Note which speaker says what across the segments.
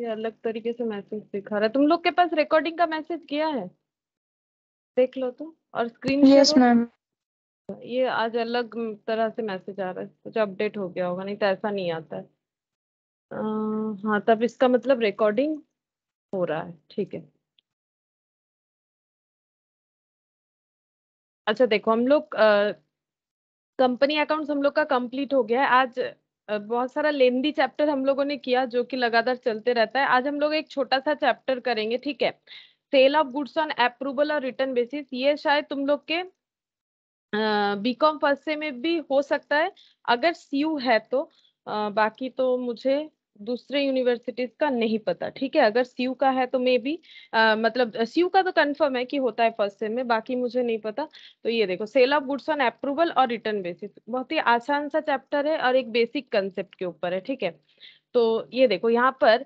Speaker 1: ये अलग तरीके से मैसेज दिखा
Speaker 2: रहा है तुम लोग के पास रिकॉर्डिंग का मैसेज गया
Speaker 1: है देख लो
Speaker 2: तो और स्क्रीन yes, ये आज अलग तरह से मैसेज आ रहा है कुछ अपडेट हो गया होगा नहीं तो ऐसा नहीं आता है आ, हाँ तब इसका मतलब रिकॉर्डिंग
Speaker 1: हो रहा है ठीक है
Speaker 2: अच्छा देखो हम लोग कंपनी अकाउंट्स हम लोग का कंप्लीट हो गया है आज बहुत सारा लेंदी चैप्टर हम लोगों ने किया जो कि लगातार चलते रहता है आज हम लोग एक छोटा सा चैप्टर करेंगे ठीक है sale of goods on approval or return basis ये शायद तुम लोग के बीकॉम फर्स्ट से में भी हो सकता है अगर सी है तो आ, बाकी तो मुझे दूसरे यूनिवर्सिटीज का नहीं पता ठीक है अगर सीयू का है तो मे बी मतलब सीयू का तो कंफर्म है कि होता है फर्स्ट सेम में बाकी मुझे नहीं पता तो ये देखो sale of goods on approval or return basis बहुत ही आसान सा चैप्टर है और एक बेसिक कंसेप्ट के ऊपर है ठीक है तो ये देखो यहाँ पर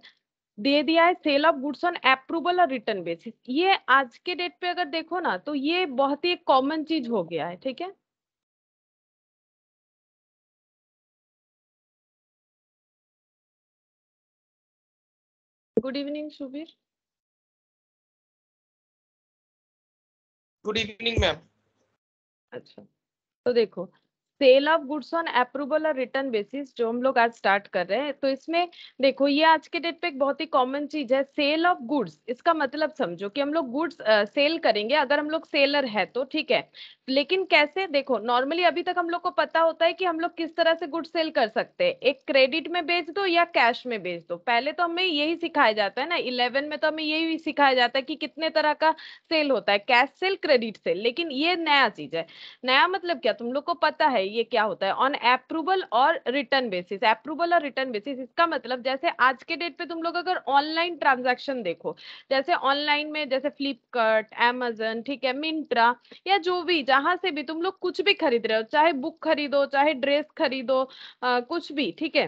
Speaker 2: दे दिया है sale of goods on approval or return basis ये आज के डेट पे अगर देखो ना तो ये बहुत ही कॉमन चीज हो गया है ठीक है
Speaker 1: Good evening, Shubir. Good evening ma'am अच्छा
Speaker 2: तो देखो sale of goods on approval or return basis जो हम लोग आज स्टार्ट कर रहे हैं तो इसमें देखो ये आज के डेट पे एक बहुत ही कॉमन चीज है सेल ऑफ गुड्स इसका मतलब समझो कि हम लोग गुड्स सेल करेंगे अगर हम लोग सेलर है तो ठीक है लेकिन कैसे देखो नॉर्मली अभी तक हम लोग को पता होता है कि हम लोग किस तरह से गुड सेल कर सकते हैं एक क्रेडिट में बेच दो या कैश में बेच दो पहले तो हमें यही सिखाया जाता है ना इलेवन में तो हमें यही सिखाया जाता है कि कितने तरह का सेल होता है कैश सेल क्रेडिट सेल लेकिन ये नया चीज है नया मतलब क्या तुम लोग को पता है ये क्या होता है on approval or return basis approval or return basis इसका मतलब जैसे आज के डेट पे तुम लोग अगर ऑनलाइन ट्रांजेक्शन देखो जैसे ऑनलाइन में जैसे फ्लिपकार्ट एमेजन ठीक है मिंट्रा या जो भी जहां से भी तुम लोग कुछ भी खरीद रहे हो चाहे बुक खरीदो चाहे ड्रेस खरीदो आ, कुछ भी ठीक है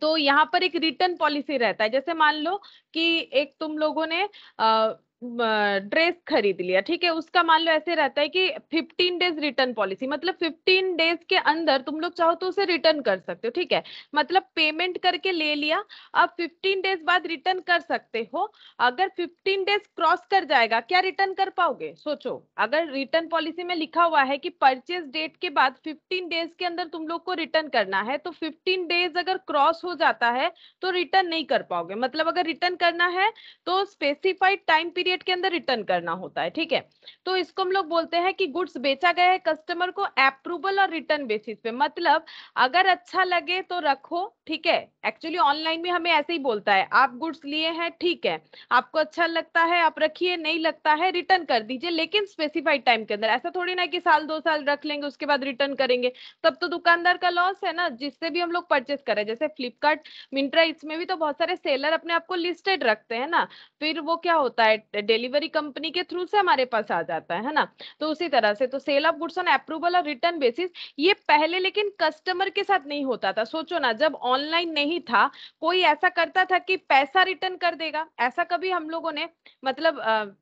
Speaker 2: तो यहाँ पर एक रिटर्न पॉलिसी रहता है जैसे मान लो कि एक तुम लोगों ने आ, ड्रेस खरीद लिया ठीक है उसका मान लो ऐसे रहता है कि 15 डेज रिटर्न पॉलिसी मतलब 15 डेज के अंदर तुम लोग चाहो तो उसे रिटर्न कर सकते हो ठीक है मतलब पेमेंट करके ले लिया अब 15 डेज बाद रिटर्न कर सकते हो अगर 15 डेज क्रॉस कर जाएगा क्या रिटर्न कर पाओगे सोचो अगर रिटर्न पॉलिसी में लिखा हुआ है कि परचेज डेट के बाद फिफ्टीन डेज के अंदर तुम लोग को रिटर्न करना है तो फिफ्टीन डेज अगर क्रॉस हो जाता है तो रिटर्न नहीं कर पाओगे मतलब अगर रिटर्न करना है तो स्पेसिफाइड टाइम पीरियड पीरियड के अंदर रिटर्न करना होता है ठीक है तो इसको हम लोग बोलते हैं कि गुड्स बेचा गया है कस्टमर को अप्रूवल और रिटर्न बेसिस पे मतलब अगर अच्छा लगे तो रखो ठीक है एक्चुअली ऑनलाइन में हमें ऐसे ही बोलता है आप गुड्स लिए हैं ठीक है आपको अच्छा लगता है आप रखिए नहीं लगता है रिटर्न कर दीजिए लेकिन स्पेसिफाइड टाइम के अंदर ऐसा थोड़ी ना कि साल दो साल रख लेंगे उसके बाद रिटर्न करेंगे तब तो दुकानदार का लॉस है ना जिससे भी हम लोग परचेस करें जैसे फ्लिपकार्ट मिंट्रा इसमें भी तो बहुत सारे सेलर अपने आपको लिस्टेड रखते हैं ना फिर वो क्या होता है डिलीवरी कंपनी के थ्रू से हमारे पास आ जाता है ना तो उसी तरह से तो sale of goods on approval or return basis ये पहले लेकिन कस्टमर के साथ नहीं होता था सोचो ना जब ऑनलाइन नहीं था कोई ऐसा करता था कि पैसा रिटर्न कर देगा ऐसा कभी हम लोगों ने मतलब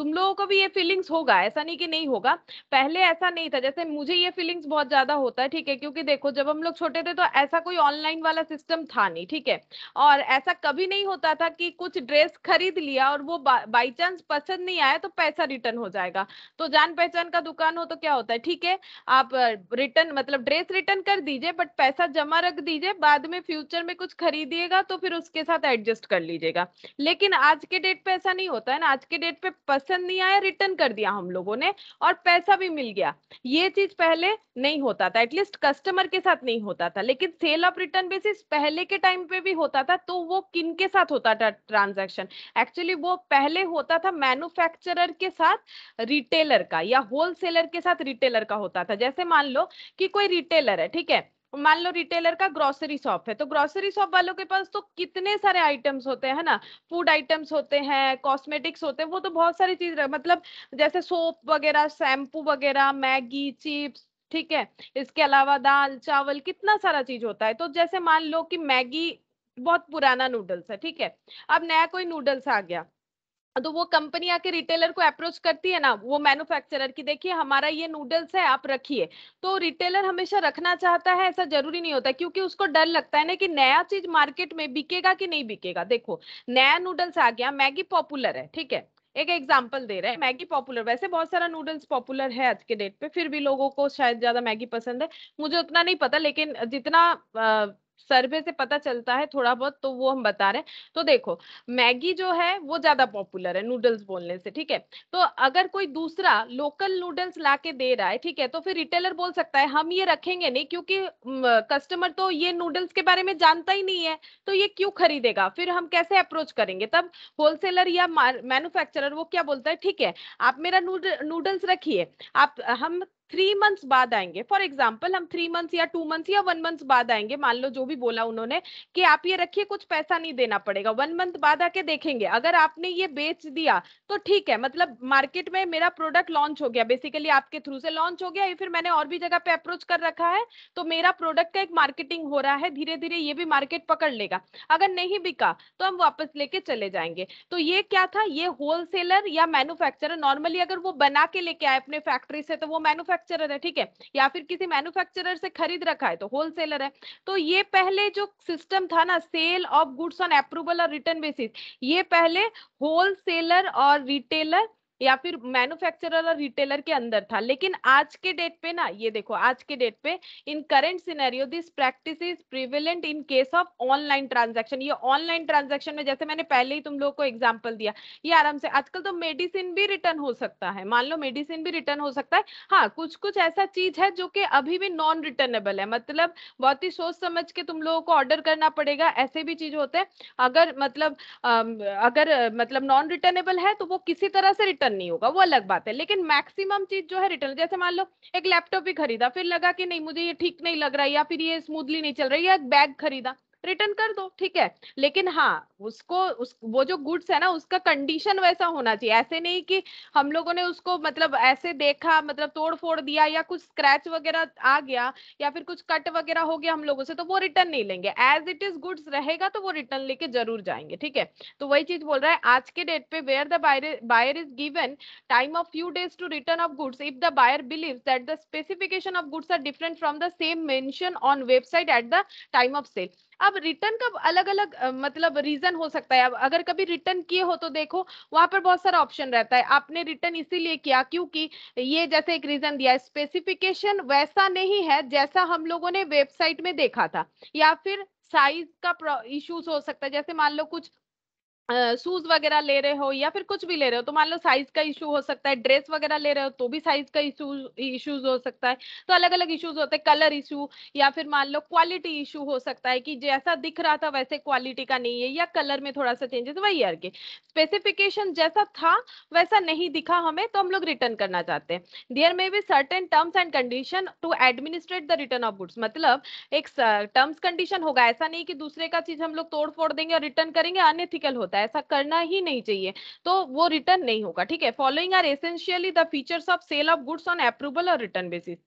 Speaker 2: तुम लोगों को भी ये फीलिंग्स होगा ऐसा नहीं कि नहीं होगा पहले ऐसा नहीं था जैसे मुझे ये फीलिंग्स बहुत ज्यादा होता है ठीक है क्योंकि देखो जब हम लोग छोटे थे तो ऐसा कोई ऑनलाइन वाला सिस्टम था नहीं ठीक है और ऐसा कभी नहीं होता था कि कुछ ड्रेस खरीद लिया और वो बाई चांस पसंद नहीं आया तो पैसा रिटर्न हो जाएगा तो जान पहचान का दुकान हो तो क्या होता है ठीक है आप रिटर्न मतलब ड्रेस रिटर्न कर दीजिए बट पैसा जमा रख दीजिए बाद में फ्यूचर में कुछ खरीदिएगा तो फिर उसके साथ एडजस्ट कर लीजिएगा लेकिन आज के डेट पे ऐसा नहीं होता है ना आज के डेट पे क्वेश्चन नहीं आया रिटर्न कर दिया हम लोगों ने और पैसा भी मिल गया ये चीज पहले नहीं होता था एटलीस्ट कस्टमर के साथ नहीं होता था लेकिन सेल ऑफ रिटर्न बेसिस पहले के टाइम पे भी होता था तो वो किन के साथ होता था ट्रांजेक्शन एक्चुअली वो पहले होता था मैन्युफैक्चरर के साथ रिटेलर का या होलसेलर के साथ रिटेलर का होता था जैसे मान लो कि कोई रिटेलर है ठीक है मान लो रिटेलर का ग्रोसरी शॉप है तो ग्रोसरी शॉप वालों के पास तो कितने सारे आइटम्स होते हैं ना फूड आइटम्स होते हैं कॉस्मेटिक्स होते हैं वो तो बहुत सारी चीज मतलब जैसे सोप वगैरह शैम्पू वगैरह मैगी चिप्स ठीक है इसके अलावा दाल चावल कितना सारा चीज होता है तो जैसे मान लो कि मैगी बहुत पुराना नूडल्स है ठीक है अब नया कोई नूडल्स आ गया तो वो कंपनी आके रिटेलर को अप्रोच करती है ना वो मैन्युफैक्चरर की देखिए हमारा ये नूडल्स है आप रखिए तो रिटेलर हमेशा रखना चाहता है ऐसा जरूरी नहीं होता क्योंकि उसको डर लगता है ना कि नया चीज मार्केट में बिकेगा कि नहीं बिकेगा देखो नया नूडल्स आ गया मैगी पॉपुलर है ठीक है एक एग्जाम्पल दे रहे हैं मैगी पॉपुलर वैसे बहुत सारा नूडल्स पॉपुलर है आज के डेट पे फिर भी लोगों को शायद ज्यादा मैगी पसंद है मुझे उतना नहीं पता लेकिन जितना आ, सर्वे से पता चलता है थोड़ा बहुत तो वो हम बता रहे हैं तो देखो मैगी जो है वो ज्यादा पॉपुलर है नूडल्स बोलने से ठीक है तो अगर कोई दूसरा लोकल नूडल्स ला के दे रहा है ठीक है तो फिर रिटेलर बोल सकता है हम ये रखेंगे नहीं क्योंकि कस्टमर तो ये नूडल्स के बारे में जानता ही नहीं है तो ये क्यों खरीदेगा फिर हम कैसे अप्रोच करेंगे तब होलसेलर या मैन्युफैक्चरर वो क्या बोलता है ठीक है आप मेरा नूडल्स रखिए आप हम थ्री मंथ्स बाद आएंगे फॉर एग्जाम्पल हम थ्री मंथ्स या टू मंथ्स या वन मंथ्स बाद आएंगे मान लो जो भी बोला उन्होंने कि आप ये रखिए कुछ पैसा नहीं देना पड़ेगा वन मंथ बाद आके देखेंगे अगर आपने ये बेच दिया तो ठीक है मतलब मार्केट में मेरा प्रोडक्ट लॉन्च हो गया बेसिकली आपके थ्रू से लॉन्च हो गया या फिर मैंने और भी जगह पे अप्रोच कर रखा है तो मेरा प्रोडक्ट का एक मार्केटिंग हो रहा है धीरे धीरे ये भी मार्केट पकड़ लेगा अगर नहीं बिका तो हम वापस लेके चले जाएंगे तो ये क्या था ये होलसेलर या मैन्युफैक्चरर नॉर्मली अगर वो बना के लेके आए अपने फैक्ट्री से तो वो मैनुफेक्चर मैन्युफैक्चरर है ठीक है या फिर किसी मैन्युफैक्चरर से खरीद रखा है तो होलसेलर है तो ये पहले जो सिस्टम था ना sale of goods on approval or return basis ये पहले होलसेलर और रिटेलर या फिर मैन्युफैक्चरर और रिटेलर के अंदर था लेकिन आज के डेट पे ना ये देखो आज के डेट पे in current scenario this practice is prevalent in case of online transaction ये ऑनलाइन ट्रांजेक्शन में जैसे मैंने पहले ही तुम लोग को एग्जाम्पल दिया ये आराम से आजकल तो मेडिसिन भी रिटर्न हो सकता है मान लो मेडिसिन भी रिटर्न हो सकता है हाँ कुछ कुछ ऐसा चीज है जो कि अभी भी नॉन रिटर्नेबल है मतलब बहुत ही सोच समझ के तुम लोगों को ऑर्डर करना पड़ेगा ऐसे भी चीज होते हैं अगर मतलब अगर मतलब नॉन रिटर्नेबल है तो वो किसी तरह से रिटर्न रिटर्न नहीं होगा वो अलग बात है लेकिन मैक्सिमम चीज जो है रिटर्न जैसे मान लो एक लैपटॉप भी खरीदा फिर लगा कि नहीं मुझे ये ठीक नहीं लग रहा या फिर ये स्मूथली नहीं चल रहा या एक बैग खरीदा रिटर्न कर दो ठीक है लेकिन हाँ उसको उस वो जो गुड्स है ना उसका कंडीशन वैसा होना चाहिए ऐसे नहीं कि हम लोगों ने उसको मतलब ऐसे देखा मतलब तोड़ फोड़ दिया या कुछ स्क्रैच वगैरह आ गया या फिर कुछ कट वगैरह हो गया हम लोगों से तो वो रिटर्न नहीं लेंगे एज इट इज गुड्स रहेगा तो वो रिटर्न लेके जरूर जाएंगे ठीक है तो वही चीज बोल रहा है आज के डेट पे where the buyer is given time of few days to return of goods if the buyer believe that the specification of goods are different from the same mention on website at the time of sale अब return का अलग अलग मतलब reason हो सकता है अब अगर कभी रिटर्न किए हो तो देखो वहां पर बहुत सारा ऑप्शन रहता है आपने रिटर्न इसीलिए किया क्योंकि ये जैसे एक रीजन दिया स्पेसिफिकेशन वैसा नहीं है जैसा हम लोगों ने वेबसाइट में देखा था या फिर साइज का इश्यूज हो सकता है जैसे मान लो कुछ शूज वगैरह ले रहे हो या फिर कुछ भी ले रहे हो तो मान लो साइज का इशू हो सकता है ड्रेस वगैरह ले रहे हो तो भी साइज का इशू इशूज हो सकता है तो अलग अलग इशूज होते हैं कलर इशू या फिर मान लो क्वालिटी इशू हो सकता है कि जैसा दिख रहा था वैसे क्वालिटी का नहीं है या कलर में थोड़ा सा चेंजेस वही यार के स्पेसिफिकेशन जैसा था वैसा नहीं दिखा हमें तो हम लोग रिटर्न करना चाहते हैं there may be certain terms and condition to administrate the return of goods मतलब एक टर्म्स कंडीशन होगा ऐसा नहीं कि दूसरे का चीज हम लोग तोड़ फोड़ देंगे और रिटर्न करेंगे अनएथिकल होता है है ऐसा करना ही नहीं चाहिए तो वो रिटर्न नहीं होगा ठीक है following are essentially the features of sale of goods on approval or return basis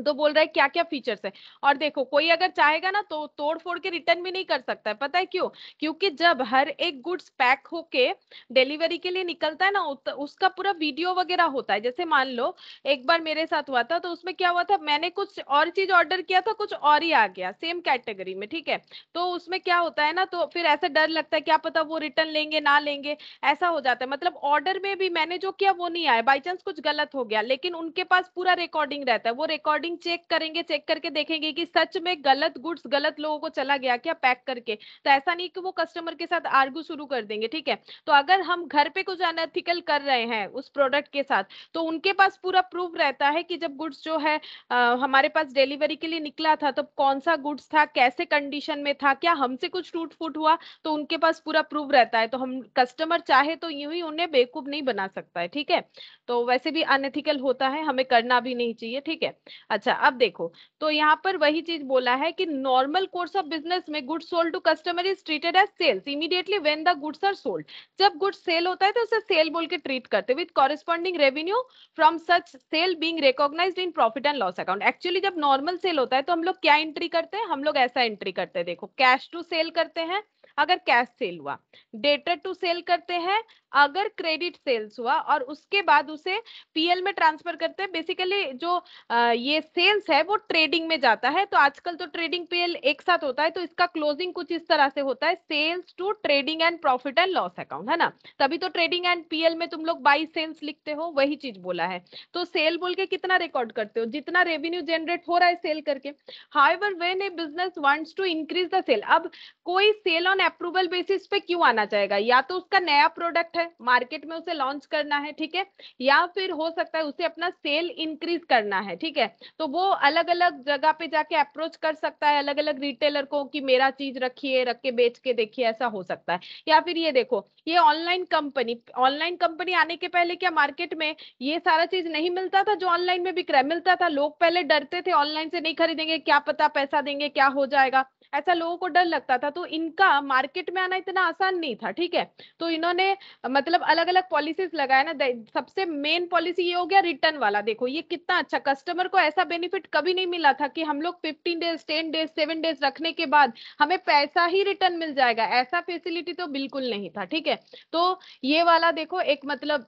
Speaker 2: तो बोल रहा है क्या क्या फीचर्स है और देखो कोई अगर चाहेगा ना तो तोड़ फोड़ के रिटर्न भी नहीं कर सकता है पता है क्यों क्योंकि जब हर एक गुड्स पैक होके डिलीवरी के लिए निकलता है ना उसका पूरा वीडियो वगैरह होता है जैसे मान लो एक बार मेरे साथ हुआ था तो उसमें क्या हुआ था मैंने कुछ और चीज ऑर्डर किया था कुछ और ही आ गया सेम कैटेगरी में ठीक है तो उसमें क्या होता है ना तो फिर ऐसा डर लगता है क्या पता वो रिटर्न लेंगे ना लेंगे ऐसा हो जाता है मतलब ऑर्डर में भी मैंने जो किया वो नहीं आया बाई चांस कुछ गलत हो गया लेकिन उनके पास पूरा रिकॉर्डिंग रहता है वो रिकॉर्ड अकॉर्डिंग चेक करेंगे चेक करके देखेंगे कि सच में गलत गुड्स गलत लोगों को चला गया क्या पैक करके तो ऐसा नहीं कि वो कस्टमर के साथ आर्गू शुरू कर देंगे ठीक है तो अगर हम घर पे कुछ अनथिकल कर रहे हैं उस प्रोडक्ट के साथ तो उनके पास पूरा प्रूफ रहता है कि जब गुड्स जो है आ, हमारे पास डिलीवरी के लिए निकला था तो कौन सा गुड्स था कैसे कंडीशन में था क्या हमसे कुछ टूट फूट हुआ तो उनके पास पूरा प्रूफ रहता है तो हम कस्टमर चाहे तो यूं ही उन्हें बेवकूफ नहीं बना सकता है ठीक है तो वैसे भी अनएथिकल होता है हमें करना भी नहीं चाहिए ठीक है अच्छा अब देखो तो यहाँ पर वही चीज बोला है कि नॉर्मल कोर्स ऑफ बिजनेस में goods sold to customer is treated as sales immediately when the goods are sold जब गुड्स सेल होता है तो उसे सेल बोल के ट्रीट करते with corresponding revenue from such sale being recognise in profit and loss account actually जब normal sale होता है तो हम लोग क्या एंट्री करते हैं हम लोग ऐसा एंट्री करते हैं देखो कैश टू सेल करते हैं अगर कैश सेल हुआ डेटर टू सेल करते हैं अगर क्रेडिट सेल्स हुआ और उसके बाद उसे पीएल में ट्रांसफर करते हैं बेसिकली जो ये सेल्स है वो ट्रेडिंग में जाता है तो आजकल तो ट्रेडिंग पीएल एक साथ होता है तो इसका क्लोजिंग कुछ इस तरह से होता है sales to trading and profit and loss account है ना तभी तो ट्रेडिंग एंड पीएल में तुम लोग बाई सेल्स लिखते हो वही चीज बोला है तो सेल बोल के कितना रिकॉर्ड करते हो जितना रेवेन्यू जनरेट हो रहा है सेल करके however when a business wants to increase the sale अब कोई सेल ऑन अप्रूवल बेसिस पे क्यों आना चाहेगा या तो उसका नया प्रोडक्ट है मार्केट में उसे लॉन्च करना है ठीक है या फिर हो सकता है उसे अपना सेल इंक्रीज करना है ठीक है तो वो अलग अलग जगह पे जाके अप्रोच कर सकता है अलग अलग रिटेलर को कि मेरा चीज रखिए रख के बेच के देखिए ऐसा हो सकता है या फिर ये देखो ये ऑनलाइन कंपनी ऑनलाइन कंपनी आने के पहले क्या मार्केट में ये सारा चीज नहीं मिलता था जो ऑनलाइन में बिक रहा है मिलता था लोग पहले डरते थे ऑनलाइन से नहीं खरीदेंगे क्या पता पैसा देंगे क्या हो जाएगा ऐसा लोगों को डर लगता था तो इनका मार्केट में आना इतना आसान नहीं था ठीक है तो इन्होंने मतलब अलग अलग पॉलिसीज लगाया ना सबसे मेन पॉलिसी ये हो गया रिटर्न वाला देखो ये कितना अच्छा कस्टमर को ऐसा बेनिफिट कभी नहीं मिला था कि हम लोग fifteen days ten days seven days रखने के बाद हमें पैसा ही रिटर्न मिल जाएगा ऐसा फैसिलिटी तो बिल्कुल नहीं था ठीक है तो ये वाला देखो एक मतलब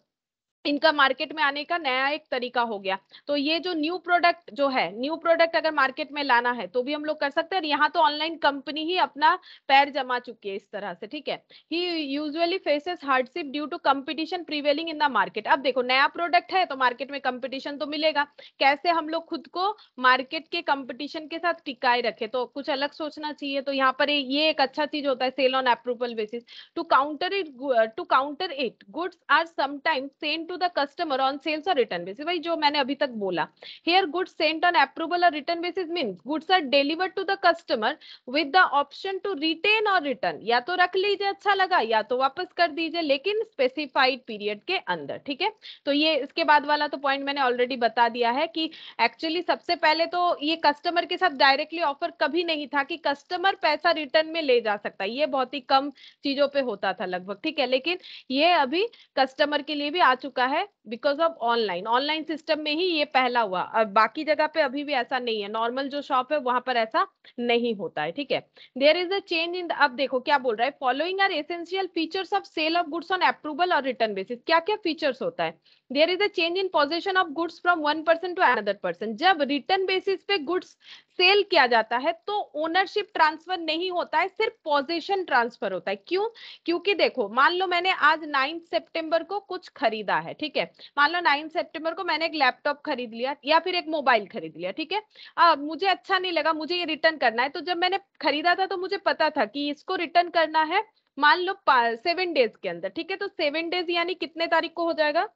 Speaker 2: इनका मार्केट में आने का नया एक तरीका हो गया तो ये जो न्यू प्रोडक्ट जो है न्यू प्रोडक्ट अगर मार्केट में लाना है तो भी हम लोग कर सकते हैं यहाँ तो ऑनलाइन कंपनी ही अपना पैर जमा चुकी है इस तरह से ठीक है ही usually faces hardship due to competition prevailing in the market अब देखो नया प्रोडक्ट है तो मार्केट में कम्पिटिशन तो मिलेगा कैसे हम लोग खुद को मार्केट के कम्पिटिशन के साथ टिकाए रखे तो कुछ अलग सोचना चाहिए तो यहाँ पर ये एक अच्छा चीज होता है sale on approval basis to counter it to counter it goods are sometimes to to the customer on sales और रिटर्न बेसिस वही जो मैंने अभी तक बोला here goods sent on approval or return basis means goods are delivered to the customer with the option to retain or return या तो रख लीजिए अच्छा लगा या तो वापस कर दीजिए लेकिन स्पेसिफाइड पीरियड के अंदर ठीक है तो ये इसके बाद वाला तो पॉइंट मैंने ऑलरेडी बता दिया है कि एक्चुअली सबसे पहले तो ये कस्टमर के साथ डायरेक्टली ऑफर कभी नहीं था कि कस्टमर पैसा रिटर्न में ले जा सकता ये बहुत ही कम चीजों पे होता था लगभग ठीक है लेकिन ये अभी कस्टमर के लिए भी आ चुका हुआ है because of online online system में ही ये पहला हुआ और बाकी जगह पे अभी भी ऐसा नहीं है नॉर्मल जो शॉप है वहां पर ऐसा नहीं होता है ठीक है देर इज अ चेंज इन अब देखो क्या बोल रहा है following are essential features of sale of goods on approval or return basis क्या क्या फीचर्स होता है there is a change in position of goods from one person to another person जब रिटर्न बेसिस पे गुड्स सेल किया जाता है तो ओनरशिप ट्रांसफर नहीं होता है सिर्फ पोजीशन ट्रांसफर होता है क्यों क्योंकि देखो मान लो मैंने आज 9 सितंबर को कुछ खरीदा है ठीक है मान लो 9 सितंबर को मैंने एक लैपटॉप खरीद लिया या फिर एक मोबाइल खरीद लिया ठीक है अब मुझे अच्छा नहीं लगा मुझे ये रिटर्न करना है तो जब मैंने खरीदा था तो मुझे पता था कि इसको रिटर्न करना है मान लो सेवन डेज के अंदर ठीक है तो सेवन डेज यानी कितने तारीख को हो जाएगा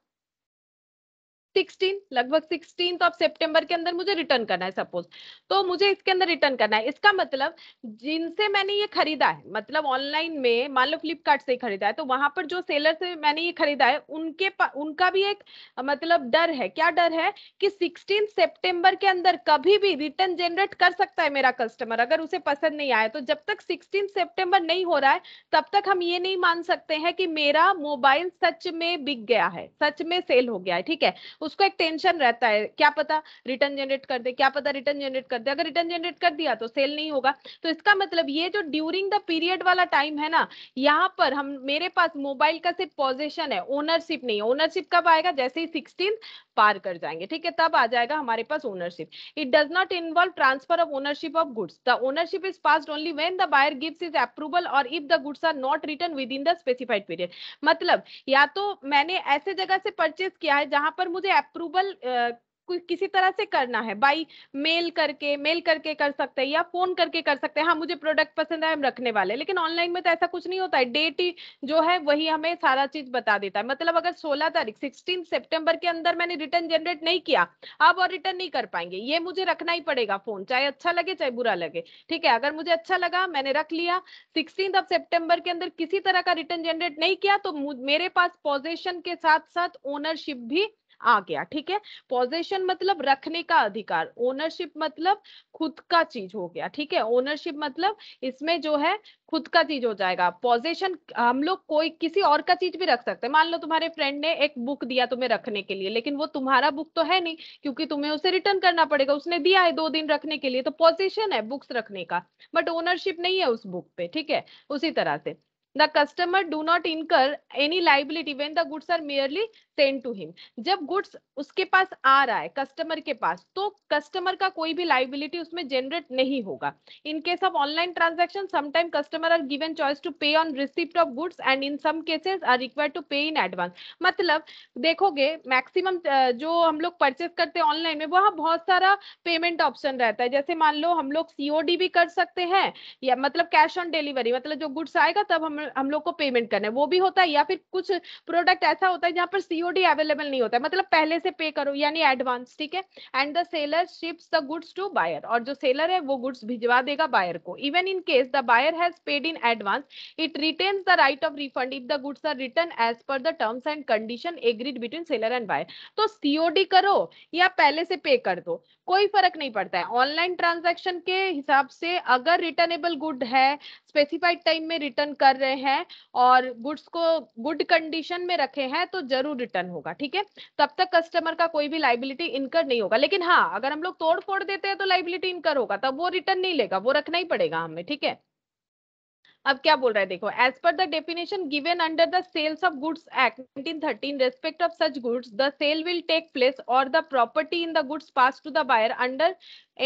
Speaker 2: 16 लगभग सिक्सटीन तो अब सितंबर के अंदर मुझे रिटर्न करना है सपोज तो मुझे इसके अंदर रिटर्न करना है इसका मतलब जिनसे मैंने ये खरीदा है मतलब ऑनलाइन में मान लो फ्लिपकार्ट से खरीदा है तो वहां पर जो सेलर से मैंने ये खरीदा है उनके उनका भी एक मतलब डर है क्या डर है कि सिक्सटीन सेप्टेम्बर के अंदर कभी भी रिटर्न जनरेट कर सकता है मेरा कस्टमर अगर उसे पसंद नहीं आया तो जब तक सिक्सटीन सेप्टेम्बर नहीं हो रहा है तब तक हम ये नहीं मान सकते हैं कि मेरा मोबाइल सच में बिक गया है सच में सेल हो गया है ठीक है उसको एक टेंशन रहता है क्या पता रिटर्न जनरेट कर दे क्या पता रिटर्न जनरेट कर दे अगर रिटर्न जनरेट कर दिया तो सेल नहीं होगा तो इसका मतलब ये जो ड्यूरिंग द पीरियड वाला टाइम है ना यहाँ पर हम मेरे पास मोबाइल का सिर्फ पॉजिशन है ओनरशिप नहीं ओनरशिप कब आएगा जैसे ही सिक्सटीन पार कर जाएंगे ठीक है तब आ जाएगा हमारे पास ownership it does not involve transfer of ownership of goods the ownership is pass only when the buyer gives his approval or if the goods are not return within the specified period मतलब या तो मैंने ऐसे जगह से purchase किया है जहां पर मुझे अप्रूवल किसी तरह से करना है बाई मेल करके मेल करके कर सकते हैं या फोन करके कर सकते हैं हाँ मुझे प्रोडक्ट पसंद है हम रखने वाले लेकिन ऑनलाइन में तो ऐसा कुछ नहीं होता है डेट ही जो है वही हमें सारा चीज बता देता है मतलब अगर 16 तारीख 16 सितंबर के अंदर मैंने रिटर्न जनरेट नहीं किया अब और रिटर्न नहीं कर पाएंगे ये मुझे रखना ही पड़ेगा फोन चाहे अच्छा लगे चाहे बुरा लगे ठीक है अगर मुझे अच्छा लगा मैंने रख लिया सिक्सटीन ऑफ सेप्टेम्बर के अंदर किसी तरह का रिटर्न जनरेट नहीं किया तो मेरे पास पॉजिशन के साथ साथ ओनरशिप भी आ गया ठीक है पोजेशन मतलब रखने का अधिकार ओनरशिप मतलब खुद का चीज हो गया ठीक है ओनरशिप मतलब इसमें जो है खुद का चीज हो जाएगा पोजेशन हम लोग कोई किसी और का चीज भी रख सकते हैं मान लो तुम्हारे फ्रेंड ने एक बुक दिया तुम्हें रखने के लिए लेकिन वो तुम्हारा बुक तो है नहीं क्योंकि तुम्हें उसे रिटर्न करना पड़ेगा उसने दिया है दो दिन रखने के लिए तो पोजेशन है बुक्स रखने का बट ओनरशिप नहीं है उस बुक पे ठीक है उसी तरह से the customer do not incur any liability when the goods are merely send to him जब गुड्स उसके पास आ रहा है कस्टमर के पास तो कस्टमर का कोई भी लाइबिलिटी उसमें जनरेट नहीं होगा in case of online transaction sometime customer are given choice to pay on receipt of goods and in some cases are required to pay in advance मतलब देखोगे मैक्सिमम जो हम लोग परचेस करते हैं ऑनलाइन में वहाँ बहुत सारा पेमेंट ऑप्शन रहता है जैसे मान लो हम लोग सीओडी भी कर सकते हैं या मतलब कैश ऑन डिलीवरी मतलब जो गुड्स आएगा तब हम हम लोग को पेमेंट करना है वो भी होता है या फिर कुछ प्रोडक्ट ऐसा होता है जहाँ पर सीओडी अवेलेबल नहीं होता है मतलब पहले से पे करो यानी एडवांस ठीक है and the seller ships the goods to buyer और जो सेलर है वो गुड्स भिजवा देगा बायर को even in case the buyer has paid in advance it retain the right of refund if the goods are return as per the terms and condition agreed between seller and buyer तो COD करो या पहले से पे कर दो कोई फर्क नहीं पड़ता है ऑनलाइन ट्रांजैक्शन के हिसाब से अगर रिटर्नेबल गुड है स्पेसिफाइड टाइम में रिटर्न कर रहे हैं और गुड्स को गुड कंडीशन में रखे हैं तो जरूर रिटर्न होगा ठीक है तब तक कस्टमर का कोई भी लाइबिलिटी इनकर नहीं होगा लेकिन हाँ अगर हम लोग तोड़ फोड़ देते हैं तो लाइबिलिटी इनकर होगा तब वो रिटर्न नहीं लेगा वो रखना ही पड़ेगा हमें ठीक है अब क्या बोल रहा है देखो as per the definition given under the sales of goods act 1913 respect of such goods the sale will take place or the property in the goods pass to the buyer under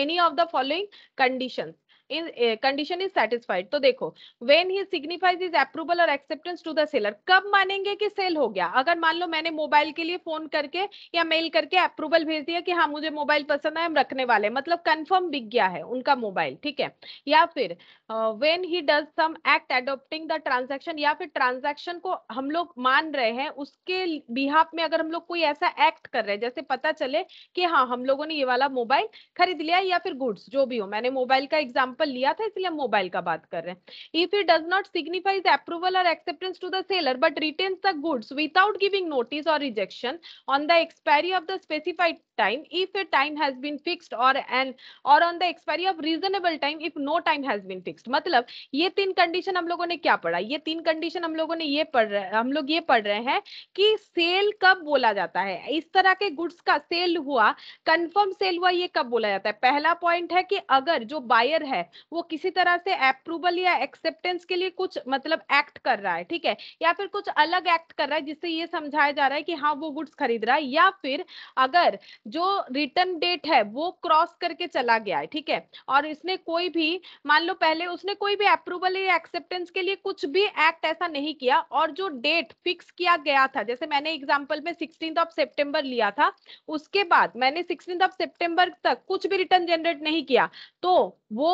Speaker 2: any of the following conditions condition is satisfied तो देखो when he signifies his approval or acceptance to the seller कब मानेंगे कि cell हो गया अगर मान लो मैंने मोबाइल के लिए फोन करके या मेल करके अप्रूवल भेज दिया कि हाँ मुझे मोबाइल पसंद है हम रखने वाले मतलब कंफर्म बिक गया है उनका मोबाइल ठीक है या फिर when he does some act adopting the transaction या फिर ट्रांजेक्शन को हम लोग मान रहे हैं उसके बिहाफ में अगर हम लोग कोई ऐसा एक्ट कर रहे हैं जैसे पता चले कि हाँ हम लोगों ने ये वाला मोबाइल खरीद लिया या फिर गुड्स जो भी हो मैंने मोबाइल का एग्जाम्पल एग्जाम्पल लिया था इसलिए हम मोबाइल का बात कर रहे हैं if it does not signifies approval or acceptance to the seller but retains the goods without giving notice or rejection on the expiry of the specified time if a time has been fixed or an or on the expiry of reasonable time if no time has been fixed मतलब ये तीन condition हम लोगों ने क्या पढ़ा ये तीन कंडीशन हम लोगों ने ये पढ़ रहे हम लोग ये पढ़ रहे हैं कि सेल कब बोला जाता है इस तरह के गुड्स का सेल हुआ कंफर्म सेल हुआ ये कब बोला जाता है पहला पॉइंट है कि अगर जो बायर है वो किसी तरह से अप्रूवल या एक्सेप्टेंस के लिए कुछ मतलब एक्ट कर रहा है ठीक है या फिर कुछ अलग एक्ट कर रहा है जिससे ये समझाया जा रहा है कि हाँ वो गुड्स खरीद रहा है या फिर अगर जो रिटर्न डेट है वो क्रॉस करके चला गया है ठीक है और इसने कोई भी मान लो पहले उसने कोई भी अप्रूवल या एक्सेप्टेंस के लिए कुछ भी एक्ट ऐसा नहीं किया और जो डेट फिक्स किया गया था जैसे मैंने एग्जाम्पल में सिक्सटीन ऑफ सेप्टेम्बर लिया था उसके बाद मैंने सिक्सटीन ऑफ सेप्टेम्बर तक कुछ भी रिटर्न जनरेट नहीं किया तो वो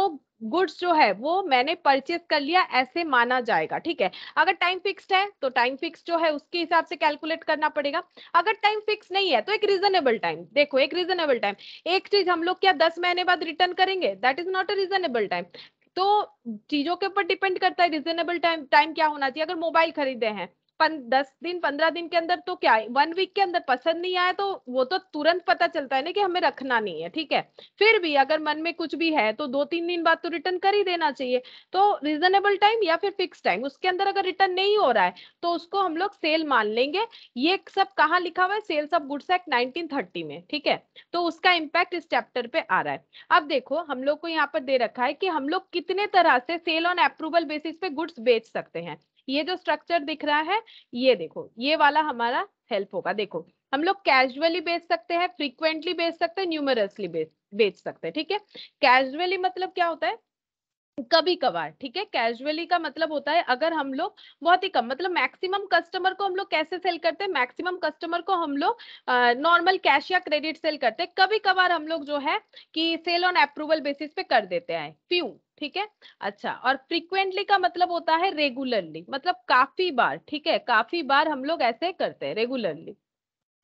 Speaker 2: गुड्स जो है वो मैंने परचेज कर लिया ऐसे माना जाएगा ठीक है अगर टाइम फिक्स्ड है तो टाइम फिक्स जो है उसके हिसाब से कैलकुलेट करना पड़ेगा अगर टाइम फिक्स नहीं है तो एक रीजनेबल टाइम देखो एक रीजनेबल टाइम एक चीज हम लोग क्या दस महीने बाद रिटर्न करेंगे that is not a reasonable time तो चीजों के ऊपर डिपेंड करता है रीजनेबल टाइम टाइम क्या होना चाहिए अगर मोबाइल खरीदे हैं पन, दस दिन पंद्रह दिन के अंदर तो क्या वन वीक के अंदर पसंद नहीं आया तो वो तो तुरंत पता चलता है ना कि हमें रखना नहीं है ठीक है फिर भी अगर मन में कुछ भी है तो दो तीन दिन बाद तो रिटर्न कर ही देना चाहिए तो रिजनेबल टाइम या फिर फिक्स टाइम उसके अंदर अगर रिटर्न नहीं हो रहा है तो उसको हम लोग सेल मान लेंगे ये सब कहाँ लिखा हुआ है sales of goods act nineteen में ठीक है तो उसका इम्पैक्ट इस चैप्टर पे आ रहा है अब देखो हम लोग को यहाँ पर दे रखा है कि हम लोग कितने तरह से सेल ऑन अप्रूवल बेसिस पे गुड्स बेच सकते हैं ये जो स्ट्रक्चर दिख रहा है ये देखो ये वाला हमारा हेल्प होगा देखो हम लोग कैजुअली बेच सकते हैं फ्रीक्वेंटली बेच सकते हैं न्यूमरसली बेच बेच सकते हैं ठीक है कैजुअली मतलब क्या होता है कभी कभार ठीक है कैजुअली का मतलब होता है अगर हम लोग बहुत ही कम मतलब मैक्सिमम कस्टमर को हम लोग कैसे सेल करते हैं मैक्सिमम कस्टमर को हम लोग नॉर्मल कैश या क्रेडिट सेल करते हैं कभी कभार हम लोग जो है कि सेल ऑन अप्रूवल बेसिस पे कर देते हैं फ्यू ठीक है अच्छा और फ्रीक्वेंटली का मतलब होता है रेगुलरली मतलब काफी बार ठीक है काफी बार हम लोग ऐसे करते हैं रेगुलरली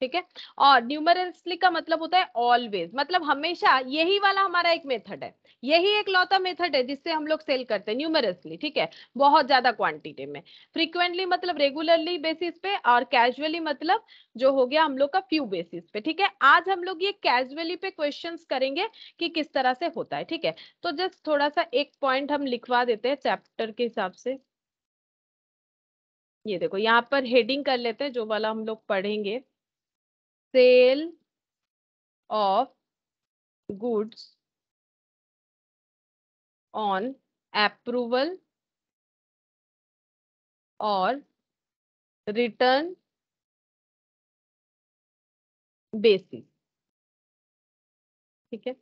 Speaker 2: ठीक है और न्यूमरसली का मतलब होता है ऑलवेज मतलब हमेशा यही वाला हमारा एक मेथड है यही एक लौता मेथड है जिससे हम लोग सेल करते हैं न्यूमरसली ठीक है बहुत ज्यादा क्वांटिटी में फ्रीक्वेंटली मतलब रेगुलरली बेसिस पे और कैजुअली मतलब जो हो गया हम लोग का फ्यू बेसिस पे ठीक है आज हम लोग ये कैजुअली पे क्वेश्चन करेंगे कि किस तरह से होता है ठीक है तो जस्ट थोड़ा सा एक पॉइंट हम लिखवा देते हैं चैप्टर के हिसाब से ये देखो यहाँ पर हेडिंग कर लेते हैं जो वाला हम लोग पढ़ेंगे sale of
Speaker 1: goods on approval or return basis ठीक है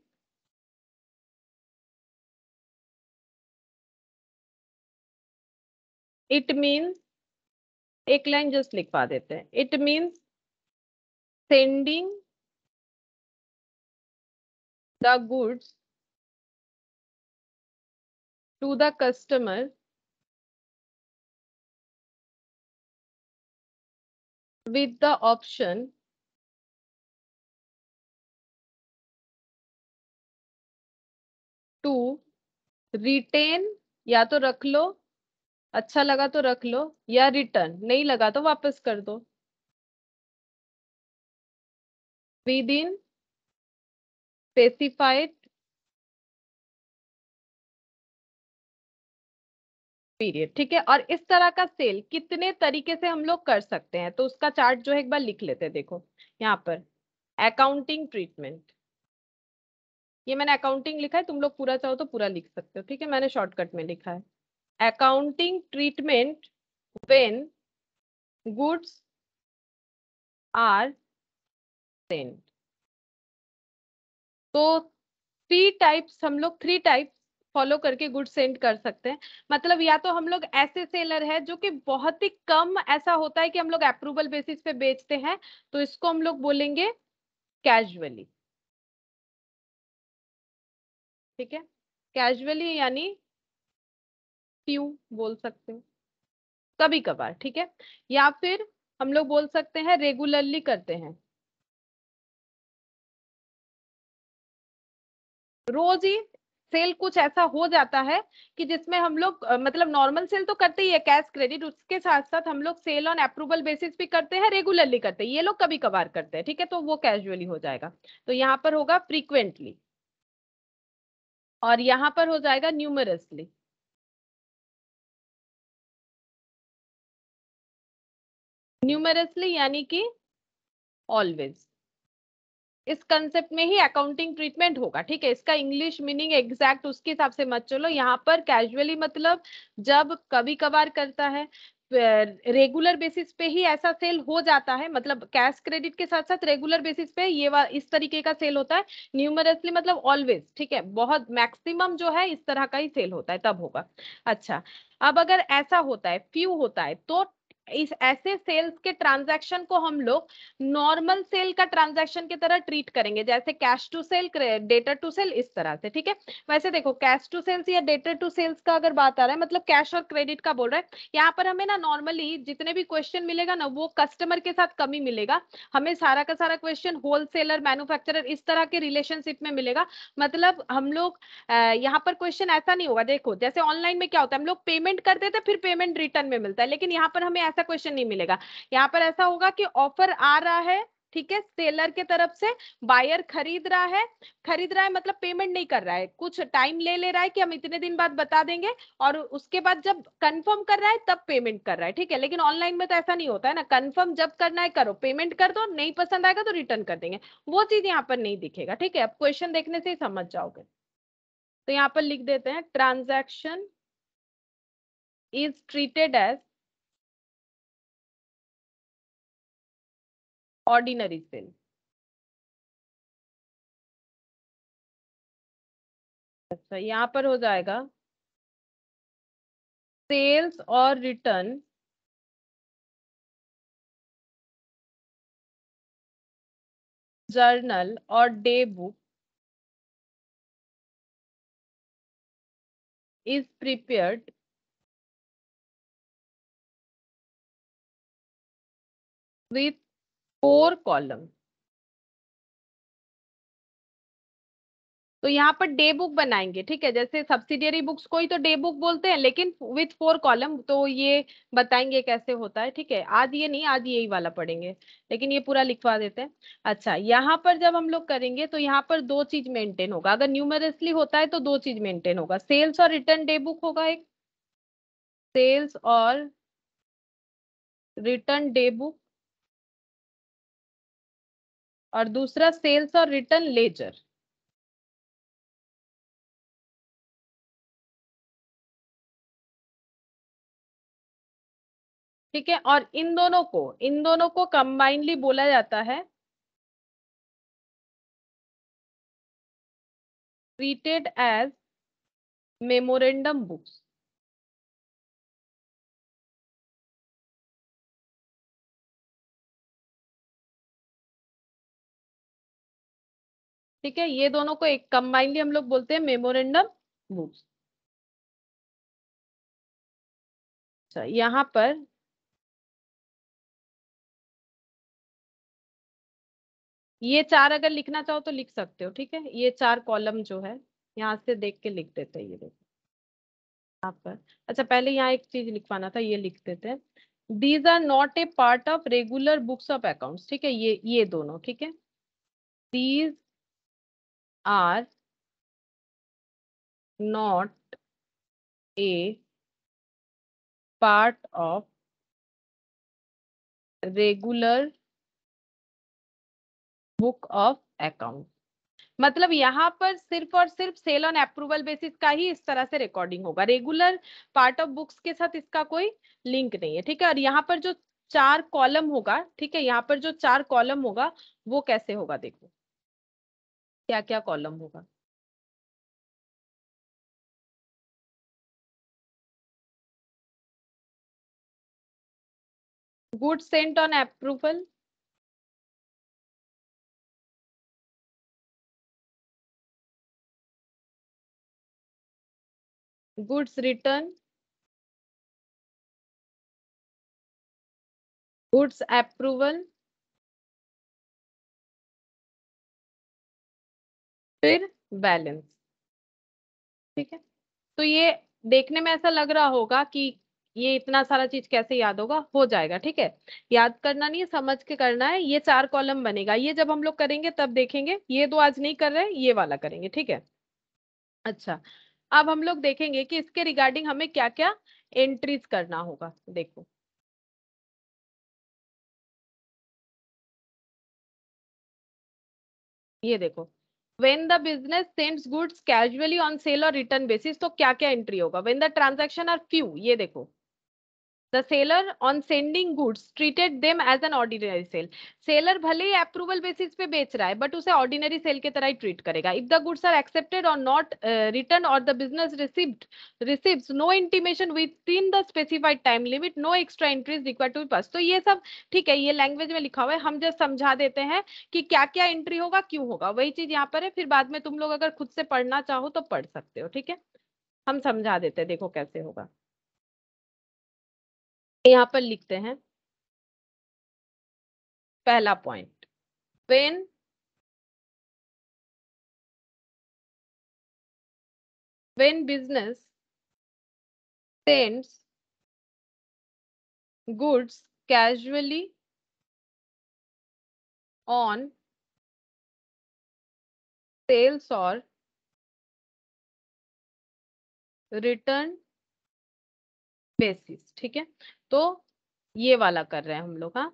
Speaker 1: इट मीन्स एक लाइन जस्ट लिखवा देते हैं it means sending the goods to the customer with the option to retain या तो रख लो अच्छा लगा तो रख लो या रिटर्न नहीं लगा तो वापस कर दो within specified
Speaker 2: पीरियड ठीक है और इस तरह का सेल कितने तरीके से हम लोग कर सकते हैं तो उसका चार्ट जो है एक बार लिख लेते हैं देखो यहाँ पर अकाउंटिंग ट्रीटमेंट ये मैंने अकाउंटिंग लिखा है तुम लोग पूरा चाहो तो पूरा लिख सकते हो ठीक है मैंने शॉर्टकट में लिखा है accounting treatment when
Speaker 1: goods are sent
Speaker 2: तो थ्री टाइप्स हम लोग थ्री टाइप्स फॉलो करके गुड सेंड कर सकते हैं मतलब या तो हम लोग ऐसे सेलर है जो कि बहुत ही कम ऐसा होता है कि हम लोग अप्रूवल बेसिस पे बेचते हैं तो इसको हम लोग बोलेंगे कैजुअली ठीक है कैजुअली यानी
Speaker 1: क्यू बोल सकते हैं कभी कभार ठीक है या फिर हम लोग बोल सकते हैं रेगुलरली करते हैं
Speaker 2: रोज ही सेल कुछ ऐसा हो जाता है कि जिसमें हम लोग मतलब नॉर्मल सेल तो करते ही है कैश क्रेडिट उसके साथ साथ हम लोग सेल ऑन अप्रूवल बेसिस भी करते हैं रेगुलरली करते हैं ये लोग कभी कभार करते हैं ठीक है तो वो कैजुअली हो जाएगा तो यहाँ पर होगा फ्रीक्वेंटली और यहाँ पर हो जाएगा न्यूमरसली न्यूमरसली यानी कि ऑलवेज इस कंसेप्ट में ही अकाउंटिंग ट्रीटमेंट होगा ठीक है इसका इंग्लिश मीनिंग एग्जैक्ट उसके हिसाब से मत चलो यहाँ पर कैजुअली मतलब जब कभी कभार करता है रेगुलर बेसिस पे ही ऐसा सेल हो जाता है मतलब कैश क्रेडिट के साथ साथ रेगुलर बेसिस पे ये इस तरीके का सेल होता है न्यूमरसली मतलब ऑलवेज ठीक है बहुत मैक्सिमम जो है इस तरह का ही सेल होता है तब होगा अच्छा अब अगर ऐसा होता है फ्यू होता है तो इस ऐसे सेल्स के ट्रांजैक्शन को हम लोग नॉर्मल सेल का ट्रांजैक्शन की तरह ट्रीट करेंगे जैसे cash to sale debtor to sale इस तरह से ठीक है वैसे देखो कैश टू सेल्स या डेटा टू सेल्स का अगर बात आ रहा है मतलब कैश और क्रेडिट का बोल रहा है यहाँ पर हमें ना नॉर्मली जितने भी क्वेश्चन मिलेगा ना वो कस्टमर के साथ कमी मिलेगा हमें सारा का सारा क्वेश्चन होलसेलर मैन्युफैक्चर इस तरह के रिलेशनशिप में मिलेगा मतलब हम लोग यहाँ पर क्वेश्चन ऐसा नहीं होगा देखो जैसे ऑनलाइन में क्या होता है हम लोग पेमेंट करते थे फिर पेमेंट रिटर्न में मिलता है लेकिन यहाँ पर हमें ऐसा क्वेश्चन नहीं मिलेगा यहाँ पर ऐसा होगा कि ऑफर आ रहा है ठीक है सेलर के तरफ से बायर खरीद रहा है खरीद रहा है मतलब पेमेंट नहीं कर रहा है कुछ टाइम ले ले रहा है कि हम इतने दिन बाद बता देंगे और उसके बाद जब कंफर्म कर रहा है तब पेमेंट कर रहा है ठीक है लेकिन ऑनलाइन में तो ऐसा नहीं होता है ना कंफर्म जब करना है करो पेमेंट कर दो नहीं पसंद आएगा तो रिटर्न कर देंगे वो चीज यहाँ पर नहीं दिखेगा ठीक है अब क्वेश्चन देखने से ही समझ जाओगे तो यहाँ पर लिख देते हैं transaction
Speaker 1: is treated as ordinary cell अच्छा यहाँ पर हो जाएगा सेल्स और रिटर्न जर्नल और day book is prepared with four column
Speaker 2: तो यहाँ पर डे बुक बनाएंगे ठीक है जैसे सब्सिडियरी बुक्स को ही तो डे बुक बोलते हैं लेकिन विथ फोर कॉलम तो ये बताएंगे कैसे होता है ठीक है आज ये नहीं आज यही वाला पढ़ेंगे लेकिन ये पूरा लिखवा देते हैं अच्छा यहाँ पर जब हम लोग करेंगे तो यहाँ पर दो चीज मेंटेन होगा अगर न्यूमरसली होता है तो दो चीज मेंटेन होगा सेल्स और रिटर्न डे बुक होगा एक सेल्स और रिटर्न डे
Speaker 1: बुक और दूसरा सेल्स और रिटर्न लेजर ठीक है और इन दोनों को इन दोनों को कंबाइनली बोला जाता है ट्रीटेड एज मेमोरेंडम बुक्स ठीक है ये दोनों को एक कंबाइनली हम लोग बोलते हैं मेमोरेंडम बुक्स अच्छा पर ये चार अगर लिखना चाहो तो लिख सकते
Speaker 2: हो ठीक है ये चार कॉलम जो है यहाँ से देख के लिख देते हैं ये देखो यहाँ पर अच्छा पहले यहाँ एक चीज लिखवाना था ये लिख देते हैं these are not a part of regular books of accounts ठीक है ये ये दोनों ठीक है these
Speaker 1: are not a part of
Speaker 2: regular book of account मतलब यहाँ पर सिर्फ और सिर्फ सेल ऑन अप्रूवल बेसिस का ही इस तरह से रिकॉर्डिंग होगा रेगुलर पार्ट ऑफ बुक्स के साथ इसका कोई लिंक नहीं है ठीक है और यहाँ पर जो चार कॉलम होगा ठीक है यहाँ पर जो चार कॉलम होगा वो कैसे होगा देखो
Speaker 1: क्या क्या कॉलम होगा good sent on approval goods return goods approval
Speaker 2: फिर बैलेंस ठीक है तो ये देखने में ऐसा लग रहा होगा कि ये इतना सारा चीज कैसे याद होगा हो जाएगा ठीक है याद करना नहीं है समझ के करना है ये चार कॉलम बनेगा ये जब हम लोग करेंगे तब देखेंगे ये दो आज नहीं कर रहे ये वाला करेंगे ठीक है अच्छा अब हम लोग देखेंगे कि इसके रिगार्डिंग हमें क्या क्या एंट्रीज करना होगा देखो ये देखो when the business sends goods casually on sale or return basis तो क्या क्या entry होगा when the transaction are few ये देखो The seller on sending goods treated them as an ordinary sale. Seller भले ही approval basis पे बेच रहा है but उसे ordinary sale के तरह ही treat करेगा. If the goods are accepted or not uh, returned or the business received receives no intimation within the specified time limit, no extra entry is required to be passed. तो ये सब ठीक है ये language में लिखा हुआ है हम जस्ट समझा देते हैं कि क्या क्या एंट्री होगा क्यों होगा वही चीज यहाँ पर है फिर बाद में तुम लोग अगर खुद से पढ़ना चाहो तो पढ़ सकते हो ठीक है हम समझा देते हैं देखो कैसे होगा यहाँ पर लिखते हैं
Speaker 1: पहला point pen when business sends goods casually on sales or return
Speaker 2: basis, ठीक है तो ये वाला कर रहे हैं हम लोग हाँ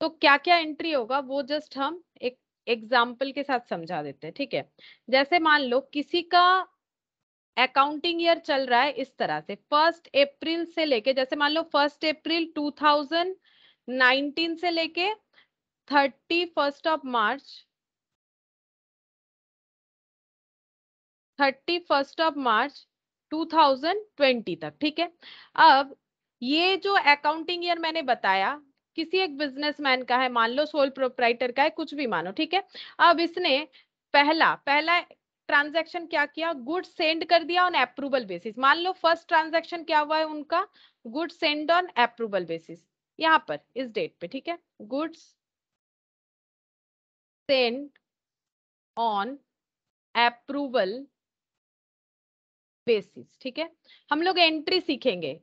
Speaker 2: तो क्या क्या एंट्री होगा वो जस्ट हम एक एग्जाम्पल के साथ समझा देते हैं ठीक है जैसे मान लो किसी का अकाउंटिंग ईयर चल रहा है इस तरह से फर्स्ट अप्रैल से लेके जैसे मान लो फर्स्ट अप्रैल 2019 से लेके thirty first of March thirty first of March 2020 तक ठीक है अब ये जो अकाउंटिंग ईयर मैंने बताया किसी एक बिजनेसमैन का है मान लो सोल प्रोपराइटर का है कुछ भी मानो ठीक है अब इसने पहला पहला ट्रांजैक्शन क्या किया गुड सेंड कर दिया ऑन अप्रूवल बेसिस मान लो फर्स्ट ट्रांजैक्शन क्या हुआ है उनका good send on approval basis यहाँ पर इस डेट पे ठीक है goods send on approval basis ठीक है हम लोग एंट्री सीखेंगे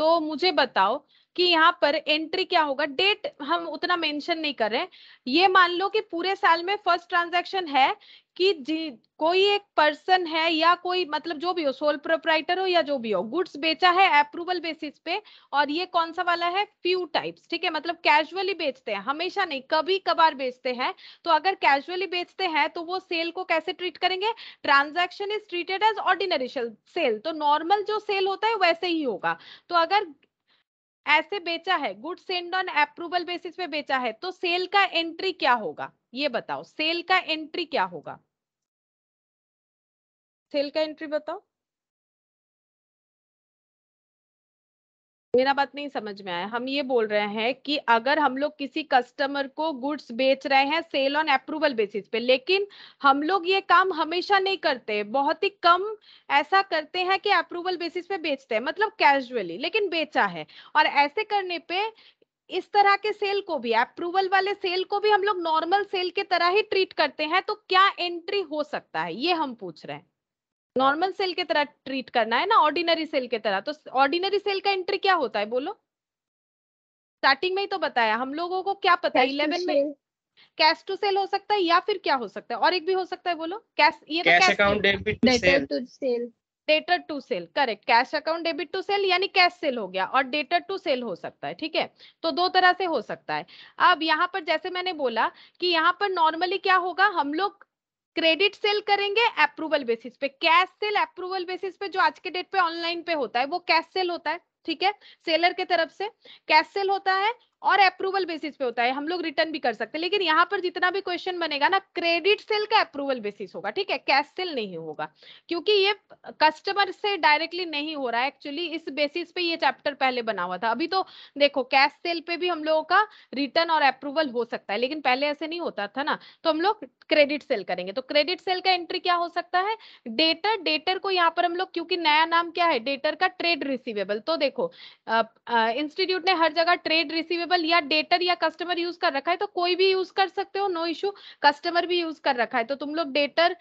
Speaker 2: तो मुझे बताओ कि यहाँ पर एंट्री क्या होगा डेट हम उतना मेंशन नहीं कर रहे ये मान लो कि पूरे साल में फर्स्ट ट्रांजैक्शन है कि जी कोई एक पर्सन है या कोई मतलब जो भी हो सोल प्रोपराइटर हो या जो भी हो गुड्स बेचा है अप्रूवल बेसिस पे और ये कौन सा वाला है फ्यू टाइप्स ठीक है मतलब कैजुअली बेचते हैं हमेशा नहीं कभी कभार बेचते हैं तो अगर कैजुअली बेचते हैं तो वो सेल को कैसे ट्रीट करेंगे transaction is treated as ordinary sale तो नॉर्मल जो सेल होता है वैसे ही होगा तो अगर ऐसे बेचा है good send on approval basis पे बेचा है तो सेल का एंट्री क्या होगा ये बताओ सेल का एंट्री क्या होगा सेल का एंट्री बताओ मेरा बात नहीं समझ में आया हम ये बोल रहे हैं कि अगर हम लोग किसी कस्टमर को गुड्स बेच रहे हैं सेल ऑन अप्रूवल बेसिस पे लेकिन हम लोग ये काम हमेशा नहीं करते बहुत ही कम ऐसा करते हैं कि अप्रूवल बेसिस पे बेचते हैं मतलब कैजुअली लेकिन बेचा है और ऐसे करने पे इस तरह के सेल को भी अप्रूवल वाले सेल को भी हम लोग नॉर्मल सेल के तरह ही ट्रीट करते हैं तो क्या एंट्री हो सकता है ये हम पूछ रहे हैं नॉर्मल सेल के तरह ट्रीट करना है ना ऑर्डिनरी सेल के तरह तो ऑर्डिनरी सेल का एंट्री क्या होता है बोलो स्टार्टिंग में ही तो बताया हम लोगों को क्या पता है इलेवन में कैश टू सेल हो सकता है या फिर क्या हो सकता है और एक भी हो सकता है बोलो कैश ये cash account debit to sale debtor to sale correct cash account debit to sale यानी कैश सेल हो गया और डेटर टू सेल हो सकता है ठीक है तो दो तरह से हो सकता है अब यहाँ पर जैसे मैंने बोला कि यहाँ पर नॉर्मली क्या होगा हम लोग क्रेडिट सेल करेंगे अप्रूवल बेसिस पे कैश सेल अप्रूवल बेसिस पे जो आज के डेट पे ऑनलाइन पे होता है वो कैश सेल होता है ठीक है सेलर के तरफ से कैश सेल होता है और अप्रूवल बेसिस पे होता है हम लोग रिटर्न भी कर सकते हैं लेकिन यहाँ पर जितना भी क्वेश्चन बनेगा ना क्रेडिट सेल का अप्रूवल बेसिस होगा ठीक है कैश सेल नहीं होगा क्योंकि ये कस्टमर से डायरेक्टली नहीं हो रहा है एक्चुअली इस बेसिस पे ये चैप्टर पहले बना हुआ था अभी तो देखो कैश सेल पे भी हम लोगों का रिटर्न और अप्रूवल हो सकता है लेकिन पहले ऐसे नहीं होता था ना तो हम लोग क्रेडिट सेल करेंगे तो क्रेडिट सेल का एंट्री क्या हो सकता है डेटर डेटर को यहाँ पर हम लोग क्योंकि नया नाम क्या है डेटर का ट्रेड रिसीवेबल तो देखो इंस्टीट्यूट ने हर जगह ट्रेड रिसीवेबल अवेलेबल या डेटर या कस्टमर यूज कर रखा है तो कोई भी यूज कर सकते हो नो इश्यू कस्टमर भी यूज कर रखा है तो तुम लोग डेटर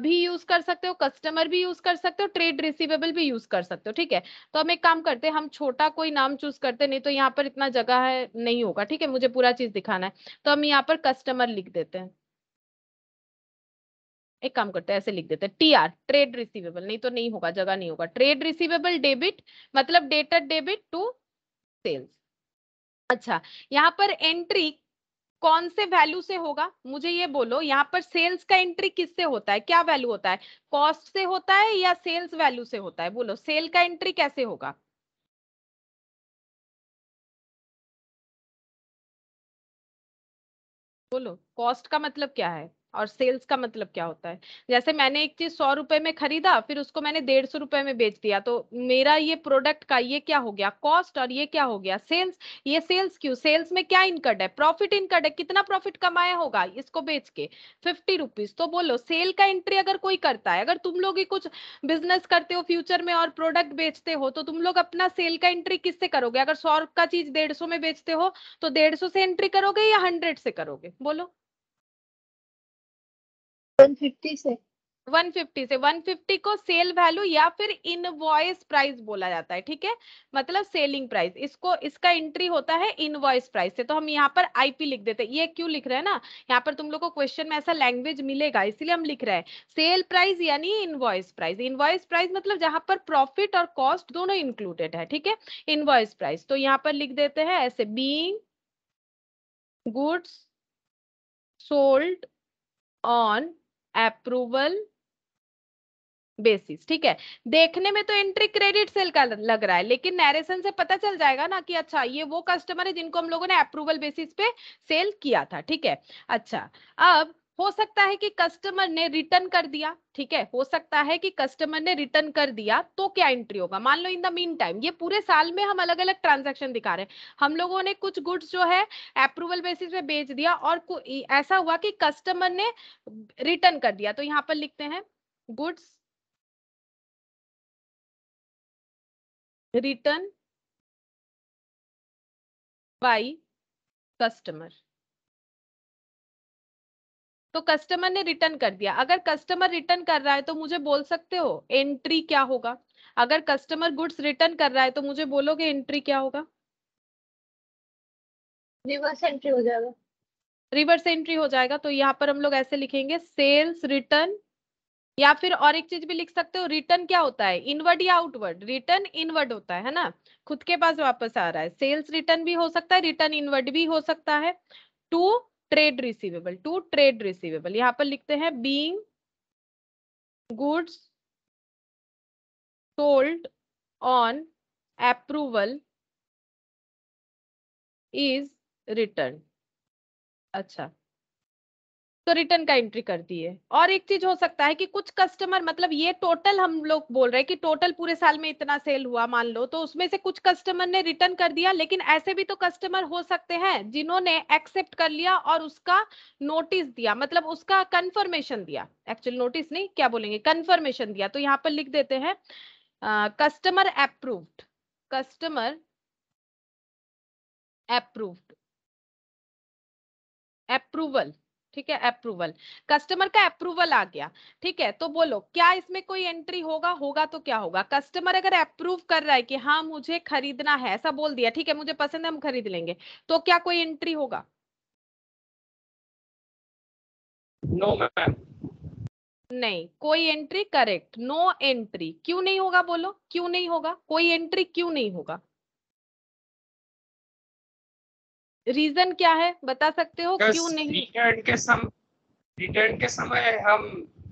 Speaker 2: भी यूज कर सकते हो कस्टमर भी यूज कर सकते हो ट्रेड रिसीवेबल भी यूज कर सकते हो ठीक है तो हम एक काम करते हैं हम छोटा कोई नाम चूज करते नहीं तो यहाँ पर इतना जगह है नहीं होगा ठीक है मुझे पूरा चीज दिखाना है तो हम यहाँ पर कस्टमर लिख देते हैं एक काम करते हैं ऐसे लिख देते हैं टी आर ट्रेड रिसीवेबल नहीं तो नहीं होगा जगह नहीं होगा ट्रेड रिसीवेबल डेबिट मतलब डेटर डेबिट टू सेल्स अच्छा यहाँ पर एंट्री कौन से वैल्यू से होगा मुझे ये बोलो यहाँ पर सेल्स का एंट्री किससे होता है क्या वैल्यू होता है कॉस्ट से होता है या सेल्स वैल्यू से होता है बोलो सेल का एंट्री कैसे होगा बोलो कॉस्ट का मतलब क्या है और सेल्स का मतलब क्या होता है जैसे मैंने एक चीज सौ रुपए में खरीदा फिर उसको मैंने डेढ़ सौ रुपए में बेच दिया तो मेरा ये प्रोडक्ट का ये क्या हो गया कॉस्ट और ये क्या हो गया सेल्स ये सेल्स क्यों सेल्स में क्या इनकट है प्रॉफिट इनकट है कितना प्रॉफिट कमाया होगा इसको बेच के फिफ्टी रुपीज तो बोलो सेल का एंट्री अगर कोई करता है अगर तुम लोग ही कुछ बिजनेस करते हो फ्यूचर में और प्रोडक्ट बेचते हो तो तुम लोग अपना सेल का एंट्री किससे करोगे अगर सौ का चीज डेढ़ में बेचते हो तो डेढ़ से एंट्री करोगे या हंड्रेड से करोगे बोलो 150 से 150 से 150 को सेल वैल्यू या फिर इनवॉइस प्राइस बोला जाता है ठीक है मतलब सेलिंग प्राइस इसको इसका एंट्री होता है इनवॉइस प्राइस से तो हम यहाँ पर आईपी लिख देते हैं ये क्यों लिख रहे हैं ना यहाँ पर तुम लोग को क्वेश्चन में ऐसा लैंग्वेज मिलेगा इसलिए हम लिख रहे हैं सेल प्राइस यानी इनवॉइस प्राइस इनवॉइस प्राइस मतलब जहां पर प्रॉफिट और कॉस्ट दोनों इंक्लूडेड है ठीक है इनवॉइस प्राइस तो यहाँ पर लिख देते हैं ऐसे being goods sold on approval basis ठीक है देखने में तो एंट्री क्रेडिट सेल का लग रहा है लेकिन नैरेशन से पता चल जाएगा ना कि अच्छा ये वो कस्टमर है जिनको हम लोगों ने अप्रूवल बेसिस पे सेल किया था ठीक है अच्छा अब हो सकता है कि कस्टमर ने रिटर्न कर दिया ठीक है हो सकता है कि कस्टमर ने रिटर्न कर दिया तो क्या एंट्री होगा मान लो इन द मीन टाइम ये पूरे साल में हम अलग अलग ट्रांजैक्शन दिखा रहे हैं हम लोगों ने कुछ गुड्स जो है अप्रूवल बेसिस पे बेच दिया और ऐसा हुआ कि कस्टमर ने रिटर्न कर दिया तो यहाँ पर लिखते हैं गुड्स
Speaker 1: रिटर्न बाई
Speaker 2: कस्टमर तो कस्टमर ने रिटर्न कर दिया अगर कस्टमर रिटर्न कर रहा है तो मुझे बोल सकते हो एंट्री क्या होगा अगर कस्टमर गुड्स रिटर्न कर रहा है तो मुझे बोलोगे एंट्री क्या होगा रिवर्स एंट्री हो जाएगा रिवर्स एंट्री हो जाएगा तो यहाँ पर हम लोग ऐसे लिखेंगे सेल्स रिटर्न या फिर और एक चीज भी लिख सकते हो रिटर्न क्या होता है इनवर्ड या आउटवर्ड रिटर्न इनवर्ड होता है है ना खुद के पास वापस आ रहा है सेल्स रिटर्न भी हो सकता है रिटर्न इनवर्ड भी हो सकता है to trade receivable to trade receivable यहाँ पर लिखते हैं being goods sold
Speaker 1: on approval is
Speaker 2: return अच्छा तो रिटर्न का एंट्री कर दिए और एक चीज हो सकता है कि कुछ कस्टमर मतलब ये टोटल हम लोग बोल रहे हैं कि टोटल पूरे साल में इतना सेल हुआ मान लो तो उसमें से कुछ कस्टमर ने रिटर्न कर दिया लेकिन ऐसे भी तो कस्टमर हो सकते हैं जिन्होंने एक्सेप्ट कर लिया और उसका नोटिस दिया मतलब उसका कंफर्मेशन दिया एक्चुअल नोटिस नहीं क्या बोलेंगे कन्फर्मेशन दिया तो यहाँ पर लिख देते हैं customer approved customer approved approval ठीक है अप्रूवल कस्टमर का अप्रूवल आ गया ठीक है तो बोलो क्या इसमें कोई एंट्री होगा होगा तो क्या होगा कस्टमर अगर अप्रूव कर रहा है कि हाँ मुझे खरीदना है ऐसा बोल दिया ठीक है मुझे पसंद है हम खरीद लेंगे तो क्या कोई एंट्री होगा
Speaker 1: नो no, मैम
Speaker 2: नहीं कोई एंट्री करेक्ट नो एंट्री क्यों नहीं होगा बोलो क्यों नहीं होगा कोई एंट्री क्यों नहीं होगा रीजन क्या है बता सकते हो क्यों नहीं रिटर्न के सम रिटर्न के समय हम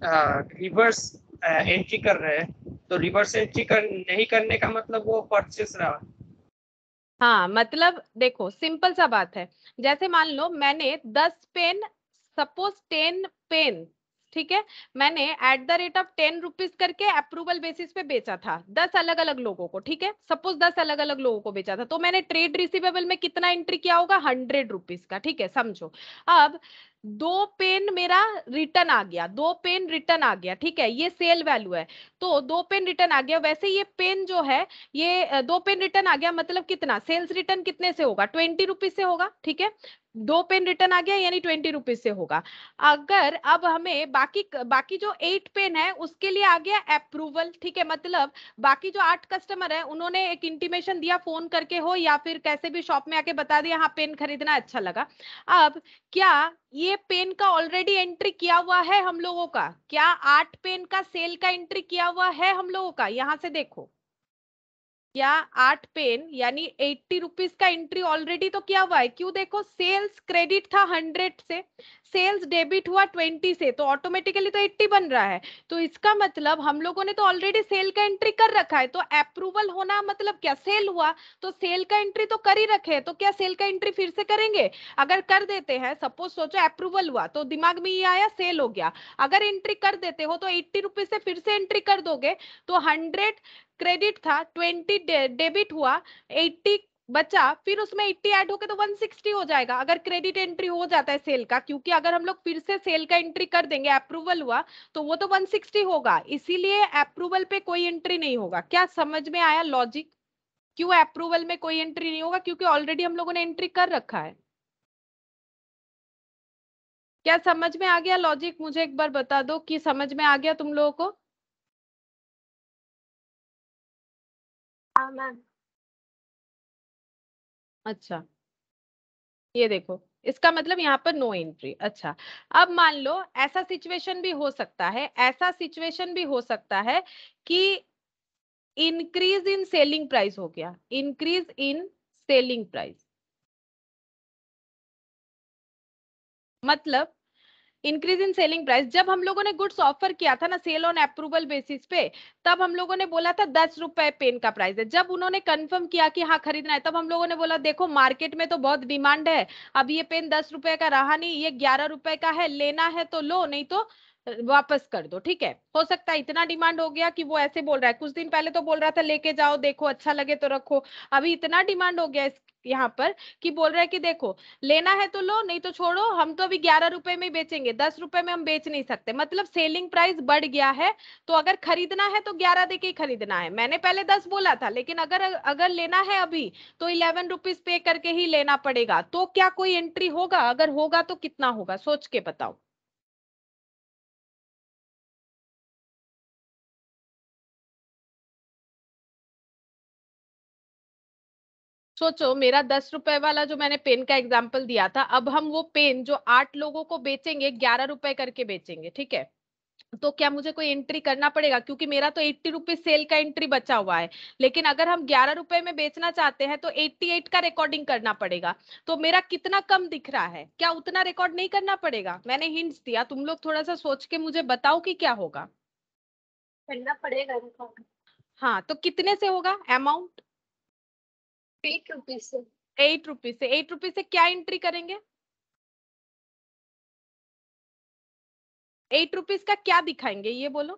Speaker 2: रिवर्स एंट्री कर रहे हैं तो रिवर्स एंट्री कर नहीं करने का
Speaker 1: मतलब वो परचेस रहा
Speaker 2: हाँ मतलब देखो सिंपल सा बात है जैसे मान लो मैंने दस पेन सपोज टेन पेन ठीक है मैंने at the rate of ten rupees करके अप्रूवल बेसिस पे बेचा था दस अलग अलग लोगों को ठीक है सपोज दस अलग अलग लोगों को बेचा था तो मैंने ट्रेड रिसीवेबल में कितना एंट्री किया होगा हंड्रेड रुपीज का ठीक है समझो अब दो पेन मेरा रिटर्न आ गया दो पेन रिटर्न आ गया ठीक है ये सेल वैल्यू है तो दो पेन रिटर्न आ गया वैसे ये पेन जो है ये दो पेन रिटर्न आ गया मतलब कितना सेल्स रिटर्न कितने से होगा ट्वेंटी रुपीज से होगा ठीक है दो पेन रिटर्न आ गया यानी ट्वेंटी रुपीज से होगा अगर अब हमें बाकी बाकी जो एट पेन है उसके लिए आ गया अप्रूवल ठीक है मतलब बाकी जो आठ कस्टमर है उन्होंने एक इंटीमेशन दिया फोन करके हो या फिर कैसे भी शॉप में आके बता दिया हाँ पेन खरीदना अच्छा लगा अब क्या ये पेन का ऑलरेडी एंट्री किया हुआ है हम लोगों का क्या आठ पेन का सेल का एंट्री किया हुआ है हम लोगों का यहाँ से देखो या आठ पेन यानी एट्टी रुपीज का एंट्री ऑलरेडी तो किया हुआ है क्यों देखो सेल्स क्रेडिट था हंड्रेड से सेल्स डेबिट हुआ ट्वेंटी से तो ऑटोमेटिकली तो एट्टी बन रहा है तो इसका मतलब हम लोगों ने तो ऑलरेडी सेल का एंट्री कर रखा है तो अप्रूवल होना मतलब क्या सेल हुआ तो सेल का एंट्री तो कर ही रखे तो क्या सेल का एंट्री फिर से करेंगे अगर कर देते हैं सपोज सोचो अप्रूवल हुआ तो दिमाग में ये आया सेल हो गया अगर एंट्री कर देते हो तो एट्टी से फिर से एंट्री कर दोगे तो हंड्रेड क्रेडिट था ट्वेंटी डेबिट हुआ 80 बचा फिर उसमें 80 ऐड होकर तो 160 हो जाएगा अगर क्रेडिट एंट्री हो जाता है सेल का क्योंकि अगर हम लोग फिर से सेल का एंट्री कर देंगे अप्रूवल हुआ तो वो तो 160 होगा इसीलिए अप्रूवल पे कोई एंट्री नहीं होगा क्या समझ में आया लॉजिक क्यों अप्रूवल में कोई एंट्री नहीं होगा क्योंकि ऑलरेडी हम लोगों ने एंट्री कर रखा है क्या समझ में आ गया लॉजिक मुझे एक बार बता दो कि
Speaker 1: समझ में आ गया तुम लोगों को
Speaker 2: अच्छा ये देखो इसका मतलब यहाँ पर नो एंट्री अच्छा अब मान लो ऐसा सिचुएशन भी हो सकता है ऐसा सिचुएशन भी हो सकता है कि इंक्रीज इन सेलिंग प्राइस हो गया इंक्रीज इन सेलिंग प्राइस मतलब इंक्रीज इन सेलिंग प्राइस जब हम लोगों ने गुड्स ऑफर किया था ना सेल ऑन अप्रूवल बेसिस पे तब हम लोगों ने बोला था दस रुपए पेन का प्राइस है जब उन्होंने कंफर्म किया कि हाँ खरीदना है तब हम लोगों ने बोला देखो मार्केट में तो बहुत डिमांड है अब ये पेन दस रुपए का रहा नहीं ये ग्यारह रुपए का है लेना है तो लो नहीं तो वापस कर दो ठीक है हो सकता है इतना डिमांड हो गया कि वो ऐसे बोल रहा है कुछ दिन पहले तो बोल रहा था लेके जाओ देखो अच्छा लगे तो रखो अभी इतना डिमांड हो गया इस यहाँ पर कि बोल रहा है कि देखो लेना है तो लो नहीं तो छोड़ो हम तो अभी ग्यारह रुपए में बेचेंगे दस रुपए में हम बेच नहीं सकते मतलब सेलिंग प्राइस बढ़ गया है तो अगर खरीदना है तो ग्यारह दे के ही खरीदना है मैंने पहले दस बोला था लेकिन अगर अगर लेना है अभी तो इलेवन रुपीज पे करके ही लेना पड़ेगा तो क्या कोई एंट्री होगा अगर होगा तो कितना होगा सोच के बताओ सोचो मेरा दस रुपए वाला जो मैंने पेन का एग्जाम्पल दिया था अब हम वो पेन जो आठ लोगों को बेचेंगे ग्यारह रुपए करके बेचेंगे ठीक है तो क्या मुझे कोई एंट्री करना पड़ेगा क्योंकि मेरा तो एट्टी रुपीज सेल का एंट्री बचा हुआ है लेकिन अगर हम ग्यारह रुपए में बेचना चाहते हैं तो एट्टी एट का रिकॉर्डिंग करना पड़ेगा तो मेरा कितना कम दिख रहा है क्या उतना रिकॉर्ड नहीं करना पड़ेगा मैंने हिंट्स दिया तुम लोग थोड़ा सा सोच के मुझे बताओ कि क्या होगा करना पड़ेगा हाँ तो कितने से होगा अमाउंट एट रुपीज से एट रुपीज से एट रुपीज से क्या एंट्री
Speaker 1: करेंगे एट रुपीज का क्या
Speaker 2: दिखाएंगे ये बोलो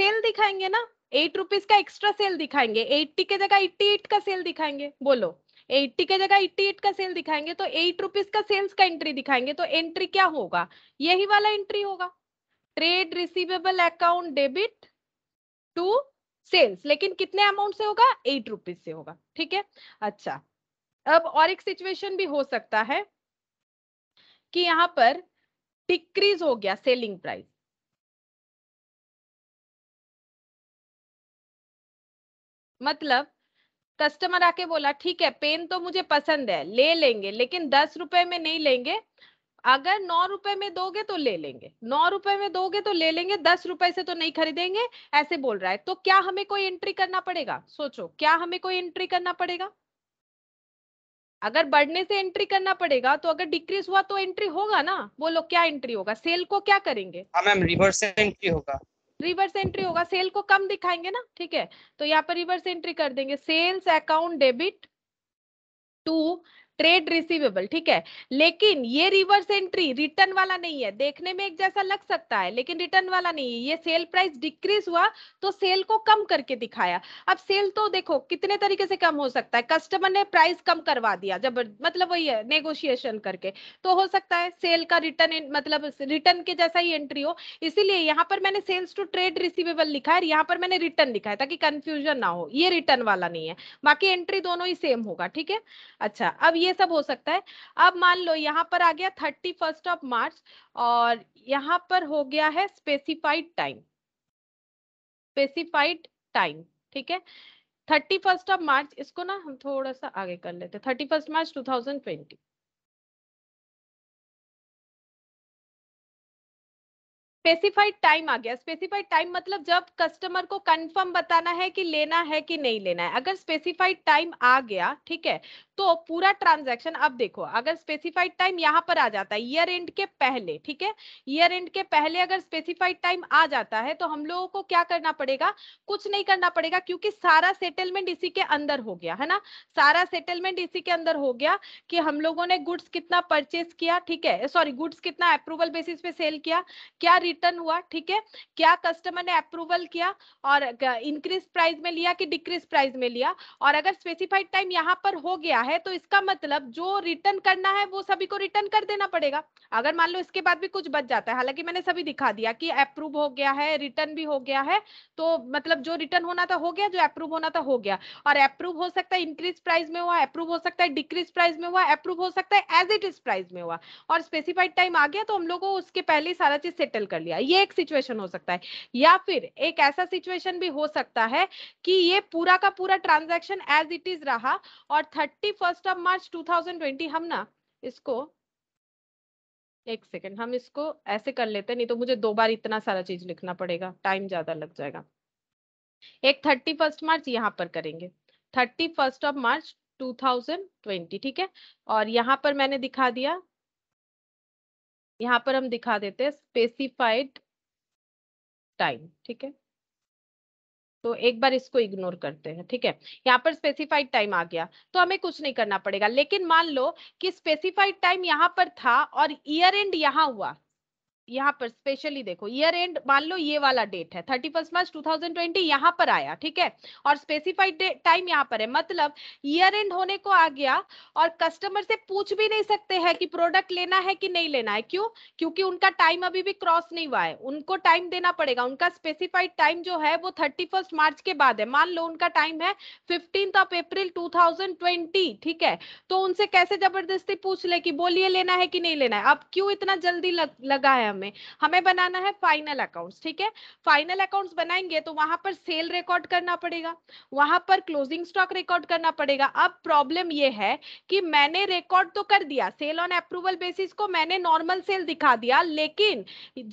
Speaker 2: सेल दिखाएंगे ना एट रुपीज का एक्स्ट्रा सेल दिखाएंगे एट्टी के जगह एट्टी एट का सेल दिखाएंगे बोलो एट्टी के जगह एट्टी एट का सेल दिखाएंगे तो एट रुपीज का सेल्स का एंट्री दिखाएंगे तो एंट्री क्या होगा यही वाला एंट्री होगा trade receivable account debit to sales लेकिन कितने अमाउंट से होगा एट रुपीज से होगा ठीक है अच्छा अब और एक सिचुएशन भी हो सकता है कि यहाँ पर डिक्रीज हो गया सेलिंग प्राइस मतलब कस्टमर आके बोला ठीक है पेन तो मुझे पसंद है ले लेंगे लेकिन दस रुपए में नहीं लेंगे अगर नौ रुपए में दोगे तो ले लेंगे नौ रुपए में दोगे तो ले लेंगे दस रुपए से तो नहीं खरीदेंगे ऐसे बोल रहा है तो क्या हमें कोई एंट्री करना पड़ेगा सोचो क्या हमें कोई एंट्री करना पड़ेगा अगर बढ़ने से एंट्री करना पड़ेगा तो अगर डिक्रीज हुआ तो एंट्री होगा ना बोलो क्या एंट्री होगा सेल को क्या करेंगे
Speaker 1: मैम रिवर्स एंट्री होगा
Speaker 2: रिवर्स एंट्री होगा सेल को कम दिखाएंगे ना ठीक है तो यहाँ पर रिवर्स एंट्री कर देंगे sales account debit to trade receivable ठीक है लेकिन ये रिवर्स एंट्री रिटर्न वाला नहीं है देखने में एक जैसा लग सकता है लेकिन रिटर्न वाला नहीं है ये सेल प्राइस डिक्रीज हुआ तो सेल को कम करके दिखाया अब सेल तो देखो कितने तरीके से कम हो सकता है कस्टमर ने प्राइस कम करवा दिया जब मतलब वही है नेगोशिएशन करके तो हो सकता है सेल का रिटर्न मतलब रिटर्न के जैसा ही एंट्री हो इसीलिए यहाँ पर मैंने सेल्स टू ट्रेड रिसीवेबल लिखा है यहाँ पर मैंने रिटर्न लिखा है ताकि कंफ्यूजन ना हो ये रिटर्न वाला नहीं है बाकी एंट्री दोनों ही सेम होगा ठीक है अच्छा अब ये ये सब हो सकता है अब मान लो यहाँ पर आ गया थर्टी फर्स्ट ऑफ मार्च और यहाँ पर हो गया है स्पेसिफाइड टाइम स्पेसिफाइड टाइम ठीक है थर्टी फर्स्ट ऑफ मार्च इसको ना हम थोड़ा सा आगे कर लेते हैं thirty first March two thousand twenty specified time आ गया स्पेसिफाइड टाइम मतलब जब कस्टमर को कंफर्म बताना है कि लेना है कि नहीं लेना है अगर स्पेसिफाइड टाइम आ गया ठीक है तो पूरा ट्रांजैक्शन अब देखो अगर स्पेसिफाइड टाइम यहाँ पर आ जाता है ईयर एंड के पहले ठीक है ईयर एंड के पहले अगर स्पेसिफाइड टाइम आ जाता है तो हम लोगों को क्या करना पड़ेगा कुछ नहीं करना पड़ेगा क्योंकि सारा सेटलमेंट इसी के अंदर हो गया है ना सारा सेटलमेंट इसी के अंदर हो गया कि हम लोगों ने गुड्स कितना परचेस किया ठीक है सॉरी गुड्स कितना अप्रूवल बेसिस पे सेल किया क्या रिटर्न हुआ ठीक है क्या कस्टमर ने अप्रूवल किया और इंक्रीज प्राइस में लिया कि डिक्रीज प्राइस में लिया और अगर स्पेसिफाइड टाइम यहाँ पर हो गया है तो इसका मतलब जो रिटर्न करना है वो सभी को रिटर्न कर देना पड़ेगा अगर मान लो इसके बाद भी कुछ बच जाता है हालांकि मैंने सभी दिखा दिया कि अप्रूव हो गया है रिटर्न भी हो गया है तो मतलब जो रिटर्न होना था हो गया जो अप्रूव होना था हो गया और अप्रूव हो सकता है इंक्रीज प्राइस में हुआ अप्रूव हो सकता है डिक्रीज प्राइस में हुआ अप्रूव हो सकता है एज इट इज प्राइस में हुआ और स्पेसिफाइड टाइम आ गया तो हम लोगों को उसके पहले सारा चीज सेटल कर लिया ये एक सिचुएशन हो सकता है या फिर एक ऐसा सिचुएशन भी हो सकता है कि ये पूरा का पूरा ट्रांजेक्शन एज इट इज रहा और थर्टी फर्स्ट ऑफ मार्च 2020 हम ना इसको एक सेकेंड हम इसको ऐसे कर लेते नहीं तो मुझे दो बार इतना सारा चीज लिखना पड़ेगा टाइम ज्यादा लग जाएगा एक थर्टी फर्स्ट मार्च यहाँ पर करेंगे थर्टी फर्स्ट ऑफ मार्च 2020 ठीक है और यहाँ पर मैंने दिखा दिया यहाँ पर हम दिखा देते हैं स्पेसिफाइड टाइम ठीक है तो एक बार इसको इग्नोर करते हैं ठीक है यहाँ पर स्पेसिफाइड टाइम आ गया तो हमें कुछ नहीं करना पड़ेगा लेकिन मान लो कि स्पेसिफाइड टाइम यहाँ पर था और ईयर एंड यहाँ हुआ यहाँ पर स्पेशली देखो ईयर एंड मान लो ये वाला डेट है thirty first March two thousand twenty यहाँ पर आया ठीक है और स्पेसिफाइड टाइम यहाँ पर है मतलब ईयर एंड होने को आ गया और कस्टमर से पूछ भी नहीं सकते हैं कि प्रोडक्ट लेना है कि नहीं लेना है क्यों क्योंकि उनका टाइम अभी भी क्रॉस नहीं हुआ है उनको टाइम देना पड़ेगा उनका स्पेसिफाइड टाइम जो है वो थर्टी मार्च के बाद है मान लो उनका टाइम है फिफ्टींथ ऑफ अप्रिल टू ठीक है तो उनसे कैसे जबरदस्ती पूछ ले कि बोलिए लेना है कि नहीं लेना है अब क्यों इतना जल्दी लग, लगा है हमें हमें बनाना है फाइनल अकाउंट्स ठीक है फाइनल अकाउंट्स बनाएंगे तो वहां पर सेल रिकॉर्ड करना पड़ेगा वहां पर क्लोजिंग स्टॉक रिकॉर्ड करना पड़ेगा अब प्रॉब्लम यह है कि मैंने रिकॉर्ड तो कर दिया सेल ऑन अप्रूवल बेसिस को मैंने नॉर्मल सेल दिखा दिया लेकिन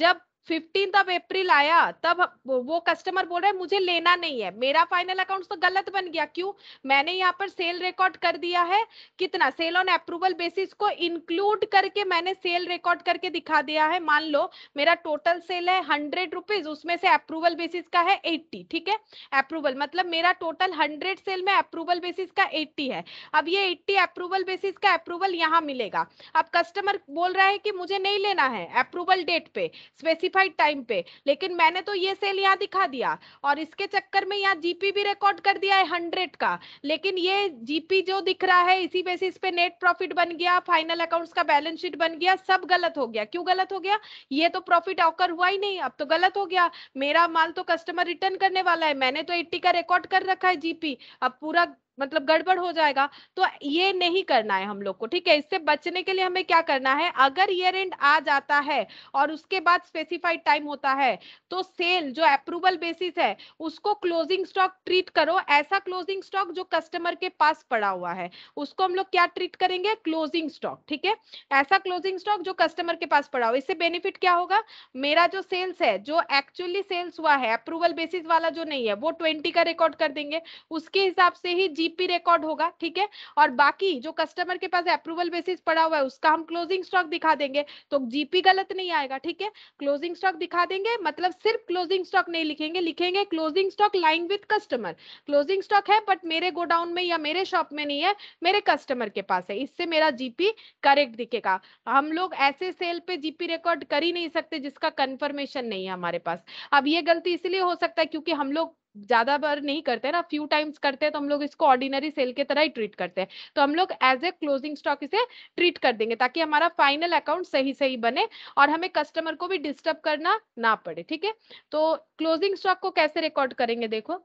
Speaker 2: जब फिफ्टीन ऑफ अप्रैल आया तब वो कस्टमर बोल रहा है मुझे लेना नहीं है मेरा फाइनल अकाउंट तो गलत बन गया क्यों मैंने यहाँ पर सेल रिकॉर्ड कर दिया है कितना सेल ऑन अप्रूवल बेसिस को इंक्लूड करके मैंने सेल रिकॉर्ड करके दिखा दिया है मान लो मेरा टोटल सेल है हंड्रेड रुपीज उसमें से अप्रूवल बेसिस का है एट्टी ठीक है अप्रूवल मतलब मेरा टोटल हंड्रेड सेल में अप्रूवल बेसिस का एट्टी है अब ये एट्टी अप्रूवल बेसिस का अप्रूवल यहाँ मिलेगा अब कस्टमर बोल रहा है कि मुझे नहीं लेना है अप्रूवल डेट पे स्पेसिफिक स्पेसिफाइड टाइम पे लेकिन मैंने तो ये सेल यहाँ दिखा दिया और इसके चक्कर में यहाँ जीपी भी रिकॉर्ड कर दिया है हंड्रेड का लेकिन ये जीपी जो दिख रहा है इसी बेसिस पे नेट प्रॉफिट बन गया फाइनल अकाउंट का बैलेंस शीट बन गया सब गलत हो गया क्यों गलत हो गया ये तो प्रॉफिट ऑकर हुआ ही नहीं अब तो गलत हो गया मेरा माल तो कस्टमर रिटर्न करने वाला है मैंने तो एट्टी का रिकॉर्ड कर रखा है जीपी अब पूरा मतलब गड़बड़ हो जाएगा तो ये नहीं करना है हम लोग को ठीक है इससे बचने के लिए हमें क्या करना है अगर ईयर एंड आ जाता है और उसके बाद स्पेसिफाइड टाइम होता है तो सेल जो अप्रूवल बेसिस है उसको क्लोजिंग स्टॉक ट्रीट करो ऐसा क्लोजिंग स्टॉक जो कस्टमर के पास पड़ा हुआ है उसको हम लोग क्या ट्रीट करेंगे क्लोजिंग स्टॉक ठीक है ऐसा क्लोजिंग स्टॉक जो कस्टमर के पास पड़ा हुआ इससे बेनिफिट क्या होगा मेरा जो सेल्स है जो एक्चुअली सेल्स हुआ है अप्रूवल बेसिस वाला जो नहीं है वो ट्वेंटी का रिकॉर्ड कर देंगे उसके हिसाब से ही जी सीपी रिकॉर्ड होगा ठीक है और बाकी जो कस्टमर के पास अप्रूवल बेसिस पड़ा हुआ है उसका हम क्लोजिंग स्टॉक दिखा देंगे तो जीपी गलत नहीं आएगा ठीक है क्लोजिंग स्टॉक दिखा देंगे मतलब सिर्फ क्लोजिंग स्टॉक नहीं लिखेंगे लिखेंगे closing stock line with customer closing stock है बट मेरे गोडाउन में या मेरे शॉप में नहीं है मेरे कस्टमर के पास है इससे मेरा जीपी करेक्ट दिखेगा हम लोग ऐसे सेल पे जीपी रिकॉर्ड कर ही नहीं सकते जिसका कंफर्मेशन नहीं है हमारे पास अब ये गलती इसलिए हो सकता है क्योंकि हम लोग ज्यादा बार नहीं करते ना फ्यू टाइम्स करते हैं तो हम लोग इसको ऑर्डिनरी सेल के तरह ही ट्रीट करते हैं तो हम लोग एज ए क्लोजिंग स्टॉक इसे ट्रीट कर देंगे ताकि हमारा फाइनल अकाउंट सही सही बने और हमें कस्टमर को भी डिस्टर्ब करना ना पड़े ठीक है तो क्लोजिंग स्टॉक को कैसे रिकॉर्ड करेंगे देखो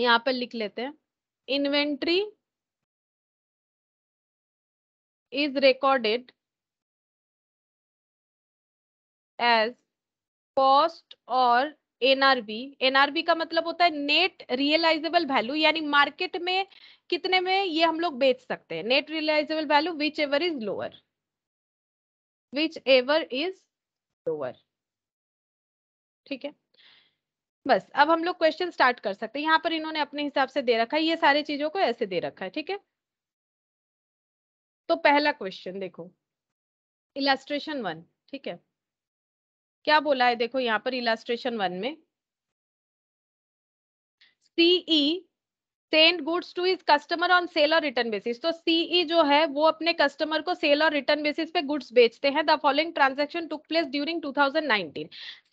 Speaker 2: यहाँ पर लिख लेते हैं inventory is recorded as cost और एनआरबी एनआरबी का मतलब होता है नेट रियलाइजेबल वैल्यू यानी मार्केट में कितने में ये हम लोग बेच सकते हैं net realisable value whichever is lower whichever is lower ठीक है बस अब हम लोग क्वेश्चन स्टार्ट कर सकते हैं यहाँ पर इन्होंने अपने हिसाब से दे रखा है ये सारी चीजों को ऐसे दे रखा है ठीक है तो पहला क्वेश्चन देखो इलास्ट्रेशन वन ठीक है क्या बोला है देखो यहाँ पर इलास्ट्रेशन वन में C E send goods to its customer on sale और रिटर्न बेसिस तो सीई e जो है वो अपने कस्टमर को सेल और रिटर्न बेसिस पे गुड्स बेचते हैं the following transaction took place during 2019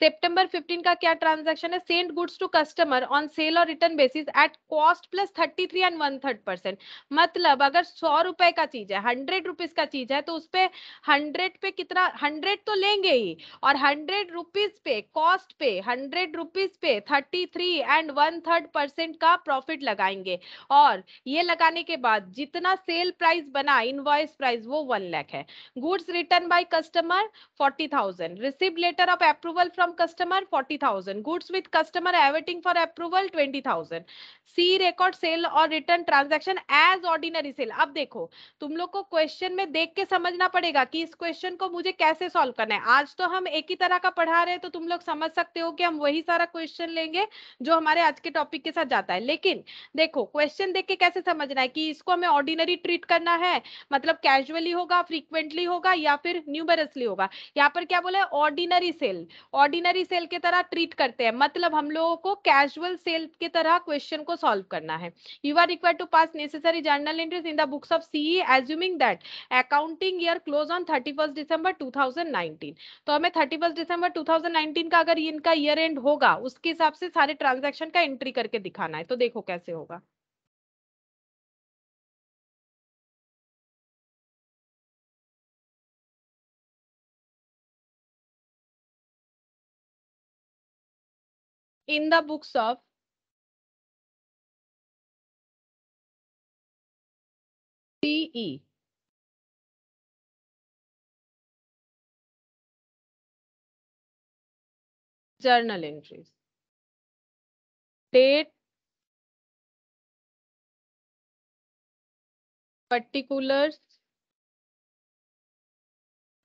Speaker 2: September fifteen का क्या ट्रांजेक्शन है send goods to customer on sale और return basis at cost plus thirty three and one third percent मतलब अगर सौ रुपए का चीज है हंड्रेड रुपीज का चीज है तो उसपे हंड्रेड पे कितना हंड्रेड तो लेंगे ही और हंड्रेड रुपीज पे कॉस्ट पे हंड्रेड रुपीज पे thirty three and one third percent का प्रॉफिट लगाएंगे और ये लगाने के बाद जितना सेल प्राइस बना इनवॉइस प्राइस वो वन लैख है goods return by customer forty thousand receive letter of approval from from customer 40000 goods with customer awaiting for approval 20000 C record sale और return transaction as ordinary sale अब देखो तुम लोग को question में देख के समझना पड़ेगा कि इस क्वेश्चन को मुझे कैसे सॉल्व करना है आज तो हम एक ही तरह का पढ़ा रहे हैं तो तुम लोग समझ सकते हो कि हम वही सारा क्वेश्चन लेंगे जो हमारे आज के टॉपिक के साथ जाता है लेकिन देखो क्वेश्चन देख के कैसे समझना है कि इसको हमें ऑर्डिनरी ट्रीट करना है मतलब कैजुअली होगा फ्रीक्वेंटली होगा या फिर न्यूमरसली होगा यहाँ पर क्या बोला है ordinary sale ordinary ordinary sale के तरह ट्रीट करते हैं मतलब हम लोगों को कैजुअल सेल के तरह क्वेश्चन को सॉल्व करना है you are require to pass necessary journal entries in the books of C E assuming that accounting year close on thirty first December two तो हमें थर्टी फर्स्ट दिसंबर टू का अगर इनका ईयर एंड होगा उसके हिसाब से सारे ट्रांजेक्शन का एंट्री करके दिखाना है तो देखो कैसे होगा
Speaker 1: in the books of CE. Journal entries. Date, particulars,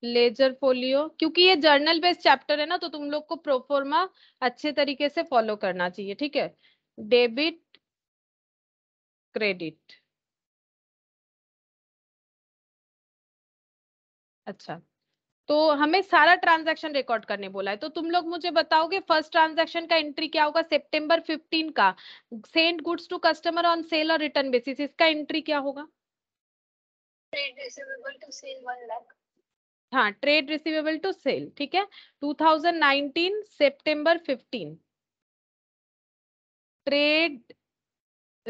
Speaker 2: ledger folio क्योंकि ये जर्नल बेस्ड चैप्टर है ना तो तुम लोग को प्रोफोर्मा अच्छे तरीके से फॉलो करना चाहिए ठीक है डेबिट क्रेडिट अच्छा तो हमें सारा ट्रांजैक्शन रिकॉर्ड करने बोला है तो तुम लोग मुझे बताओगे फर्स्ट ट्रांजैक्शन का एंट्री क्या होगा सितंबर 15 का send goods to customer on sale और रिटर्न बेसिस इसका एंट्री क्या होगा हाँ ट्रेड रिसीवेबल टू सेल ठीक है 2019 सितंबर 15 trade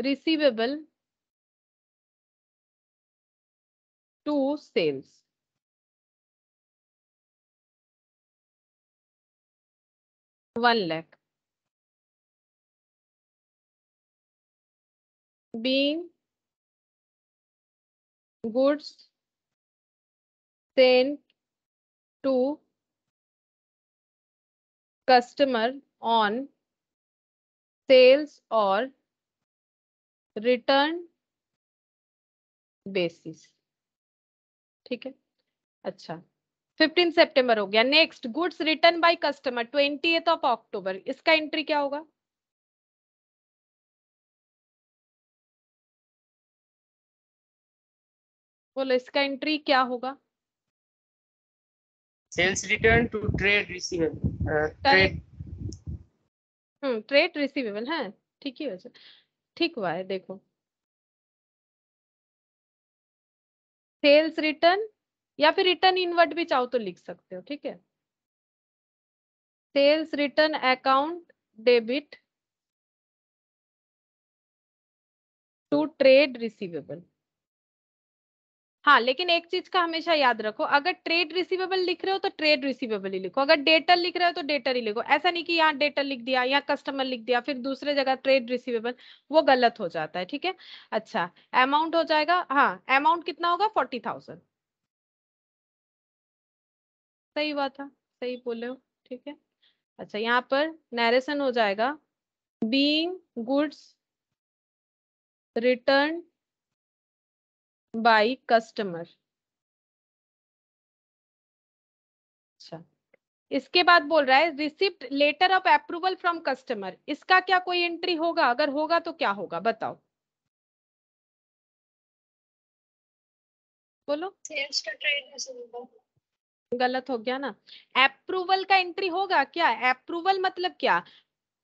Speaker 1: receivable to sales one lakh being goods sent to customer on sales or return basis
Speaker 2: ठीक है अच्छा 15 सितंबर हो गया next goods return by customer twenty of October इसका एंट्री क्या होगा बोलो इसका एंट्री क्या होगा
Speaker 1: sales return to trade receivable trade
Speaker 2: hmm trade receivable है ठीक ही वैसे
Speaker 1: ठीक हुआ है देखो
Speaker 2: सेल्स रिटर्न या फिर रिटर्न इनवर्ट भी चाहो तो लिख सकते हो ठीक है sales return account debit to trade receivable हाँ लेकिन एक चीज का हमेशा याद रखो अगर ट्रेड रिसीवेबल लिख रहे हो तो ट्रेड रिसीवेबल ही लिखो अगर डेटर लिख रहे हो तो डेटर ही लिखो ऐसा नहीं कि यहाँ डेटर लिख दिया यहाँ कस्टमर लिख दिया फिर दूसरे जगह ट्रेड रिसीवेबल वो गलत हो जाता है ठीक है अच्छा अमाउंट हो जाएगा हाँ अमाउंट कितना होगा फोर्टी थाउजेंड सही बात है सही बोले हो ठीक है अच्छा यहाँ पर नरेशन हो जाएगा being goods return by customer अच्छा इसके बाद बोल रहा है receipt letter of approval from customer इसका क्या कोई एंट्री होगा अगर होगा तो क्या होगा बताओ बोलो
Speaker 1: सेल्स ट्रेड
Speaker 2: गलत हो गया ना अप्रूवल का एंट्री होगा क्या अप्रूवल मतलब क्या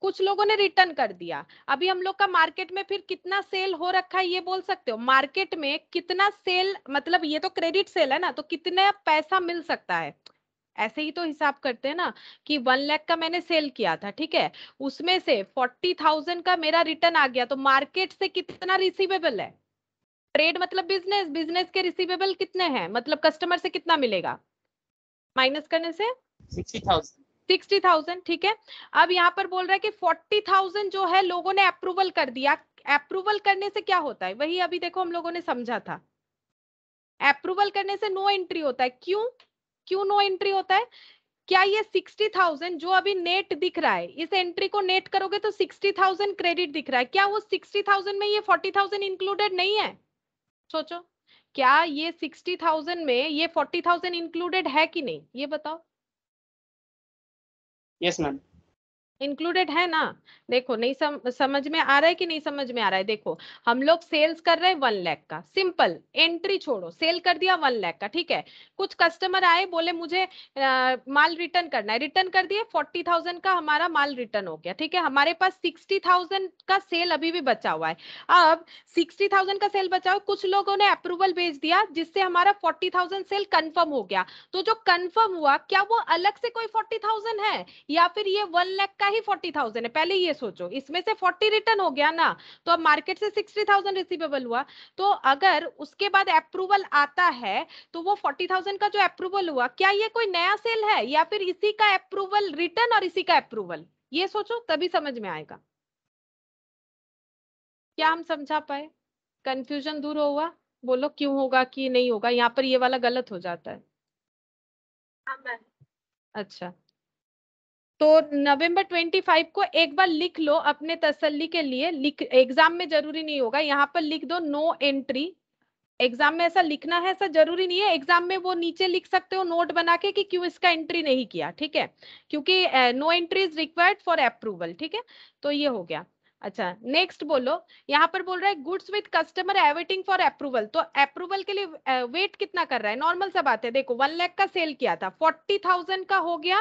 Speaker 2: कुछ लोगों ने रिटर्न कर दिया अभी हम लोग का मार्केट में फिर कितना सेल हो रखा है ये बोल सकते हो मार्केट में कितना सेल मतलब ये तो क्रेडिट सेल है ना तो कितने पैसा मिल सकता है ऐसे ही तो हिसाब करते हैं ना कि वन लैख का मैंने सेल किया था ठीक है उसमें से फोर्टी थाउजेंड का मेरा रिटर्न आ गया तो मार्केट से कितना रिसीवेबल है ट्रेड मतलब बिजनेस बिजनेस के रिसीवेबल कितने हैं मतलब कस्टमर से कितना मिलेगा माइनस करने से सिक्सटी थाउजेंड सिक्सटी थाउजेंड ठीक है अब यहाँ पर बोल रहा है कि फोर्टी थाउजेंड जो है लोगों ने अप्रूवल कर दिया अप्रूवल करने से क्या होता है वही अभी देखो हम लोगों ने समझा था अप्रूवल करने से नो एंट्री होता है क्यों क्यों नो एंट्री होता है क्या ये सिक्सटी थाउजेंड जो अभी नेट दिख रहा है इस एंट्री को नेट करोगे तो सिक्सटी थाउजेंड क्रेडिट दिख रहा है क्या वो सिक्सटी थाउजेंड में ये फोर्टी थाउजेंड इंक्लूडेड नहीं है सोचो क्या ये सिक्सटी थाउजेंड में ये फोर्टी थाउजेंड इंक्लूडेड है कि नहीं ये बताओ yes ma'am. इंक्लूडेड है ना देखो नहीं सम, समझ में आ रहा है कि नहीं समझ में आ रहा है देखो हम लोग सेल्स कर रहे हैं वन लैख का सिंपल एंट्री छोड़ो सेल कर दिया वन लैख का ठीक है कुछ कस्टमर आए बोले मुझे आ, माल रिटर्न करना है रिटर्न कर दिए फोर्टी थाउजेंड का हमारा माल रिटर्न हो गया ठीक है हमारे पास सिक्सटी थाउजेंड का सेल अभी भी बचा हुआ है अब सिक्सटी थाउजेंड का सेल बचा हुआ कुछ लोगों ने अप्रूवल भेज दिया जिससे हमारा फोर्टी थाउजेंड सेल कन्फर्म हो गया तो जो कन्फर्म हुआ क्या वो अलग से कोई फोर्टी थाउजेंड है या फिर ये वन लैख का ही फोर्टी थाउजेंड है पहले ये सोचो इसमें से फोर्टी रिटर्न हो गया ना तो अब मार्केट से सिक्सटी थाउजेंड रिसीवेबल हुआ तो अगर उसके बाद अप्रूवल आता है तो वो फोर्टी थाउजेंड का जो अप्रूवल हुआ क्या ये कोई नया सेल है या फिर इसी का अप्रूवल रिटर्न और इसी का अप्रूवल ये सोचो तभी समझ में आएगा क्या हम समझा पाए कंफ्यूजन दूर होगा बोलो क्यों होगा कि नहीं होगा यहाँ पर ये वाला गलत हो जाता है हाँ, अच्छा तो नवंबर 25 को एक बार लिख लो अपने तसल्ली के लिए लिख एग्जाम में जरूरी नहीं होगा यहाँ पर लिख दो नो एंट्री एग्जाम में ऐसा लिखना है ऐसा जरूरी नहीं है एग्जाम में वो नीचे लिख सकते हो नोट बना के कि क्यों इसका एंट्री नहीं किया ठीक है क्योंकि no entry is required for approval ठीक है तो ये हो गया अच्छा नेक्स्ट बोलो यहाँ पर बोल रहा है goods with customer awaiting for approval तो अप्रूवल के लिए वेट कितना कर रहा है नॉर्मल सा बात है देखो वन लाख का सेल किया था फोर्टी थाउजेंड का हो गया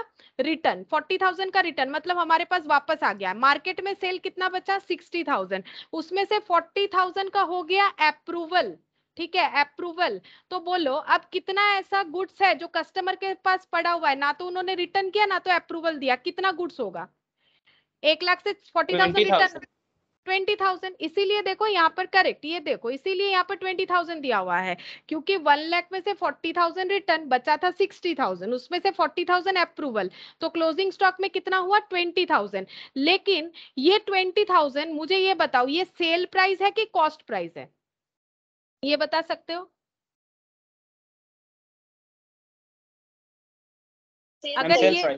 Speaker 2: रिटर्न फोर्टी थाउजेंड का रिटर्न मतलब हमारे पास वापस आ गया मार्केट में सेल कितना बचा सिक्सटी थाउजेंड उसमें से फोर्टी थाउजेंड का हो गया अप्रूवल ठीक है अप्रूवल तो बोलो अब कितना ऐसा गुड्स है जो कस्टमर के पास पड़ा हुआ है ना तो उन्होंने रिटर्न किया ना तो अप्रूवल दिया कितना गुड्स होगा एक लाख से forty thousand return twenty thousand इसीलिए देखो यहाँ पर करेक्ट ये देखो इसीलिए यहाँ पर ट्वेंटी थाउजेंड दिया हुआ है क्योंकि वन लाख में से फोर्टी थाउजेंड रिटर्न बचा था सिक्सटी थाउजेंड उसमें से फोर्टी थाउजेंड अप्रूवल तो क्लोजिंग स्टॉक में कितना हुआ ट्वेंटी थाउजेंड लेकिन ये ट्वेंटी थाउजेंड मुझे ये बताओ ये सेल प्राइस है कि कॉस्ट प्राइस है ये बता सकते हो अगर ये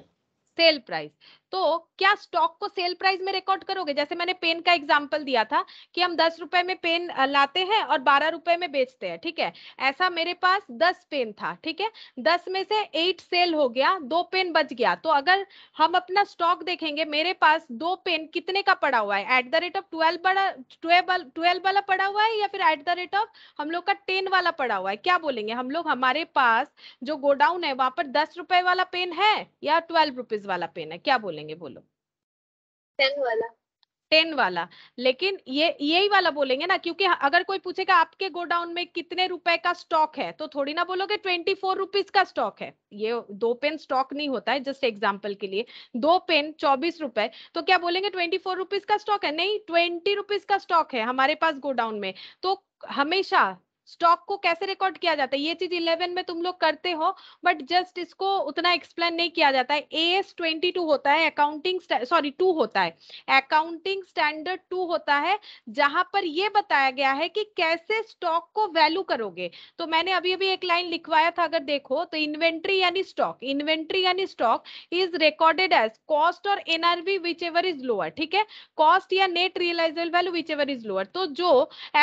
Speaker 2: सेल प्राइस तो क्या स्टॉक को सेल प्राइस में रिकॉर्ड करोगे जैसे मैंने पेन का एग्जाम्पल दिया था कि हम दस रुपए में पेन लाते हैं और बारह रुपए में बेचते हैं ठीक है ऐसा मेरे पास दस पेन था ठीक है दस में से एट सेल हो गया दो पेन बच गया तो अगर हम अपना स्टॉक देखेंगे मेरे पास दो पेन कितने का पड़ा हुआ है at the rate of twelve बड़ा ट्वेल्व ट्वेल्व वाला पड़ा हुआ है या फिर एट द रेट ऑफ हम लोग का टेन वाला पड़ा हुआ है क्या बोलेंगे हम लोग हमारे पास जो गोडाउन है वहां पर दस रुपए वाला पेन है या ट्वेल्व रुपीज वाला पेन है क्या बोलेंगे बोलेंगे बोलो टेन वाला टेन वाला लेकिन ये यही वाला बोलेंगे ना क्योंकि अगर कोई पूछेगा आपके गोडाउन में कितने रुपए का स्टॉक है तो थोड़ी ना बोलोगे ट्वेंटी फोर रुपीज का स्टॉक है ये दो पेन स्टॉक नहीं होता है जस्ट एग्जाम्पल के लिए दो पेन चौबीस रुपए तो क्या बोलेंगे ट्वेंटी फोर रुपीज का स्टॉक है नहीं ट्वेंटी रुपीज का स्टॉक है हमारे पास गोडाउन में तो हमेशा स्टॉक को कैसे रिकॉर्ड किया जाता है ये चीज 11 में तुम लोग करते हो बट जस्ट इसको उतना एक्सप्लेन नहीं किया जाता है ए एस ट्वेंटी टू होता है अकाउंटिंग सॉरी टू होता है अकाउंटिंग स्टैंडर्ड टू होता है जहां पर ये बताया गया है कि कैसे स्टॉक को वैल्यू करोगे तो मैंने अभी अभी एक लाइन लिखवाया था अगर देखो तो इन्वेंट्री यानी स्टॉक इन्वेंट्री यानी stock is recorded as cost और NRV whichever is lower ठीक है कॉस्ट या net realisable value whichever is lower तो जो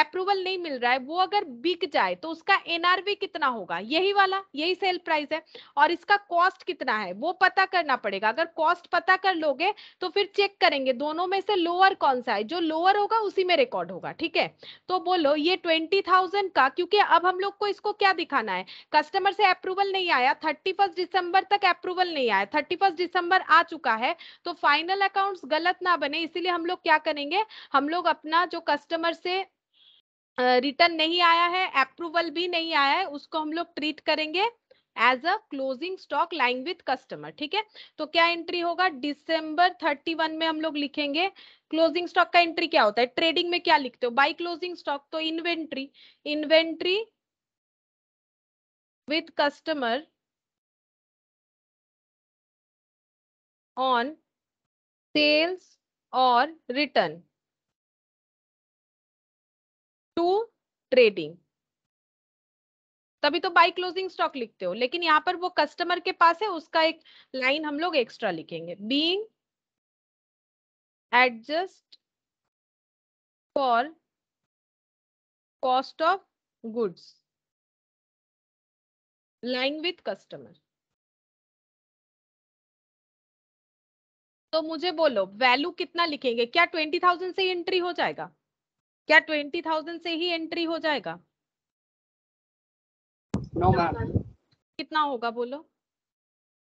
Speaker 2: अप्रूवल नहीं मिल रहा है वो अगर बी बिक जाए तो उसका एनआरवी कितना होगा यही वाला यही सेल प्राइस है और इसका कॉस्ट कितना है वो पता करना पड़ेगा अगर कॉस्ट पता कर लोगे तो फिर चेक करेंगे दोनों में से लोअर कौन सा है जो लोअर होगा उसी में रिकॉर्ड होगा ठीक है तो बोलो ये ट्वेंटी का क्योंकि अब हम लोग को इसको क्या दिखाना है कस्टमर से अप्रूवल नहीं आया थर्टी दिसंबर तक अप्रूवल नहीं आया थर्टी दिसंबर आ चुका है तो फाइनल अकाउंट गलत ना बने इसीलिए हम लोग क्या करेंगे हम लोग अपना जो कस्टमर से रिटर्न नहीं आया है अप्रूवल भी नहीं आया है उसको हम लोग ट्रीट करेंगे as a closing stock lying with customer ठीक है तो क्या एंट्री होगा डिसम्बर वन में हम लोग लिखेंगे क्लोजिंग स्टॉक का एंट्री क्या होता है ट्रेडिंग में क्या लिखते हो बाई क्लोजिंग स्टॉक तो inventory inventory
Speaker 1: with customer on sales और रिटर्न
Speaker 2: टू ट्रेडिंग तभी तो बाई क्लोजिंग स्टॉक लिखते हो लेकिन यहाँ पर वो कस्टमर के पास है उसका एक लाइन हम लोग एक्स्ट्रा लिखेंगे being adjust
Speaker 1: for cost of goods lying with customer
Speaker 2: तो मुझे बोलो वैल्यू कितना लिखेंगे क्या ट्वेंटी थाउजेंड से एंट्री हो जाएगा क्या ट्वेंटी थाउजेंड से ही एंट्री हो जाएगा no, कितना होगा बोलो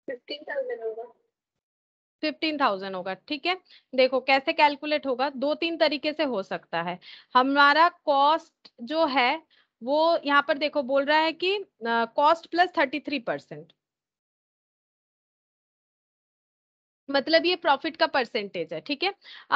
Speaker 2: फिफ्टीन थाउजेंड होगा फिफ्टीन थाउजेंड होगा ठीक है देखो कैसे कैलकुलेट होगा दो तीन तरीके से हो सकता है हमारा कॉस्ट जो है वो यहाँ पर देखो बोल रहा है कि cost plus thirty three percent मतलब ये प्रॉफिट का परसेंटेज है ठीक है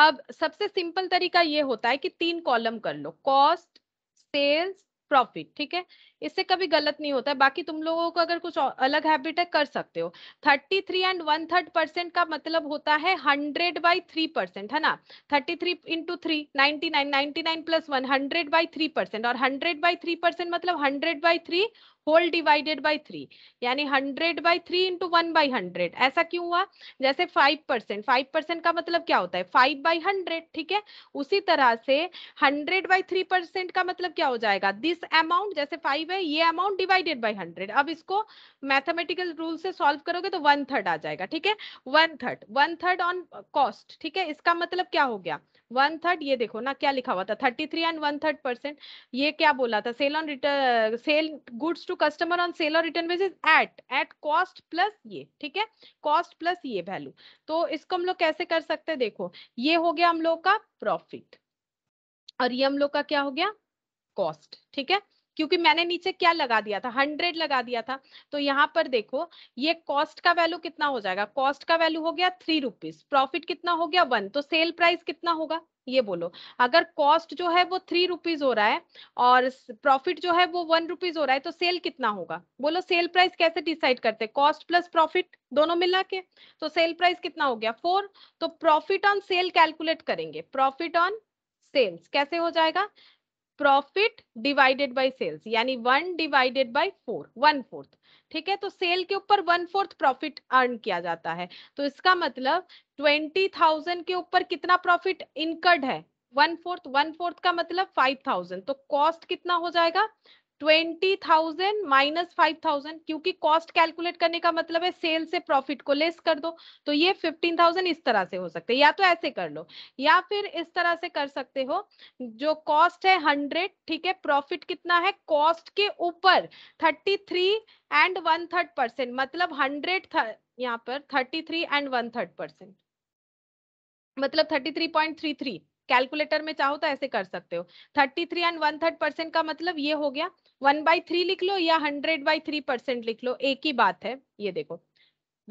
Speaker 2: अब सबसे सिंपल तरीका ये होता है कि तीन कॉलम कर लो कॉस्ट सेल्स प्रॉफिट ठीक है इससे कभी गलत नहीं होता है बाकी तुम लोगों को अगर कुछ अलग हैबिट है कर सकते हो thirty three and one third percent का मतलब होता है हंड्रेड बाई थ्री परसेंट है ना thirty three into three ninety nine ninety nine plus one hundred by three percent और हंड्रेड बाई थ्री परसेंट मतलब hundred by three whole divided by three यानी hundred by three into one by hundred ऐसा क्यों हुआ जैसे five percent five percent का मतलब क्या होता है फाइव बाई हंड्रेड ठीक है उसी तरह से हंड्रेड बाई थ्री परसेंट का मतलब क्या हो जाएगा दिस अमाउंट जैसे फाइव है ये अमाउंट डिवाइडेड बाई हंड्रेड अब इसको मैथमेटिकल रूल से सॉल्व करोगे तो वन थर्ड आ जाएगा ठीक है one third one third on cost ठीक है इसका मतलब क्या हो गया वन थर्ड ये देखो ना क्या लिखा हुआ था thirty three and one third percent ये क्या बोला था sale on return sale goods to customer on sale और return basis at at cost plus ये ठीक है कॉस्ट प्लस ये वैल्यू तो इसको हम लोग कैसे कर सकते देखो ये हो गया हम लोग का प्रॉफिट और ये हम लोग का क्या हो गया कॉस्ट ठीक है क्योंकि मैंने नीचे क्या लगा दिया था हंड्रेड लगा दिया था तो यहाँ पर देखो ये कॉस्ट का वैल्यू कितना हो जाएगा कॉस्ट का वैल्यू हो गया थ्री रुपीज प्रॉफिट कितना हो गया वन तो सेल प्राइस कितना होगा ये बोलो अगर कॉस्ट जो है वो थ्री रुपीज हो रहा है और प्रॉफिट जो है वो वन रुपीज हो रहा है तो सेल कितना होगा बोलो सेल प्राइस कैसे डिसाइड करते हैं कॉस्ट प्लस प्रॉफिट दोनों मिला के तो सेल प्राइस कितना हो गया फोर तो प्रॉफिट ऑन सेल कैलकुलेट करेंगे प्रॉफिट ऑन सेल्स कैसे हो जाएगा प्रॉफिट डिवाइडेड बाय सेल्स यानी one divided by four one fourth ठीक है तो सेल के ऊपर वन फोर्थ प्रॉफिट अर्न किया जाता है तो इसका मतलब ट्वेंटी थाउजेंड के ऊपर कितना प्रॉफिट इनकर्ड है वन फोर्थ वन फोर्थ का मतलब फाइव थाउजेंड तो कॉस्ट कितना हो जाएगा twenty thousand minus five thousand क्योंकि कॉस्ट कैलकुलेट करने का मतलब है सेल से प्रॉफिट को लेस कर दो तो ये फिफ्टीन थाउजेंड इस तरह से हो सकते या तो ऐसे कर लो या फिर इस तरह से कर सकते हो जो कॉस्ट है हंड्रेड ठीक है प्रॉफिट कितना है कॉस्ट के ऊपर thirty three and one third percent मतलब हंड्रेड यहाँ पर thirty three and one third percent मतलब thirty three point three three calculator में चाहो तो ऐसे कर सकते हो thirty three and one third percent का मतलब ये हो गया वन बाई थ्री लिख लो या हंड्रेड बाई थ्री परसेंट लिख लो एक ही बात है ये देखो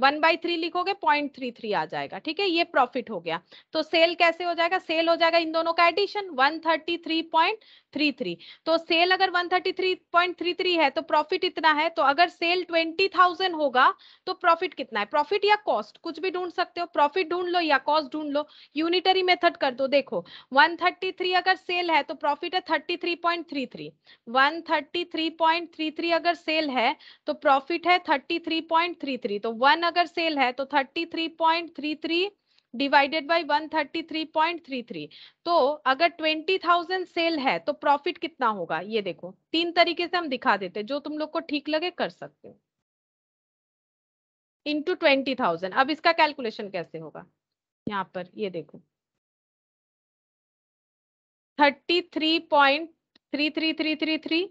Speaker 2: वन बाई थ्री लिखोगे पॉइंट थ्री थ्री आ जाएगा ठीक है ये प्रॉफिट हो गया तो सेल कैसे हो जाएगा सेल हो जाएगा इन दोनों का addition one thirty three point three three तो सेल अगर one thirty three point three three है तो प्रॉफिट इतना है तो अगर सेल ट्वेंटी थाउजेंड होगा तो प्रॉफिट कितना है प्रॉफिट या कॉस्ट कुछ भी ढूंढ सकते हो प्रॉफिट ढूंढ लो या कॉस्ट ढूंढ लो यूनिटरी मेथड कर दो देखो वन थर्टी थ्री अगर सेल है तो प्रॉफिट है thirty three point three three one thirty three point three three अगर सेल है तो प्रॉफिट है thirty three point three three तो वन परसेंट अगर सेल है तो thirty three point three three divided by one thirty three point three three तो अगर ट्वेंटी थाउजेंड सेल है तो प्रॉफिट कितना होगा ये देखो तीन तरीके से हम दिखा देते हैं जो तुम लोग को ठीक लगे कर सकते हो इंटू ट्वेंटी थाउजेंड अब इसका कैलकुलेशन कैसे होगा यहाँ पर ये देखो thirty three point three three three three थ्री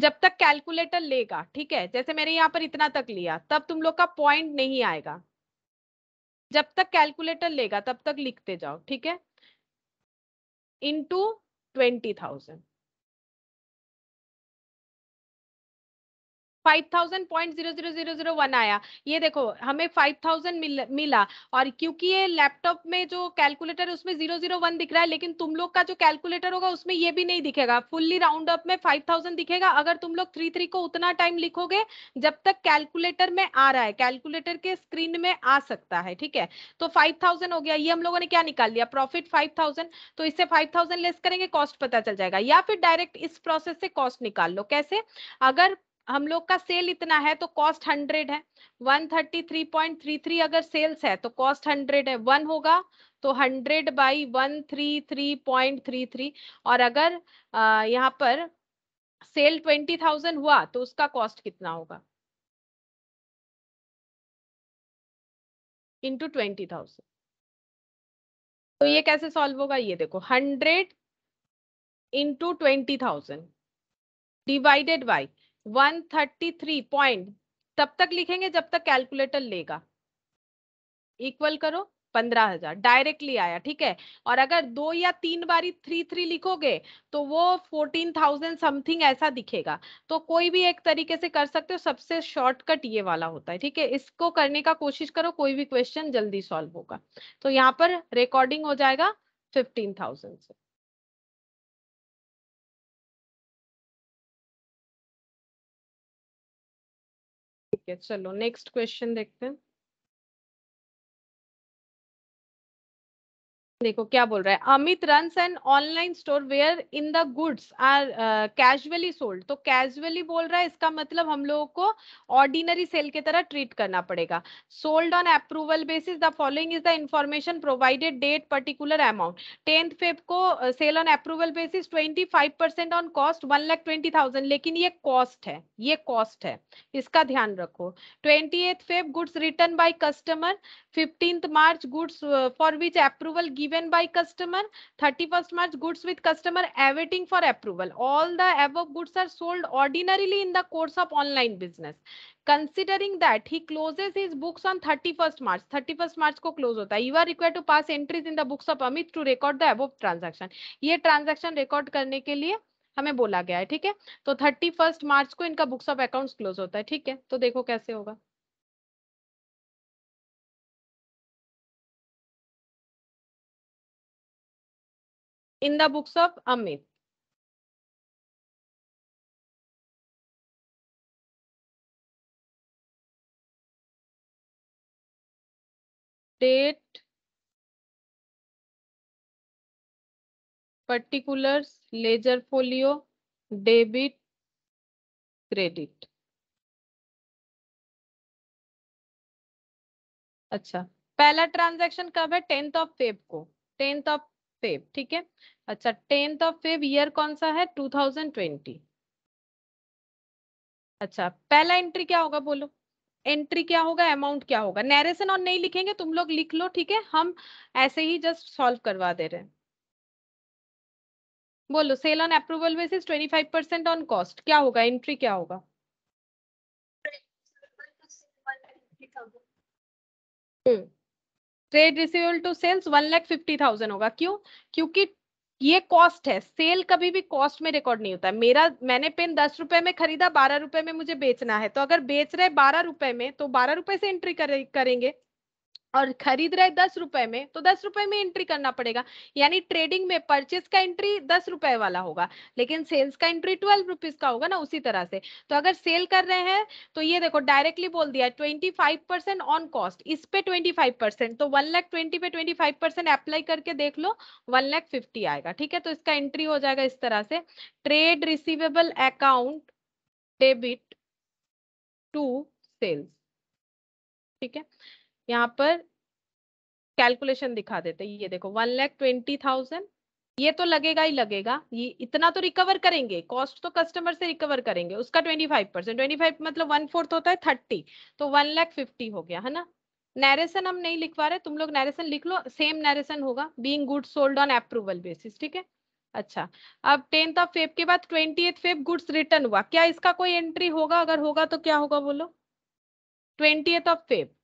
Speaker 2: जब तक कैलकुलेटर लेगा ठीक है जैसे मैंने यहाँ पर इतना तक लिया तब तुम लोग का पॉइंट नहीं आएगा जब तक कैलकुलेटर लेगा तब तक लिखते जाओ ठीक है इंटू ट्वेंटी थाउजेंड 5000.00001 आया ये देखो हमें 5000 मिल, मिला और क्योंकि ये लैपटॉप में जो कैलकुलेटर है उसमें जीरो जीरो वन दिख रहा है लेकिन तुम लोग का जो कैलकुलेटर होगा उसमें ये भी नहीं दिखेगा फुल्ली राउंड अप में 5000 दिखेगा अगर तुम लोग थ्री थ्री को उतना टाइम लिखोगे जब तक कैलकुलेटर में आ रहा है कैलकुलेटर के स्क्रीन में आ सकता है ठीक है तो फाइव हो गया ये हम लोगों ने क्या निकाल लिया प्रॉफिट फाइव तो इससे फाइव लेस करेंगे कॉस्ट पता चल जाएगा या फिर डायरेक्ट इस प्रोसेस से कॉस्ट निकाल लो कैसे अगर हम लोग का सेल इतना है तो कॉस्ट हंड्रेड है one thirty three point three three अगर सेल्स है तो कॉस्ट हंड्रेड है वन होगा तो hundred by one three three point three three और अगर यहाँ पर सेल ट्वेंटी थाउजेंड हुआ तो उसका कॉस्ट कितना होगा इंटू ट्वेंटी थाउजेंड तो ये कैसे सॉल्व होगा ये देखो hundred into twenty thousand divided by 133 point तब तक लिखेंगे जब तक कैलकुलेटर लेगा इक्वल करो पंद्रह हजार डायरेक्टली आया ठीक है और अगर दो या तीन बारी थ्री थ्री लिखोगे तो वो फोर्टीन थाउजेंड समथिंग ऐसा दिखेगा तो कोई भी एक तरीके से कर सकते हो सबसे शॉर्टकट ये वाला होता है ठीक है इसको करने का कोशिश करो कोई भी क्वेश्चन जल्दी सॉल्व होगा तो यहाँ पर रिकॉर्डिंग हो जाएगा फिफ्टीन थाउजेंड से
Speaker 1: ठीक है चलो नेक्स्ट क्वेश्चन देखते हैं
Speaker 2: देखो क्या बोल रहा है Amit run and online store where in the goods are casually sold तो कैजुअली बोल रहा है इसका मतलब हम लोगों को ऑर्डिनरी सेल के तरह ट्रीट करना पड़ेगा sold on approval basis the following is the information provided date particular amount tenth Feb को sale on approval basis twenty five percent on cost one lakh twenty thousand लेकिन ये कॉस्ट है ये cost है इसका ध्यान रखो twenty eighth Feb goods return by customer fifteenth March goods for which approval given given by customer 31st march goods with customer awaiting for approval all the above goods are sold ordinarily in the course of online business considering that he closes his books on 31st march 31st march ko close hota you are required to pass entries in the books of amit to record the above transaction ye transaction record karne ke liye हमें बोला गया है ठीक है तो thirty first मार्च को इनका books of accounts close होता है ठीक है तो देखो कैसे होगा
Speaker 1: in the books of Amit. Date, particulars, ledger folio, debit, credit. अच्छा
Speaker 2: पहला ट्रांजैक्शन कब है टेंथ ऑफ फेब को टेंथ ऑफ फेब ठीक है अच्छा टेंथ ऑफ फेब ईयर कौन सा है 2020 अच्छा पहला एंट्री क्या होगा बोलो एंट्री क्या होगा अमाउंट क्या होगा नैरेशन और नहीं लिखेंगे तुम लोग लिख लो ठीक है हम ऐसे ही जस्ट सॉल्व करवा दे रहे हैं बोलो sale on approval basis 25 percent on cost क्या होगा एंट्री क्या होगा trade receivable to sales one lakh fifty thousand होगा क्यों क्योंकि ये कॉस्ट है सेल कभी भी कॉस्ट में रिकॉर्ड नहीं होता है मेरा मैंने पेन दस रुपए में खरीदा बारह रुपए में मुझे बेचना है तो अगर बेच रहे बारह रुपए में तो बारह रुपए से एंट्री करेंगे और खरीद रहे दस रुपए में तो दस रुपए में एंट्री करना पड़ेगा यानी ट्रेडिंग में परचेस का एंट्री दस रुपए वाला होगा लेकिन सेल्स का एंट्री ट्वेल्व रुपीज का होगा ना उसी तरह से तो अगर सेल कर रहे हैं तो ये देखो डायरेक्टली बोल दिया twenty five percent on cost इस पे ट्वेंटी फाइव परसेंट तो वन लाख ट्वेंटी पे ट्वेंटी फाइव परसेंट अप्लाई करके देख लो वन लाख फिफ्टी आएगा ठीक है तो इसका एंट्री हो जाएगा इस तरह से trade receivable account debit to sales ठीक है यहाँ पर कैलकुलेशन दिखा देते ये देखो वन लैख ट्वेंटी थाउजेंड ये तो लगेगा ही लगेगा ये इतना तो रिकवर करेंगे कॉस्ट तो कस्टमर से रिकवर करेंगे उसका twenty five percent twenty five मतलब वन फोर्थ होता है थर्टी तो वन लैख फिफ्टी हो गया है ना नैरेशन हम नहीं लिखवा रहे तुम लोग नैरेशन लिख लो सेम नैरेशन होगा being good sold on approval basis ठीक है अच्छा अब टेंथ ऑफ फेब के बाद twenty eighth Feb goods return हुआ क्या इसका कोई एंट्री होगा अगर होगा तो क्या होगा बोलो twenty of Feb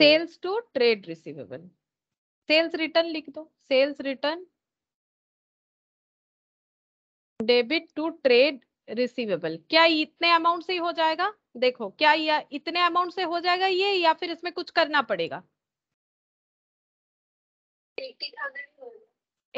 Speaker 2: sales to trade receivable sales return लिख दो sales return debit to trade receivable क्या इतने अमाउंट से ही हो जाएगा देखो क्या या इतने अमाउंट से हो जाएगा ये या फिर इसमें कुछ करना पड़ेगा 80,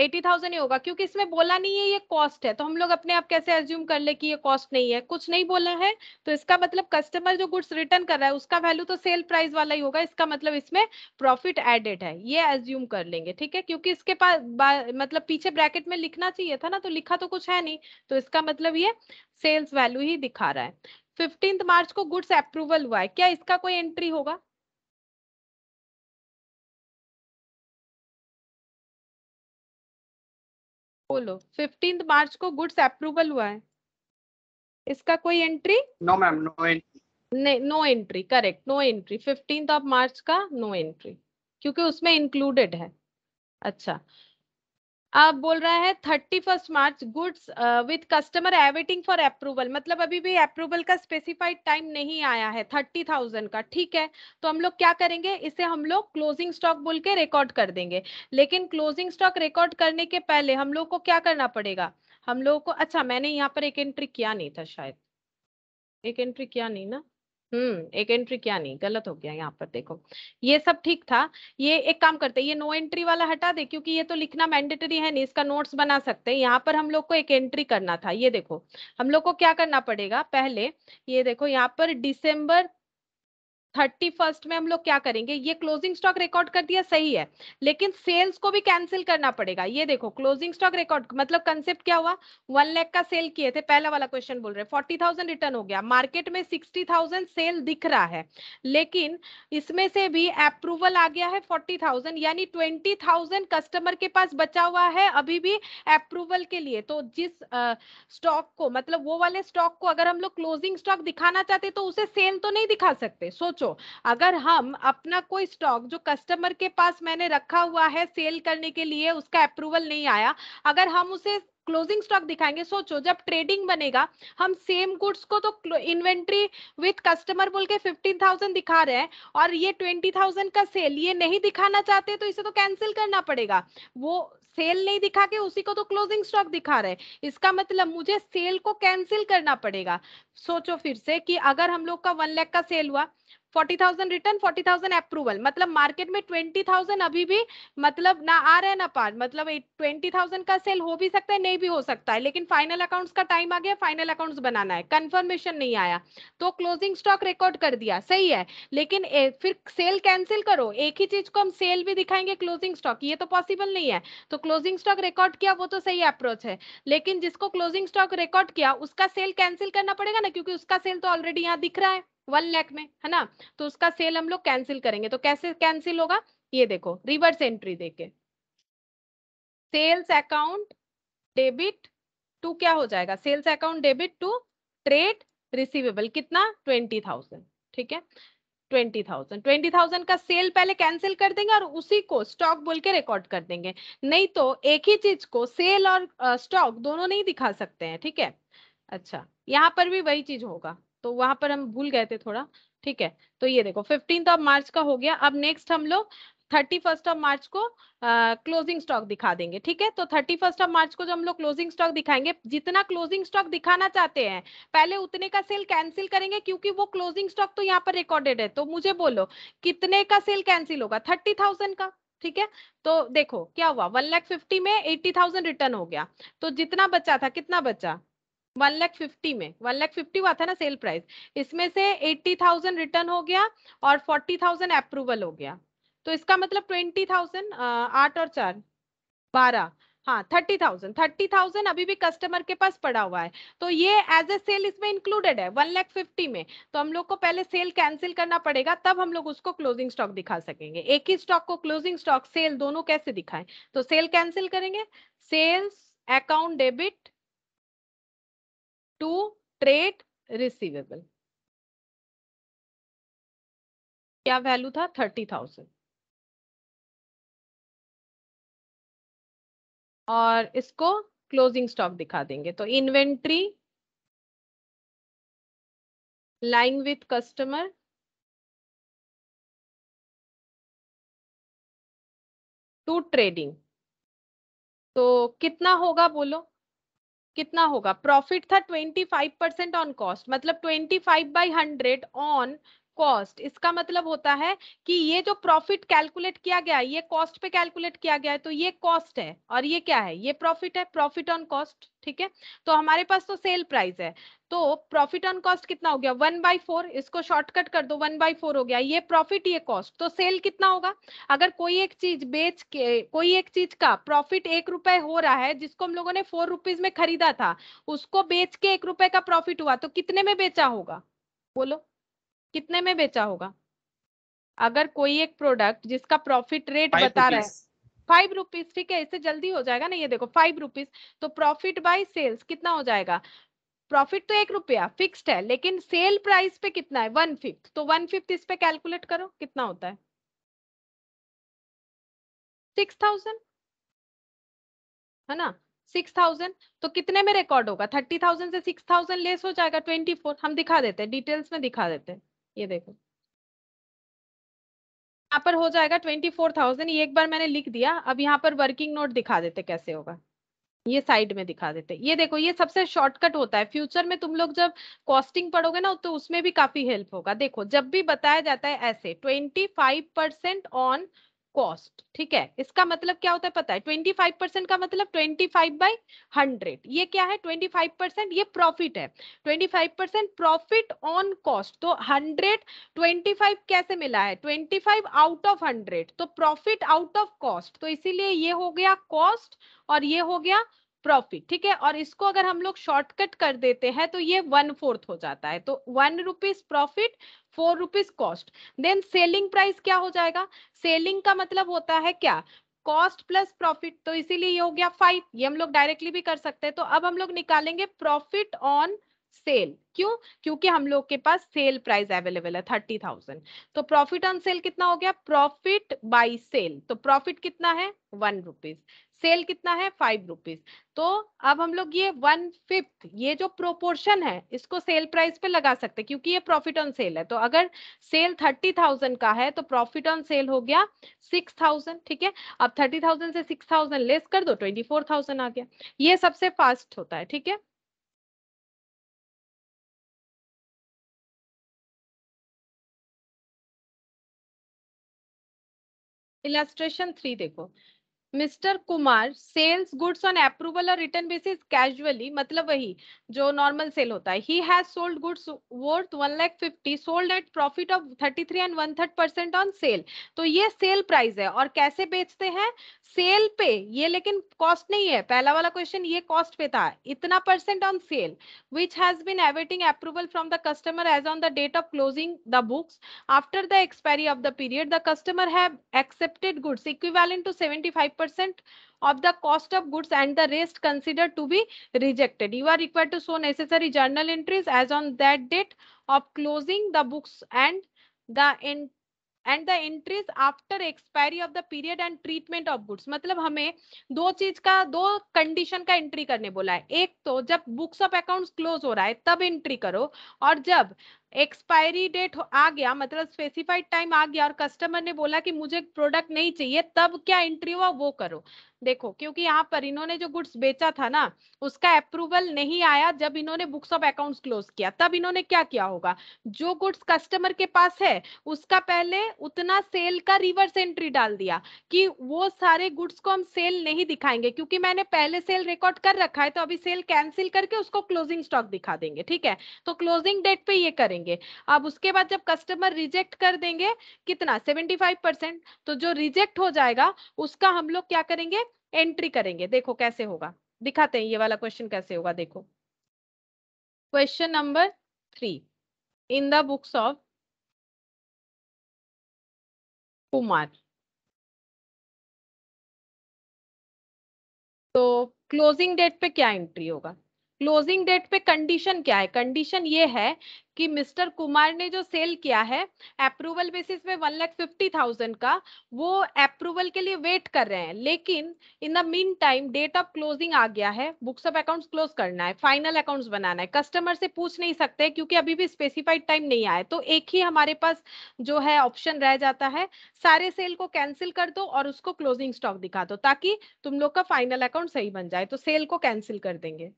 Speaker 2: एटी थाउजेंड ही होगा क्योंकि इसमें बोला नहीं है ये कॉस्ट है तो हम लोग अपने आप कैसे एज्यूम कर ले कि ये कॉस्ट नहीं है कुछ नहीं बोला है तो इसका मतलब कस्टमर जो गुड्स रिटर्न कर रहा है उसका वैल्यू तो सेल प्राइस वाला ही होगा इसका मतलब इसमें प्रॉफिट एडेड है ये एज्यूम कर लेंगे ठीक है क्योंकि इसके पास मतलब पीछे ब्रैकेट में लिखना चाहिए था ना तो लिखा तो कुछ है नहीं तो इसका मतलब ये सेल्स वैल्यू ही दिखा रहा है फिफ्टींथ मार्च को गुड्स अप्रूवल हुआ है क्या इसका कोई एंट्री होगा बोलो फिफ्टींथ मार्च को गुड्स अप्रूवल हुआ है इसका कोई entry no ma'am no entry no entry correct no entry fifteenth of March का नो no एंट्री क्योंकि उसमें इंक्लूडेड है अच्छा आप बोल रहा है thirty first March goods with customer awaiting for approval मतलब अभी भी अप्रूवल का स्पेसिफाइड टाइम नहीं आया है थर्टी थाउजेंड का ठीक है तो हम लोग क्या करेंगे इसे हम लोग क्लोजिंग स्टॉक बोल के रिकॉर्ड कर देंगे लेकिन क्लोजिंग स्टॉक रिकॉर्ड करने के पहले हम लोग को क्या करना पड़ेगा हम लोगों को अच्छा मैंने यहाँ पर एक एंट्री किया नहीं था शायद एक एंट्री किया नहीं ना हम्म एक एंट्री क्या नहीं गलत हो गया यहाँ पर देखो ये सब ठीक था ये एक काम करते हैं ये नो एंट्री वाला हटा दे क्योंकि ये तो लिखना मैंडेटरी है नहीं इसका नोट्स बना सकते हैं यहाँ पर हम लोग को एक एंट्री करना था ये देखो हम लोग को क्या करना पड़ेगा पहले ये देखो यहाँ पर डिसम्बर थर्टी फर्स्ट में हम लोग क्या करेंगे ये क्लोजिंग स्टॉक रिकॉर्ड कर दिया सही है लेकिन सेल्स को भी कैंसिल करना पड़ेगा ये देखो क्लोजिंग स्टॉक रिकॉर्ड मतलब कंसेप्ट क्या हुआ वन लैख का सेल किए थे पहला वाला क्वेश्चन बोल रहे फोर्टी थाउजेंड रिटर्न हो गया मार्केट में सिक्सटी थाउजेंड सेल दिख रहा है लेकिन इसमें से भी अप्रूवल आ गया है फोर्टी थाउजेंड यानी ट्वेंटी थाउजेंड कस्टमर के पास बचा हुआ है अभी भी अप्रूवल के लिए तो जिस स्टॉक को मतलब वो वाले स्टॉक को अगर हम लोग क्लोजिंग स्टॉक दिखाना चाहते तो उसे सेल तो नहीं दिखा सकते सोचो सोचो तो अगर हम अपना कोई स्टॉक जो कस्टमर के पास मैंने रखा हुआ है सेल करने के लिए उसका अप्रूवल नहीं आया अगर हम उसे क्लोजिंग स्टॉक दिखाएंगे सोचो जब ट्रेडिंग बनेगा हम सेम गुड्स को तो इन्वेंट्री विद कस्टमर बोल के फिफ्टीन थाउजेंड दिखा रहे हैं और ये ट्वेंटी थाउजेंड का सेल ये नहीं दिखाना चाहते तो इसे तो कैंसिल करना पड़ेगा वो सेल नहीं दिखा के उसी को तो क्लोजिंग स्टॉक दिखा रहे इसका मतलब मुझे सेल को कैंसिल करना पड़ेगा सोचो फिर से कि अगर हम लोग का वन लैख का सेल हुआ forty thousand return forty thousand approval मतलब मार्केट में ट्वेंटी थाउजेंड अभी भी मतलब ना आ रहे ना पार मतलब ट्वेंटी थाउजेंड का सेल हो भी सकता है नहीं भी हो सकता है लेकिन फाइनल अकाउंट्स का टाइम आ गया फाइनल अकाउंट्स बनाना है कंफर्मेशन नहीं आया तो क्लोजिंग स्टॉक रिकॉर्ड कर दिया सही है लेकिन ए, फिर सेल कैंसिल करो एक ही चीज को हम सेल भी दिखाएंगे क्लोजिंग स्टॉक ये तो पॉसिबल नहीं है तो क्लोजिंग स्टॉक रिकॉर्ड किया वो तो सही अप्रोच है लेकिन जिसको क्लोजिंग स्टॉक रिकॉर्ड किया उसका सेल कैंसिल करना पड़ेगा ना क्योंकि उसका सेल तो ऑलरेडी यहाँ दिख रहा है वन लैख में है ना तो उसका सेल हम लोग कैंसिल करेंगे तो कैसे कैंसिल होगा ये देखो रिवर्स एंट्री देके सेल्स अकाउंट डेबिट टू क्या हो जाएगा sales account debit to trade receivable कितना ट्वेंटी थाउजेंड ठीक है ट्वेंटी थाउजेंड ट्वेंटी थाउजेंड का सेल पहले कैंसिल कर देंगे और उसी को स्टॉक बोल के रिकॉर्ड कर देंगे नहीं तो एक ही चीज को सेल और स्टॉक दोनों नहीं दिखा सकते हैं ठीक है अच्छा यहाँ पर भी वही चीज होगा तो वहां पर हम भूल गए थे थोड़ा ठीक है तो ये देखो फिफ्टींथ ऑफ मार्च का हो गया अब नेक्स्ट हम लोग थर्टी फर्स्ट ऑफ मार्च को क्लोजिंग uh, स्टॉक दिखा देंगे ठीक है तो थर्टी फर्स्ट ऑफ मार्च को जो हम लोग क्लोजिंग स्टॉक दिखाएंगे जितना क्लोजिंग स्टॉक दिखाना चाहते हैं पहले उतने का सेल कैंसिल करेंगे क्योंकि वो क्लोजिंग स्टॉक तो यहाँ पर रिकॉर्डेड है तो मुझे बोलो कितने का सेल कैंसिल होगा थर्टी थाउजेंड का ठीक है तो देखो क्या हुआ वन लाख फिफ्टी में एट्टी थाउजेंड रिटर्न हो गया तो जितना बचा था कितना बचा वन लैख फिफ्टी में वन लैख फिफ्टी हुआ था ना सेल प्राइस इसमें से एट्टी थाउजेंड रिटर्न हो गया और फोर्टी थाउजेंड अप्रूवल हो गया तो इसका मतलब ट्वेंटी थाउजेंड आठ और चार बारह हाँ थर्टी थाउजेंड थर्टी थाउजेंड अभी भी कस्टमर के पास पड़ा हुआ है तो ये एज ए सेल इसमें इंक्लूडेड है वन लैख फिफ्टी में तो हम लोग को पहले सेल कैंसिल करना पड़ेगा तब हम लोग उसको क्लोजिंग स्टॉक दिखा सकेंगे एक ही स्टॉक को क्लोजिंग स्टॉक सेल दोनों कैसे दिखाएं तो सेल कैंसिल करेंगे sales account debit
Speaker 1: to trade receivable क्या वैल्यू था थर्टी थाउजेंड और इसको क्लोजिंग स्टॉक दिखा देंगे तो inventory lying with customer to trading
Speaker 2: तो कितना होगा बोलो कितना होगा प्रॉफिट था 25 परसेंट ऑन कॉस्ट मतलब 25 five by hundred on cost इसका मतलब होता है कि ये जो प्रॉफिट कैलकुलेट किया गया ये कॉस्ट पे कैलकुलेट किया गया है तो ये कॉस्ट है और ये क्या है ये प्रॉफिट है प्रॉफिट ऑन कॉस्ट ठीक है तो हमारे पास तो सेल प्राइस है तो प्रॉफिट ऑन कॉस्ट कितना हो गया वन बाई फोर इसको शॉर्टकट कर दो वन बाई फोर हो गया ये प्रॉफिट ये कॉस्ट तो सेल कितना होगा अगर कोई एक चीज बेच के कोई एक चीज का प्रॉफिट एक रुपए हो रहा है जिसको हम लोगों ने फोर रुपीज में खरीदा था उसको बेच के एक रुपए का प्रॉफिट हुआ तो कितने में बेचा होगा बोलो कितने में बेचा होगा अगर कोई एक प्रोडक्ट जिसका प्रॉफिट रेट बता रहा है फाइव रुपीज ठीक है इससे जल्दी हो जाएगा ना ये देखो फाइव रुपीज तो प्रॉफिट बाय सेल्स कितना हो जाएगा प्रॉफिट तो एक रुपया फिक्स्ड है लेकिन सेल प्राइस पे कितना है वन फिफ्थ तो वन फिफ्थ इस पे कैलकुलेट करो कितना होता है सिक्स थाउजेंड है ना सिक्स थाउजेंड तो कितने में रिकॉर्ड होगा थर्टी थाउजेंड से सिक्स थाउजेंड लेस हो जाएगा ट्वेंटी फोर हम दिखा देते हैं डिटेल्स में दिखा देते हैं ये देखो यहाँ पर हो जाएगा ट्वेंटी फोर थाउजेंड ये एक बार मैंने लिख दिया अब यहाँ पर वर्किंग नोट दिखा देते कैसे होगा ये साइड में दिखा देते ये देखो ये सबसे शॉर्टकट होता है फ्यूचर में तुम लोग जब कॉस्टिंग पढ़ोगे ना तो उसमें भी काफी हेल्प होगा देखो जब भी बताया जाता है ऐसे twenty five percent on cost ठीक है इसका मतलब क्या होता है पता है 25 परसेंट का मतलब 25 फाइव बाई हंड्रेड ये क्या है 25 परसेंट ये प्रॉफिट है 25 परसेंट प्रॉफिट ऑन कॉस्ट तो 100 25 कैसे मिला है 25 आउट ऑफ 100 तो प्रॉफिट आउट ऑफ कॉस्ट तो इसीलिए ये हो गया कॉस्ट और ये हो गया प्रॉफिट ठीक है और इसको अगर हम लोग शॉर्टकट कर देते हैं तो ये वन फोर्थ हो जाता है तो one rupees profit four rupees cost then selling price क्या हो जाएगा सेलिंग का मतलब होता है क्या कॉस्ट प्लस प्रॉफिट तो इसीलिए ये हो गया फाइव ये हम लोग डायरेक्टली भी कर सकते हैं तो अब हम लोग निकालेंगे प्रॉफिट ऑन सेल क्यों क्योंकि हम लोग के पास सेल प्राइस अवेलेबल है थर्टी थाउजेंड तो प्रॉफिट ऑन सेल कितना हो गया प्रॉफिट बाय सेल तो प्रॉफिट कितना है वन रुपीज सेल कितना है फाइव रुपीज तो अब हम लोग ये वन फिफ्थ ये जो प्रोपोर्शन है इसको सेल प्राइस पे लगा सकते हैं क्योंकि ये प्रॉफिट ऑन सेल है तो अगर सेल थर्टी थाउजेंड का है तो प्रॉफिट ऑन सेल हो गया सिक्स थाउजेंड ठीक है अब थर्टी थाउजेंड से सिक्स थाउजेंड लेस कर दो ट्वेंटी फोर थाउजेंड आ गया ये सबसे फास्ट होता है ठीक है इलास्ट्रेशन थ्री देखो mister Kumar sells goods on approval or return basis casually मतलब वही जो नॉर्मल सेल होता है ही has sold goods worth one lakh fifty sold at profit of thirty three and one third percent on sale तो ये cell price है और कैसे बेचते हैं सेल पे ये लेकिन कॉस्ट नहीं है पहला वाला क्वेश्चन ये कॉस्ट पे था इतना percent on sale which has been awaiting approval from the customer as on the date of closing the books after the expiry of the period the customer have accepted goods equivalent to seventy five percent of the cost of goods and the rest considered to be rejected. You are required to show necessary journal entries as on that date of closing the books and the entry and the entries after expiry of the period and treatment of goods मतलब हमें दो चीज का दो condition का entry करने बोला है एक तो जब बुक्स ऑफ अकाउंट्स क्लोज हो रहा है तब एंट्री करो और जब एक्सपायरी डेट आ गया मतलब स्पेसिफाइड टाइम आ गया और कस्टमर ने बोला कि मुझे प्रोडक्ट नहीं चाहिए तब क्या एंट्री हुआ वो करो देखो क्योंकि यहाँ पर इन्होंने जो गुड्स बेचा था ना उसका अप्रूवल नहीं आया जब इन्होंने बुक्स ऑफ अकाउंट्स क्लोज किया तब इन्होंने क्या किया होगा जो गुड्स कस्टमर के पास है उसका पहले उतना सेल का रिवर्स एंट्री डाल दिया कि वो सारे गुड्स को हम सेल नहीं दिखाएंगे क्योंकि मैंने पहले सेल रिकॉर्ड कर रखा है तो अभी सेल कैंसिल करके उसको क्लोजिंग स्टॉक दिखा देंगे ठीक है तो क्लोजिंग डेट पे ये करेंगे देंगे अब उसके बाद जब कस्टमर रिजेक्ट कर देंगे कितना 75 परसेंट तो जो रिजेक्ट हो जाएगा उसका हम लोग क्या करेंगे एंट्री करेंगे देखो कैसे होगा दिखाते हैं ये वाला क्वेश्चन कैसे होगा देखो question number three in the books of Kumar तो क्लोजिंग डेट पे क्या एंट्री होगा क्लोजिंग डेट पे कंडीशन क्या है कंडीशन ये है कि मिस्टर कुमार ने जो सेल किया है अप्रूवल बेसिस पे वन लाख फिफ्टी थाउजेंड का वो अप्रूवल के लिए वेट कर रहे हैं लेकिन in the mean meantime date of closing आ गया है बुक्स ऑफ अकाउंट्स क्लोज करना है फाइनल अकाउंट्स बनाना है कस्टमर से पूछ नहीं सकते क्योंकि अभी भी स्पेसिफाइड टाइम नहीं आया तो एक ही हमारे पास जो है ऑप्शन रह जाता है सारे सेल को कैंसिल कर दो और उसको क्लोजिंग स्टॉक दिखा दो ताकि तुम लोग का फाइनल अकाउंट सही बन जाए तो सेल को कैंसिल कर देंगे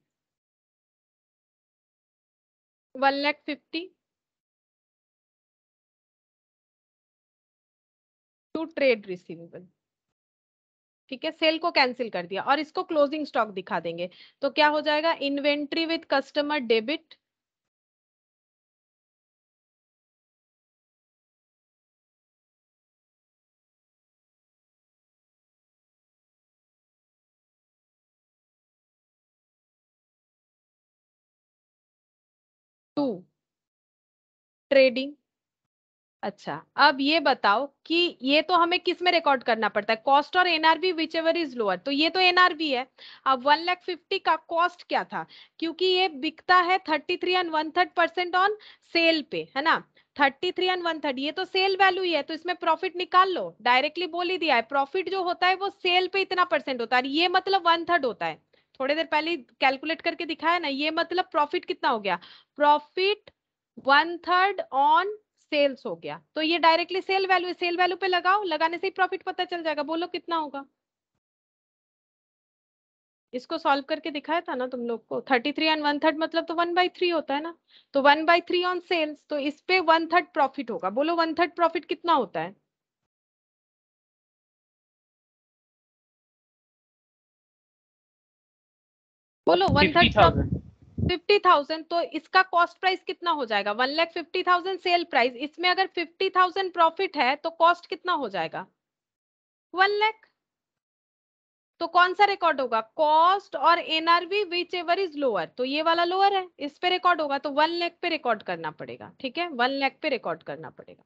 Speaker 1: one lakh fifty
Speaker 2: to trade receivable ठीक है सेल को कैंसिल कर दिया और इसको क्लोजिंग स्टॉक दिखा देंगे तो क्या हो जाएगा inventory with customer debit trading अच्छा अब ये बताओ कि ये तो हमें किस में रिकॉर्ड करना पड़ता है कॉस्ट और NRV whichever is lower तो ये तो एनआरबी है अब वन लैख फिफ्टी का कॉस्ट क्या था क्योंकि ये बिकता है thirty three and one third percent on sale पे है ना thirty three and one third ये तो सेल वैल्यू ही है तो इसमें प्रॉफिट निकाल लो डायरेक्टली बोल ही दिया है प्रॉफिट जो होता है वो सेल पे इतना परसेंट होता है ये मतलब वन थर्ड होता है थोड़ी देर पहले कैलकुलेट करके दिखाया ना ये मतलब प्रॉफिट कितना हो गया profit one third on sales हो गया तो ये directly sale value sale value पे लगाओ लगाने से ही प्रॉफिट पता चल जाएगा बोलो कितना होगा इसको सॉल्व करके दिखाया था ना तुम लोग को thirty three and one third मतलब तो वन बाई थ्री होता है ना तो one by three on sales तो इस पे वन थर्ड प्रॉफिट होगा बोलो वन थर्ड प्रॉफिट कितना होता है
Speaker 1: बोलो one third
Speaker 2: profit fifty thousand तो इसका कॉस्ट प्राइस कितना हो जाएगा one lakh fifty thousand sale price इसमें अगर फिफ्टी थाउजेंड प्रॉफिट है तो कॉस्ट कितना हो जाएगा वन लैख तो कौन सा रिकॉर्ड होगा कॉस्ट और NRV whichever is lower तो ये वाला लोअर है इस पे रिकॉर्ड होगा तो वन लैख पे रिकॉर्ड करना पड़ेगा ठीक है वन लैख पे रिकॉर्ड करना पड़ेगा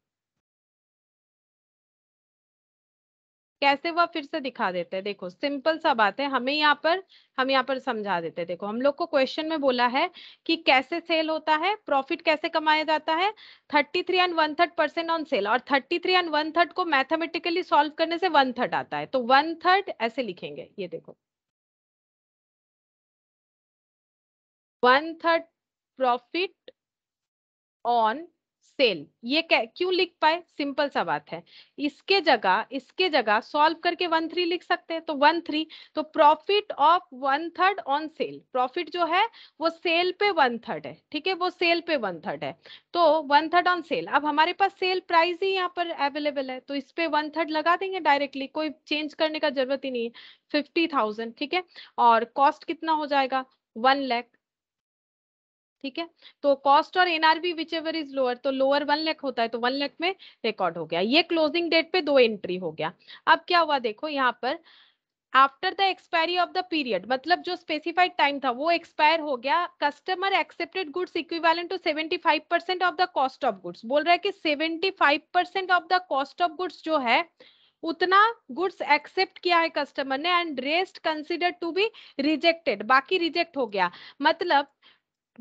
Speaker 2: कैसे वह फिर से दिखा देते हैं देखो सिंपल सा बात है हमें यहाँ पर हम यहाँ पर समझा देते हैं देखो हम लोग को क्वेश्चन में बोला है कि कैसे सेल होता है प्रॉफिट कैसे कमाया जाता है thirty three and one third percent on sale और thirty three and one third को मैथमेटिकली सॉल्व करने से वन थर्ड आता है तो वन थर्ड ऐसे लिखेंगे ये देखो one third profit on sale ये क्यों लिख पाए सिंपल सा बात है इसके जगह इसके जगह सॉल्व करके वन थ्री लिख सकते हैं तो वन थ्री तो profit of one third on sale profit जो है वो सेल पे वन थर्ड है ठीक है वो सेल पे वन थर्ड है तो वन थर्ड ऑन सेल अब हमारे पास सेल प्राइस ही यहाँ पर अवेलेबल है तो इस पे वन थर्ड लगा देंगे डायरेक्टली कोई चेंज करने का जरूरत ही नहीं है फिफ्टी ठीक है और कॉस्ट कितना हो जाएगा वन लैख ठीक है तो कॉस्ट और NRV whichever is lower तो लोअर वन लेख होता है तो वन लेख में रिकॉर्ड हो गया ये क्लोजिंग डेट पे दो एंट्री हो गया अब क्या हुआ देखो यहाँ पर After the expiry of the period, मतलब जो specified time था वो expire हो गया customer accepted goods equivalent to 75 of the cost of goods. बोल रहा है कि 75 of the cost of goods जो है उतना गुड्स एक्सेप्ट किया है कस्टमर ने and rest consider to be rejected बाकी रिजेक्ट हो गया मतलब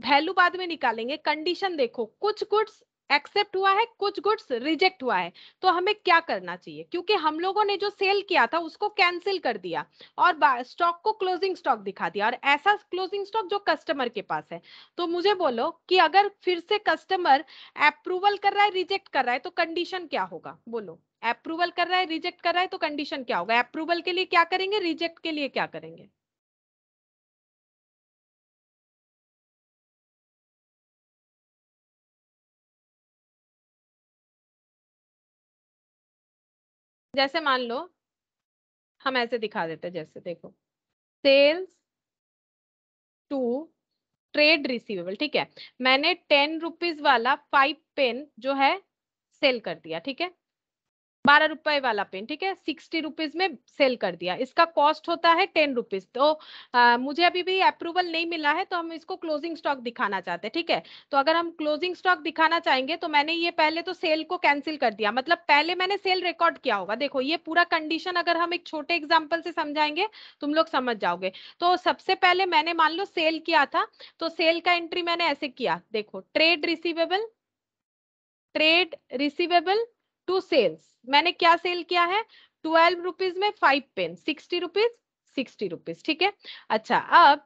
Speaker 2: वैल्यू बाद में निकालेंगे कंडीशन देखो कुछ गुड्स एक्सेप्ट हुआ है कुछ गुड्स रिजेक्ट हुआ है तो हमें क्या करना चाहिए क्योंकि हम लोगों ने जो सेल किया था उसको कैंसिल कर दिया और स्टॉक को क्लोजिंग स्टॉक दिखा दिया और ऐसा क्लोजिंग स्टॉक जो कस्टमर के पास है तो मुझे बोलो कि अगर फिर से कस्टमर अप्रूवल कर रहा है रिजेक्ट कर रहा है तो कंडीशन क्या होगा बोलो अप्रूवल कर रहा है रिजेक्ट कर रहा है तो कंडीशन क्या होगा अप्रूवल के लिए क्या करेंगे रिजेक्ट के लिए क्या करेंगे
Speaker 1: जैसे मान लो हम ऐसे दिखा देते जैसे देखो
Speaker 2: सेल्स टू ट्रेड रिसीवेबल ठीक है मैंने टेन रुपीज वाला फाइव पेन जो है सेल कर दिया ठीक है बारह रुपए वाला पेन ठीक है सिक्सटी रुपीज में सेल कर दिया इसका कॉस्ट होता है टेन रुपीज तो आ, मुझे अभी भी अप्रूवल नहीं मिला है तो हम इसको क्लोजिंग स्टॉक दिखाना चाहते हैं ठीक है तो अगर हम क्लोजिंग स्टॉक दिखाना चाहेंगे तो मैंने ये पहले तो सेल को कैंसिल कर दिया मतलब पहले मैंने सेल रिकॉर्ड किया होगा देखो ये पूरा कंडीशन अगर हम एक छोटे एग्जाम्पल से समझाएंगे तुम लोग समझ जाओगे तो सबसे पहले मैंने मान लो सेल किया था तो सेल का एंट्री मैंने ऐसे किया देखो trade receivable trade receivable to sales मैंने क्या सेल किया है ट्वेल्व रुपीज में five pen sixty rupees sixty rupees ठीक है अच्छा अब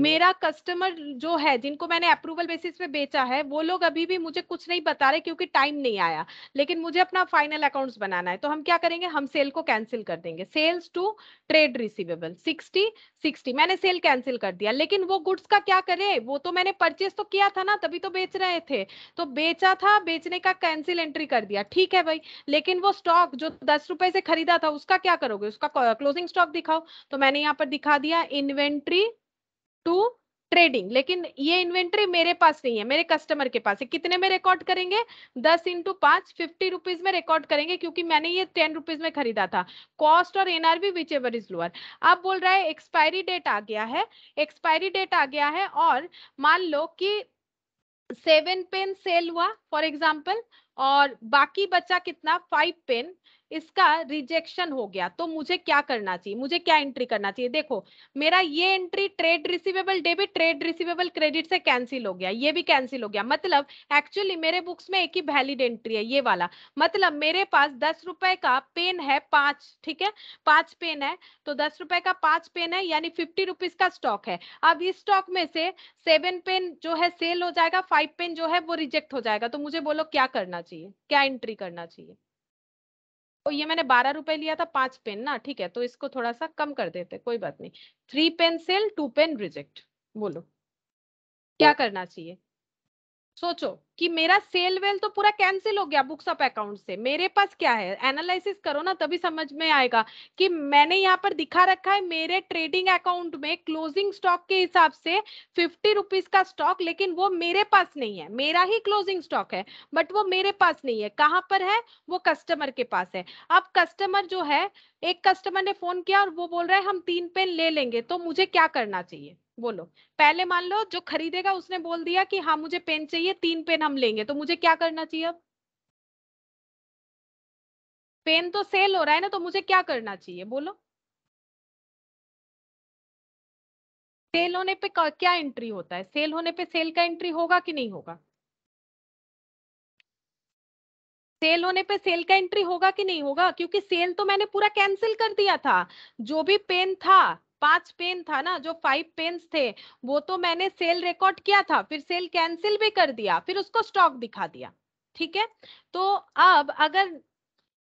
Speaker 2: मेरा कस्टमर जो है जिनको मैंने अप्रूवल बेसिस पे बेचा है वो लोग अभी भी मुझे कुछ नहीं बता रहे क्योंकि टाइम नहीं आया लेकिन मुझे अपना फाइनल अकाउंट्स बनाना है तो हम क्या करेंगे हम सेल को कैंसिल कर देंगे सेल्स टू ट्रेड रिसीवेबल 60 60 मैंने सेल कैंसिल कर दिया लेकिन वो गुड्स का क्या करे वो तो मैंने परचेस तो किया था ना तभी तो बेच रहे थे तो बेचा था बेचने का कैंसिल एंट्री कर दिया ठीक है भाई लेकिन वो स्टॉक जो दस रुपए से खरीदा था उसका क्या करोगे उसका क्लोजिंग स्टॉक दिखाओ तो मैंने यहाँ पर दिखा दिया इन्वेंट्री टू ट्रेडिंग लेकिन ये इन्वेंट्री मेरे पास नहीं है मेरे कस्टमर के पास है कितने में रिकॉर्ड करेंगे दस इंटू पांच फिफ्टी रुपीज में रिकॉर्ड करेंगे क्योंकि मैंने ये टेन रुपीज में खरीदा था कॉस्ट और NRV whichever is lower अब बोल रहा है एक्सपायरी डेट आ गया है एक्सपायरी डेट आ गया है और मान लो कि सेवन पेन सेल हुआ फॉर एग्जाम्पल और बाकी बचा कितना फाइव पेन इसका रिजेक्शन हो गया तो मुझे क्या करना चाहिए मुझे क्या एंट्री करना चाहिए देखो मेरा ये entry trade receivable debit trade receivable credit से कैंसिल हो गया ये भी कैंसिल हो गया मतलब एक्चुअली मेरे बुक्स में एक ही वैलिड एंट्री है ये वाला मतलब मेरे पास दस रुपए का पेन है पांच ठीक है पांच पेन है तो दस रुपए का पांच पेन है यानी फिफ्टी रुपीज का स्टॉक है अब इस स्टॉक में से सेवन पेन जो है सेल हो जाएगा फाइव पेन जो है वो रिजेक्ट हो जाएगा तो मुझे बोलो क्या करना चाहिए क्या एंट्री करना चाहिए और ये मैंने बारह रुपए लिया था पांच पेन ना ठीक है तो इसको थोड़ा सा कम कर देते कोई बात नहीं three pen sale two pen reject बोलो क्या तो करना चाहिए सोचो कि मेरा सेल वेल तो पूरा कैंसिल हो गया बुक्स ऑफ अकाउंट से मेरे पास क्या है एनालिसिस करो ना तभी समझ में आएगा कि मैंने यहाँ पर दिखा रखा है मेरे ट्रेडिंग अकाउंट में क्लोजिंग स्टॉक के हिसाब से फिफ्टी रुपीज का स्टॉक लेकिन वो मेरे पास नहीं है मेरा ही क्लोजिंग स्टॉक है बट वो मेरे पास नहीं है कहाँ पर है वो कस्टमर के पास है अब कस्टमर जो है एक कस्टमर ने फोन किया और वो बोल रहे हैं हम तीन पेन ले लेंगे तो मुझे क्या करना चाहिए बोलो पहले मान लो जो खरीदेगा उसने बोल दिया कि हाँ मुझे पेन चाहिए तीन पेन हम लेंगे तो मुझे क्या करना चाहिए अब पेन तो सेल हो रहा है ना तो मुझे क्या करना चाहिए बोलो सेल होने पे क्या एंट्री होता है सेल होने पे सेल का एंट्री होगा कि नहीं होगा सेल होने पे सेल का एंट्री होगा कि नहीं होगा क्योंकि सेल तो मैंने पूरा कैंसिल कर दिया था जो भी पेन था पांच पेन था ना जो फाइव पेन थे वो तो मैंने सेल रिकॉर्ड किया था फिर सेल कैंसिल भी कर दिया फिर उसको स्टॉक दिखा दिया ठीक है तो अब अगर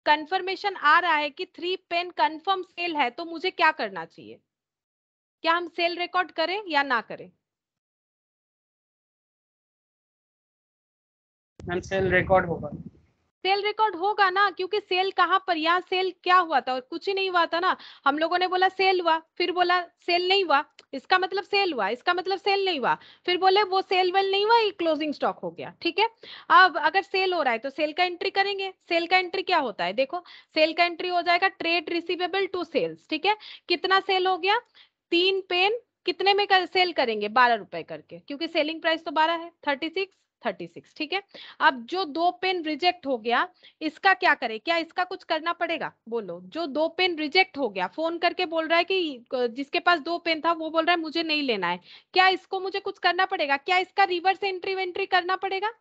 Speaker 2: कंफर्मेशन आ रहा है कि थ्री पेन कंफर्म सेल है तो मुझे क्या करना चाहिए क्या हम सेल रिकॉर्ड करें या ना करें
Speaker 1: सेल रिकॉर्ड होगा
Speaker 2: सेल रिकॉर्ड होगा ना क्योंकि सेल कहां पर यहाँ सेल क्या हुआ था और कुछ ही नहीं हुआ था ना हम लोगों ने बोला सेल हुआ फिर बोला सेल नहीं हुआ इसका मतलब सेल हुआ इसका मतलब सेल नहीं हुआ फिर बोले वो सेल वेल नहीं हुआ ये क्लोजिंग स्टॉक हो गया ठीक है अब अगर सेल हो रहा है तो सेल का एंट्री करेंगे सेल का एंट्री क्या होता है देखो सेल का एंट्री हो जाएगा ट्रेड रिसीवेबल टू सेल्स ठीक है कितना सेल हो गया तीन पेन कितने में कर, सेल करेंगे बारह रुपए करके क्योंकि सेलिंग प्राइस तो बारह है थर्टी सिक्स थर्टी सिक्स ठीक है अब जो दो पेन रिजेक्ट हो गया इसका क्या करें क्या इसका कुछ करना पड़ेगा बोलो जो दो पेन रिजेक्ट हो गया फोन करके बोल रहा है कि जिसके पास दो पेन था वो बोल रहा है मुझे नहीं लेना है क्या इसको मुझे कुछ करना पड़ेगा क्या इसका रिवर्स एंट्री वेंट्री करना पड़ेगा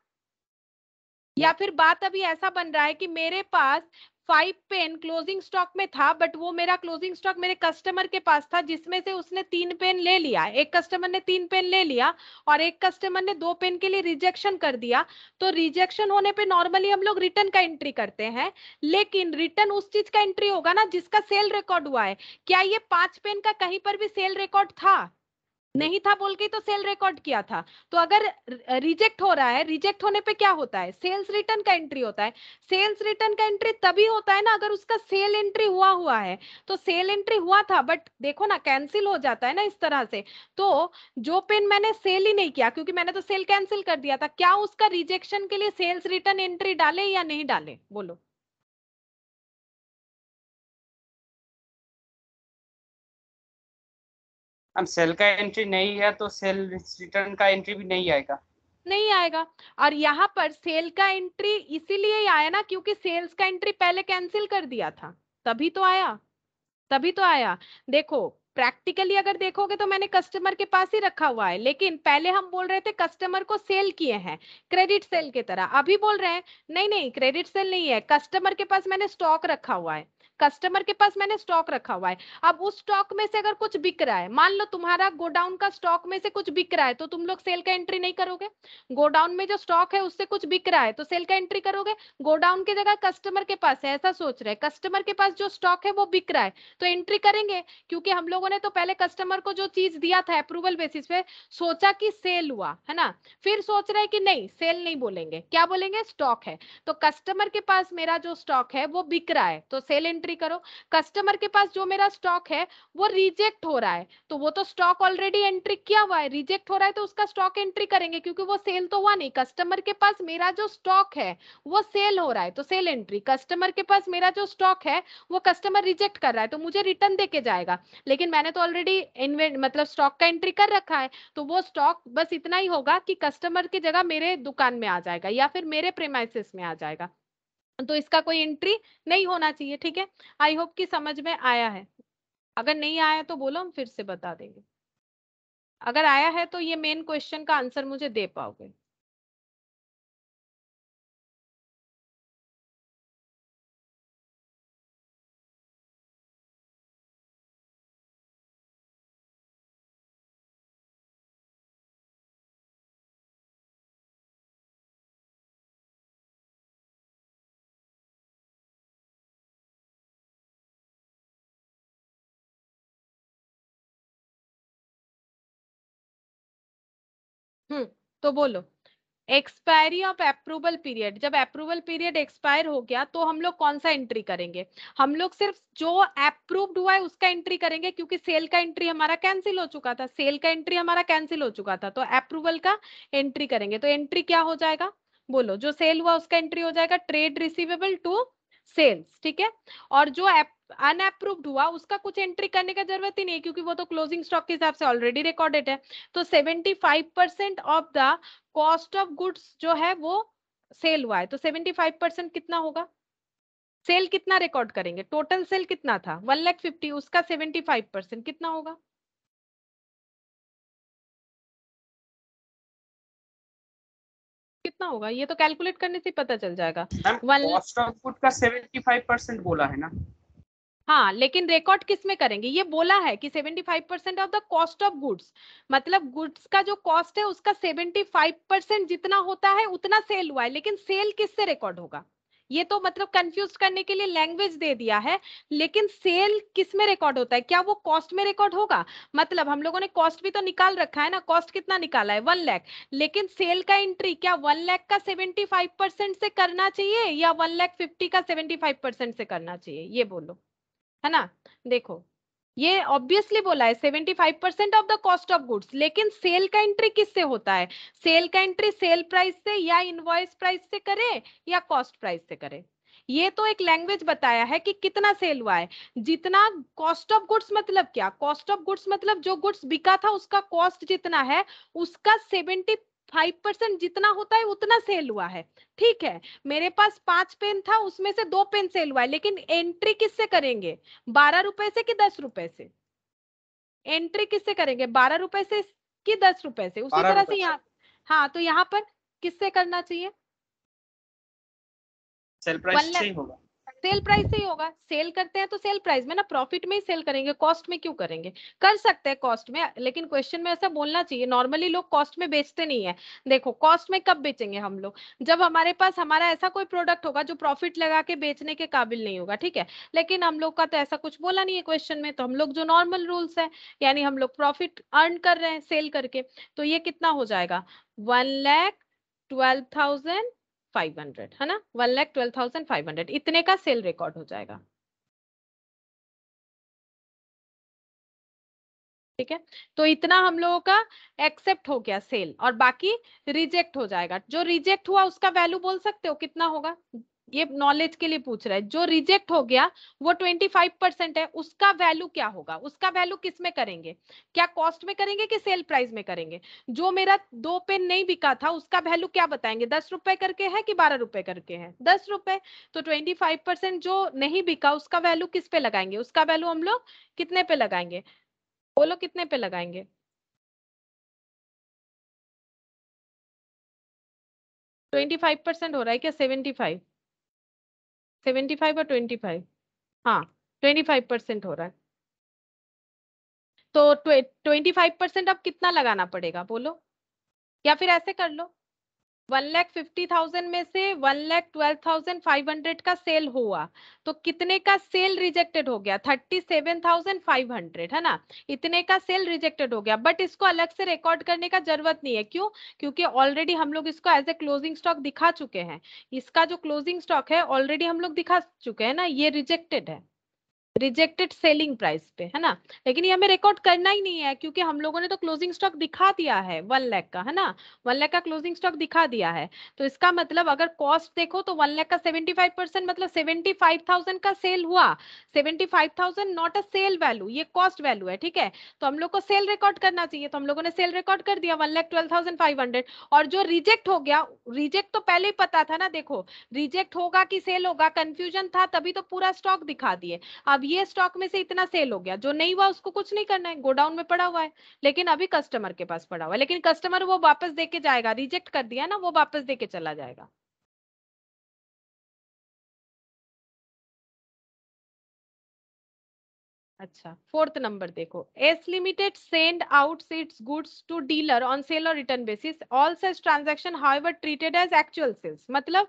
Speaker 2: या फिर बात अभी ऐसा बन रहा है कि मेरे पास फाइव पेन क्लोजिंग स्टॉक में था बट वो मेरा क्लोजिंग स्टॉक मेरे कस्टमर के पास था जिसमें से उसने तीन पेन ले लिया एक कस्टमर ने तीन पेन ले लिया और एक कस्टमर ने दो पेन के लिए रिजेक्शन कर दिया तो रिजेक्शन होने पे नॉर्मली हम लोग रिटर्न का एंट्री करते हैं लेकिन रिटर्न उस चीज का एंट्री होगा ना जिसका सेल रिकॉर्ड हुआ है क्या ये पांच पेन का कहीं पर भी सेल रिकॉर्ड था नहीं था बोल के तो सेल रिकॉर्ड किया था तो अगर रिजेक्ट हो रहा है रिजेक्ट होने पे क्या होता है सेल्स रिटर्न का एंट्री होता है सेल्स रिटर्न का एंट्री तभी होता है ना अगर उसका सेल एंट्री हुआ हुआ है तो सेल एंट्री हुआ था बट देखो ना कैंसिल हो जाता है ना इस तरह से तो जो पेन मैंने सेल ही नहीं किया क्योंकि मैंने तो सेल कैंसिल कर दिया था क्या उसका रिजेक्शन के लिए सेल्स रिटर्न एंट्री डाले या नहीं डाले बोलो
Speaker 1: हम सेल का एंट्री नहीं है तो सेल रिटर्न का एंट्री भी नहीं आएगा
Speaker 2: नहीं आएगा और यहाँ पर सेल का एंट्री इसीलिए आया ना क्योंकि सेल्स का एंट्री पहले कैंसिल कर दिया था तभी तो आया तभी तो आया देखो प्रैक्टिकली अगर देखोगे तो मैंने कस्टमर के पास ही रखा हुआ है लेकिन पहले हम बोल रहे थे कस्टमर को सेल किए हैं क्रेडिट सेल की तरह अभी बोल रहे हैं नहीं नहीं क्रेडिट सेल नहीं है कस्टमर के पास मैंने स्टॉक रखा हुआ है कस्टमर के पास मैंने स्टॉक रखा हुआ है अब उस स्टॉक में से अगर कुछ बिक रहा है मान लो तुम्हारा गोडाउन का स्टॉक में से कुछ बिक रहा है तो तुम लोग सेल का एंट्री नहीं करोगे गोडाउन में जो स्टॉक है उससे कुछ बिक रहा है तो सेल का एंट्री करोगे गोडाउन की जगह कस्टमर के पास है ऐसा सोच रहे कस्टमर के पास जो स्टॉक है वो बिक रहा है तो एंट्री करेंगे क्योंकि हम लोगों ने तो पहले कस्टमर को जो चीज दिया था अप्रूवल बेसिस पे सोचा कि सेल हुआ है ना फिर सोच रहे कि नहीं सेल नहीं बोलेंगे क्या बोलेंगे स्टॉक है तो कस्टमर के पास मेरा जो स्टॉक है वो बिक रहा है तो सेल एंट्री करो कस्टमर के पास जो मेरा स्टॉक है वो रिजेक्ट हो रहा है तो वो तो स्टॉक ऑलरेडी एंट्री किया हुआ है रिजेक्ट हो रहा है तो उसका स्टॉक एंट्री करेंगे क्योंकि वो सेल तो हुआ नहीं कस्टमर के पास मेरा जो स्टॉक है वो सेल हो रहा है तो सेल एंट्री कस्टमर के पास मेरा जो स्टॉक है वो कस्टमर रिजेक्ट कर रहा है तो मुझे रिटर्न दे जाएगा लेकिन मैंने तो ऑलरेडी मतलब स्टॉक का एंट्री कर रखा है तो वो स्टॉक बस इतना ही होगा कि कस्टमर की जगह मेरे दुकान में आ जाएगा या फिर मेरे प्रेमाइसिस में आ जाएगा तो इसका कोई एंट्री नहीं होना चाहिए ठीक है आई होप कि समझ में आया है अगर नहीं आया तो बोलो हम फिर से बता देंगे अगर आया है तो ये मेन क्वेश्चन का आंसर मुझे दे
Speaker 1: पाओगे तो
Speaker 2: बोलो एक्सपायरी ऑफ अप्रूवल पीरियड जब अप्रूवल पीरियड एक्सपायर हो गया तो हम लोग कौन सा एंट्री करेंगे हम लोग सिर्फ जो अप्रूव्ड हुआ है उसका एंट्री करेंगे क्योंकि सेल का एंट्री हमारा कैंसिल हो चुका था सेल का एंट्री हमारा कैंसिल हो चुका था तो अप्रूवल का एंट्री करेंगे तो एंट्री क्या हो जाएगा बोलो जो सेल हुआ उसका एंट्री हो जाएगा ट्रेड रिसीवेबल टू सेल्स ठीक है और जो अनअप्रूव्ड हुआ उसका कुछ एंट्री करने का जरूरत ही नहीं क्योंकि वो तो क्लोजिंग स्टॉक के हिसाब से ऑलरेडी रिकॉर्डेड है तो 75 percent of the cost of goods जो है वो सेल हुआ है तो 75 परसेंट कितना होगा सेल कितना रिकॉर्ड करेंगे टोटल सेल कितना था वन लैख फिफ्टी उसका 75% परसेंट कितना होगा कितना होगा ये तो कैलकुलेट करने से पता चल जाएगा का
Speaker 1: 75 बोला है ना
Speaker 2: हाँ लेकिन रिकॉर्ड किस में करेंगे ये बोला है कि 75 percent of the cost of goods मतलब गुड्स का जो कॉस्ट है उसका 75 परसेंट जितना होता है उतना सेल हुआ है लेकिन सेल किससे रिकॉर्ड होगा ये तो मतलब कंफ्यूज करने के लिए लैंग्वेज दे दिया है लेकिन सेल किस में रिकॉर्ड होता है क्या वो कॉस्ट में रिकॉर्ड होगा मतलब हम लोगों ने कॉस्ट भी तो निकाल रखा है ना कॉस्ट कितना निकाला है वन लैख लेकिन सेल का एंट्री क्या वन लैख का सेवेंटी फाइव परसेंट से करना चाहिए या वन लैख फिफ्टी का सेवेंटी फाइव परसेंट से करना चाहिए ये बोलो है ना देखो ये ऑब्वियसली बोला है 75 percent of the cost of goods लेकिन सेल का एंट्री किससे होता है सेल का एंट्री सेल प्राइस से या इनवॉइस प्राइस से करे या कॉस्ट प्राइस से करे ये तो एक लैंग्वेज बताया है कि कितना सेल हुआ है जितना कॉस्ट ऑफ गुड्स मतलब क्या कॉस्ट ऑफ गुड्स मतलब जो गुड्स बिका था उसका कॉस्ट जितना है उसका सेवेंटी फाइव परसेंट जितना होता है उतना सेल हुआ है ठीक है मेरे पास पांच पेन था उसमें से दो पेन सेल हुआ है लेकिन एंट्री किससे करेंगे बारह रुपए से कि दस रुपए से एंट्री किससे करेंगे बारह रुपए से कि दस रुपए से उसी तरह से यहाँ हाँ तो यहाँ पर किससे करना चाहिए
Speaker 1: सेल प्राइस होगा
Speaker 2: सेल प्राइस से ही होगा सेल करते हैं तो सेल प्राइस में ना प्रॉफिट में ही सेल करेंगे कॉस्ट में क्यों करेंगे कर सकते हैं कॉस्ट में लेकिन क्वेश्चन में ऐसा बोलना चाहिए नॉर्मली लोग कॉस्ट में बेचते नहीं है देखो कॉस्ट में कब बेचेंगे हम लोग जब हमारे पास हमारा ऐसा कोई प्रोडक्ट होगा जो प्रॉफिट लगा के बेचने के काबिल नहीं होगा ठीक है लेकिन हम लोग का तो ऐसा कुछ बोला नहीं है क्वेश्चन में तो हम लोग जो नॉर्मल रूल्स है यानी हम लोग प्रॉफिट अर्न कर रहे हैं सेल करके तो ये कितना हो जाएगा one lakh twelve thousand five है ना one lakh twelve thousand five hundred इतने का सेल रिकॉर्ड हो जाएगा ठीक है तो इतना हम लोगों का एक्सेप्ट हो गया सेल और बाकी रिजेक्ट हो जाएगा जो रिजेक्ट हुआ उसका वैल्यू बोल सकते हो कितना होगा ये नॉलेज के लिए पूछ रहा है जो रिजेक्ट हो गया वो 25 परसेंट है उसका वैल्यू क्या होगा उसका वैल्यू किस में करेंगे क्या कॉस्ट में करेंगे कि सेल प्राइस में करेंगे जो मेरा दो पेन नहीं बिका था उसका वैल्यू क्या बताएंगे दस रुपए करके है कि बारह रुपए करके है दस रुपए तो ट्वेंटी फाइव परसेंट जो नहीं बिका उसका वैल्यू किस पे लगाएंगे उसका वैल्यू हम लोग कितने पे लगाएंगे बोलो कितने पे लगाएंगे
Speaker 1: ट्वेंटी फाइव परसेंट हो रहा है क्या सेवेंटी फाइव सेवेंटी
Speaker 2: फाइव और ट्वेंटी फाइव हाँ ट्वेंटी फाइव परसेंट हो रहा है तो ट्वेंटी फाइव परसेंट अब कितना लगाना पड़ेगा बोलो या फिर ऐसे कर लो वन लैख फिफ्टी थाउजेंड में से one lakh twelve thousand five hundred का सेल हुआ तो कितने का सेल रिजेक्टेड हो गया thirty seven thousand five hundred है ना इतने का सेल रिजेक्टेड हो गया बट इसको अलग से रिकॉर्ड करने का जरूरत नहीं है क्यों क्योंकि ऑलरेडी हम लोग इसको एज ए क्लोजिंग स्टॉक दिखा चुके हैं इसका जो क्लोजिंग स्टॉक है ऑलरेडी हम लोग दिखा चुके हैं ना ये रिजेक्टेड है रिजेक्टेड सेलिंग प्राइस पे है ना लेकिन ये हमें रिकॉर्ड करना ही नहीं है क्योंकि हम लोगों ने तो क्लोजिंग स्टॉक दिखा दिया है वन लैख का है ना वन लैख का क्लोजिंग स्टॉक दिखा दिया है तो इसका मतलब अगर कॉस्ट देखो तो वन लैख का सेवेंटी फाइव परसेंट मतलब सेवेंटी फाइव थाउजेंड का सेल हुआ seventy five thousand not a sale value ये कॉस्ट वैल्यू है ठीक है तो हम लोग को सेल रिकॉर्ड करना चाहिए तो हम लोगों ने सेल रिकॉर्ड कर दिया one lakh twelve thousand five hundred और जो रिजेक्ट हो गया रिजेक्ट तो पहले ही पता था ना देखो रिजेक्ट होगा कि सेल होगा कंफ्यूजन था तभी तो पूरा स्टॉक दिखा दिए अब ये स्टॉक में से इतना सेल हो गया जो नहीं हुआ उसको कुछ नहीं करना है गोडाउन में पड़ा हुआ है लेकिन अभी कस्टमर के पास पड़ा हुआ है लेकिन कस्टमर वो वापस दे के जाएगा रिजेक्ट कर दिया ना वो वापस दे के चला जाएगा अच्छा फोर्थ नंबर देखो S limited send out its goods to dealer on sale और return basis all sales transaction how treated as actual sales मतलब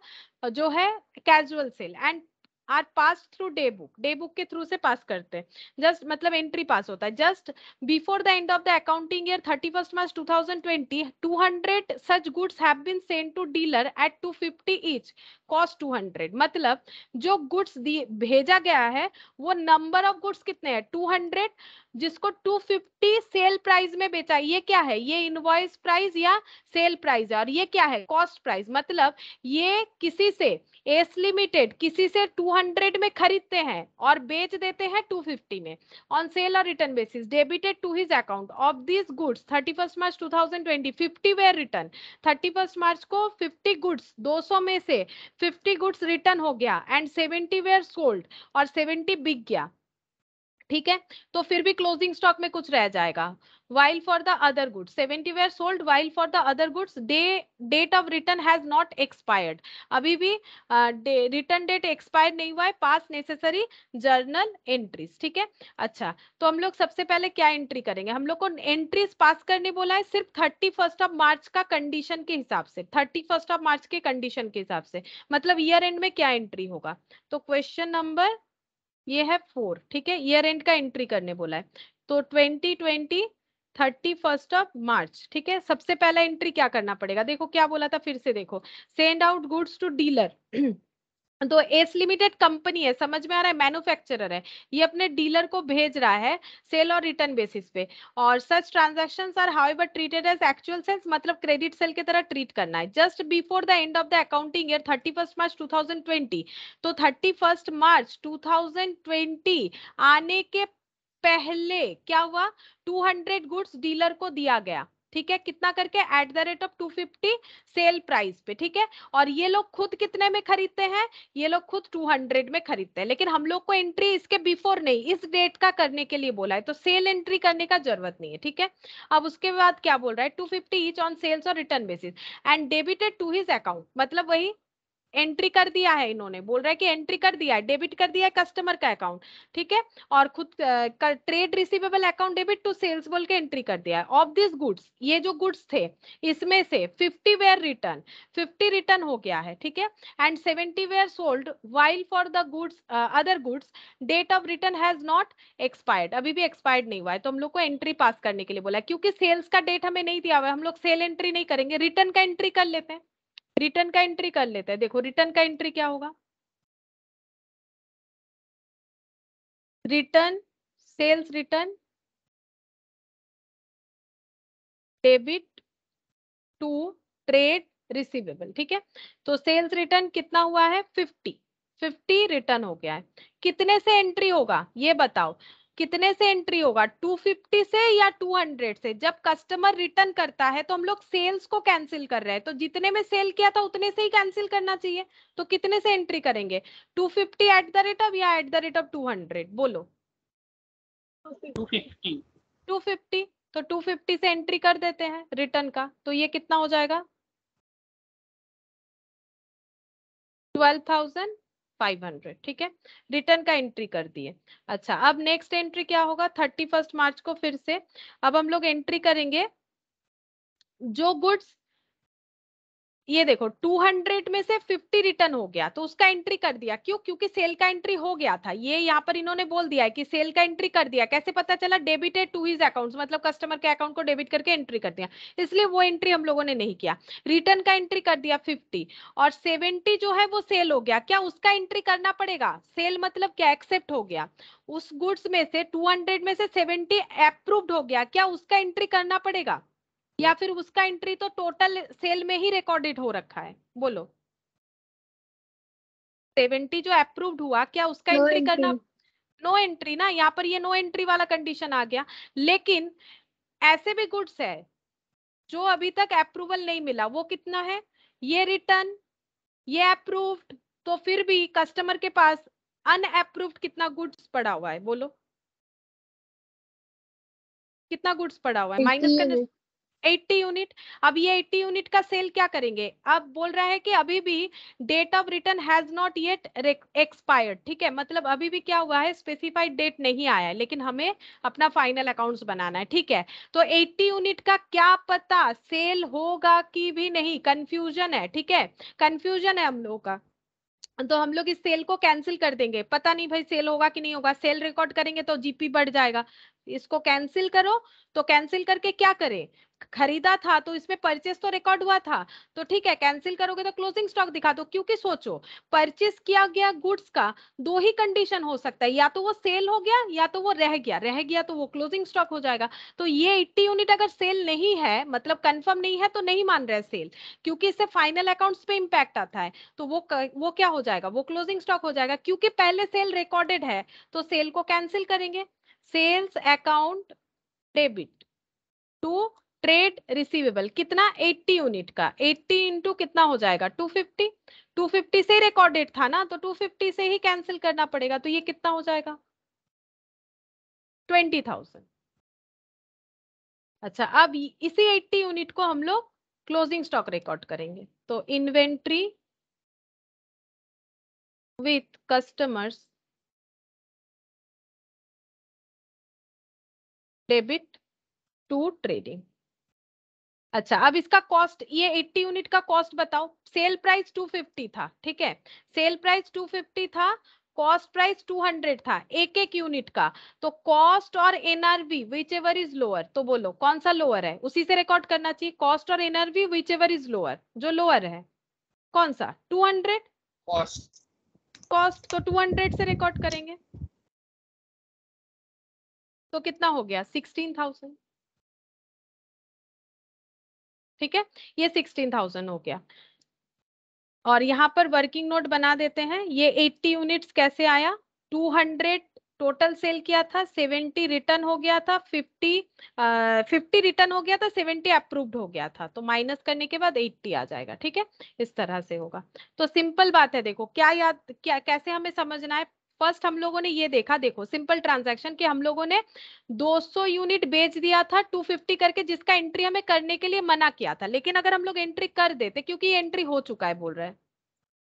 Speaker 2: जो है casual sale and are pass through day book day book के through से pass करते हैं just मतलब entry pass होता है just before the end of the accounting year thirty first March two thousand twenty two hundred such goods have been send to dealer at two fifty each cost two hundred मतलब जो goods भेजा गया है वो number of goods कितने हैं two hundred जिसको two fifty sale price में बेचा ये क्या है ये इनवॉइस प्राइस या सेल प्राइस है और ये क्या है कॉस्ट प्राइस मतलब ये किसी से एस लिमिटेड किसी से टू 200 में खरीदते हैं और बेच देते हैं 250 में ऑन सेल और return basis debited to his account of this goods 31 March 2020 50 were return 31 March को 50 गुड्स 200 में से 50 गुड्स रिटर्न हो गया एंड 70 वेयर सोल्ड और 70 बिक गया ठीक है तो फिर भी क्लोजिंग स्टॉक में कुछ रह जाएगा while for the other goods seventy were sold while for the other goods the date of return has not expired अभी भी रिटर्न डेट एक्सपायर्ड नहीं हुआ है पास नेसेसरी जर्नल एंट्रीज ठीक है अच्छा तो हम लोग सबसे पहले क्या एंट्री करेंगे हम लोग को एंट्रीज पास करने बोला है सिर्फ थर्टी फर्स्ट ऑफ मार्च का कंडीशन के हिसाब से थर्टी फर्स्ट ऑफ मार्च के कंडीशन के हिसाब से मतलब ईयर एंड में क्या एंट्री होगा तो क्वेश्चन नंबर ये है फोर ठीक है ईयर एंड का एंट्री करने बोला है तो twenty twenty thirty first of March ठीक है सबसे पहला एंट्री क्या करना पड़ेगा देखो क्या बोला था फिर से देखो send out goods to dealer तो एस लिमिटेड कंपनी है समझ में आ रहा है मैन्युफैक्चरर है ये अपने डीलर को भेज रहा है सेल और रिटर्न बेसिस पे और such transaction are however treated as actual sales मतलब क्रेडिट सेल की तरह ट्रीट करना है just before the end of the accounting year thirty first March two thousand twenty तो thirty first March two thousand twenty आने के पहले क्या हुआ टू हंड्रेड गुड्स डीलर को दिया गया ठीक है कितना करके at the rate of two fifty sale price पे ठीक है और ये लोग खुद कितने में खरीदते हैं ये लोग खुद 200 में खरीदते हैं लेकिन हम लोग को एंट्री इसके बिफोर नहीं इस डेट का करने के लिए बोला है तो सेल एंट्री करने का जरूरत नहीं है ठीक है अब उसके बाद क्या बोल रहा है two fifty each on sales और return basis and debited to his account मतलब वही एंट्री कर दिया है इन्होंने बोल रहा है कि एंट्री कर दिया है डेबिट कर दिया है कस्टमर का अकाउंट ठीक है और खुद का trade receivable account debit to sales बोल के एंट्री कर दिया है ऑफ दिस गुड्स ये जो गुड्स थे इसमें से fifty were return fifty return हो गया है ठीक है and seventy were sold while for the goods other goods date of return has not expired अभी भी एक्सपायर्ड नहीं हुआ है तो हम लोग को एंट्री पास करने के लिए बोला क्योंकि सेल्स का डेट हमें नहीं दिया हुआ है हम लोग सेल एंट्री नहीं करेंगे रिटर्न का एंट्री कर लेते हैं रिटर्न का एंट्री कर लेते हैं देखो रिटर्न का एंट्री क्या होगा return sales return debit to trade receivable ठीक है तो सेल्स रिटर्न कितना हुआ है फिफ्टी फिफ्टी रिटर्न हो गया है कितने से एंट्री होगा ये बताओ कितने से एंट्री होगा 250 से या 200 से जब कस्टमर रिटर्न करता है तो हम लोग सेल्स को कैंसिल कर रहे हैं तो जितने में सेल किया था उतने से ही कैंसिल करना चाहिए तो कितने से एंट्री करेंगे 250 एट द रेट ऑफ या एट द रेट ऑफ 200 बोलो
Speaker 1: 250
Speaker 2: 250 तो 250 से एंट्री कर देते हैं रिटर्न का तो ये कितना हो जाएगा ट्वेल्व 500 ठीक है रिटर्न का एंट्री कर दिए अच्छा अब नेक्स्ट एंट्री क्या होगा थर्टी फर्स्ट मार्च को फिर से अब हम लोग एंट्री करेंगे जो गुड्स ये देखो 200 में से 50 रिटर्न हो गया तो उसका एंट्री कर दिया क्यों क्योंकि सेल का एंट्री हो गया था ये यहाँ पर इन्होंने बोल दिया है कि सेल का एंट्री कर दिया कैसे पता चला है टू हिज अकाउंट मतलब कस्टमर के अकाउंट को डेबिट करके एंट्री कर दिया इसलिए वो एंट्री हम लोगों ने नहीं किया रिटर्न का एंट्री कर दिया फिफ्टी और सेवेंटी जो है वो सेल हो गया क्या उसका एंट्री करना पड़ेगा सेल मतलब क्या एक्सेप्ट हो गया उस गुड्स में से टू में से सेवेंटी अप्रूव्ड हो गया क्या उसका एंट्री करना पड़ेगा या फिर उसका एंट्री तो टोटल सेल में ही रिकॉर्डेड हो रखा है बोलो सेवेंटी जो अप्रूव्ड हुआ क्या उसका no करना नो एंट्री ना यहाँ पर ये नो एंट्री वाला कंडीशन आ गया लेकिन ऐसे भी गुड्स है जो अभी तक अप्रूवल नहीं मिला वो कितना है ये रिटर्न ये अप्रूव्ड तो फिर भी कस्टमर के पास अनअप्रूव्ड कितना गुड्स पड़ा हुआ है बोलो कितना गुड्स पड़ा हुआ है माइनस का 80 यूनिट अब ये 80 यूनिट का सेल क्या करेंगे अब बोल रहा है कि अभी भी date of return has not yet expired ठीक है मतलब अभी भी क्या हुआ है स्पेसिफाइड डेट नहीं आया है लेकिन हमें अपना फाइनल अकाउंट्स बनाना है ठीक है तो 80 यूनिट का क्या पता सेल होगा कि भी नहीं कंफ्यूजन है ठीक है कंफ्यूजन है हम लोगों का तो हम लोग इस सेल को कैंसिल कर देंगे पता नहीं भाई सेल होगा कि नहीं होगा सेल रिकॉर्ड करेंगे तो जीपी बढ़ जाएगा इसको कैंसिल करो तो कैंसिल करके क्या करें खरीदा था तो इसमें परचेस तो रिकॉर्ड हुआ था तो ठीक है कैंसिल करोगे तो क्लोजिंग स्टॉक दिखा दो क्योंकि सोचो परचेस किया गया गुड्स का दो ही कंडीशन हो सकता है या तो वो सेल हो गया या तो वो रह गया रह गया तो वो क्लोजिंग स्टॉक हो जाएगा तो ये 80 यूनिट अगर सेल नहीं है मतलब कंफर्म नहीं है तो नहीं मान रहे सेल क्योंकि इससे फाइनल अकाउंट पे इम्पैक्ट आता है तो वो वो क्या हो जाएगा वो क्लोजिंग स्टॉक हो जाएगा क्योंकि पहले सेल रिकॉर्डेड है तो सेल को कैंसिल करेंगे sales account debit to trade receivable कितना 80 यूनिट का 80 इंटू कितना हो जाएगा 250 250 से रिकॉर्डेड था ना तो 250 से ही कैंसिल करना पड़ेगा तो ये कितना हो जाएगा 20,000 अच्छा अब इसी 80 यूनिट को हम लोग क्लोजिंग स्टॉक रिकॉर्ड करेंगे तो inventory with customers debit to trading अच्छा अब इसका कॉस्ट ये 80 यूनिट का कॉस्ट बताओ सेल प्राइस 250 था ठीक है सेल प्राइस 250 था कॉस्ट प्राइस 200 था एक एक यूनिट का तो कॉस्ट और NRV whichever is lower तो बोलो कौन सा लोअर है उसी से रिकॉर्ड करना चाहिए कॉस्ट और NRV whichever is lower जो लोअर है कौन सा 200 हंड्रेड कॉस्ट तो 200 से रिकॉर्ड करेंगे तो कितना हो गया
Speaker 1: 16,000
Speaker 2: ठीक है ये सिक्सटीन थाउजेंड हो गया और यहाँ पर वर्किंग नोट बना देते हैं ये एट्टी यूनिट्स कैसे आया टू हंड्रेड टोटल सेल किया था सेवेंटी रिटर्न हो गया था फिफ्टी फिफ्टी रिटर्न हो गया था सेवेंटी अप्रूव्ड हो गया था तो माइनस करने के बाद एट्टी आ जाएगा ठीक है इस तरह से होगा तो सिंपल बात है देखो क्या याद क्या कैसे हमें समझना है फर्स्ट हम लोगों ने ये देखा देखो सिंपल ट्रांजैक्शन कि हम लोगों ने 200 यूनिट बेच दिया था 250 करके जिसका एंट्री हमें करने के लिए मना किया था लेकिन अगर हम लोग एंट्री कर देते क्योंकि ये एंट्री हो चुका है बोल रहे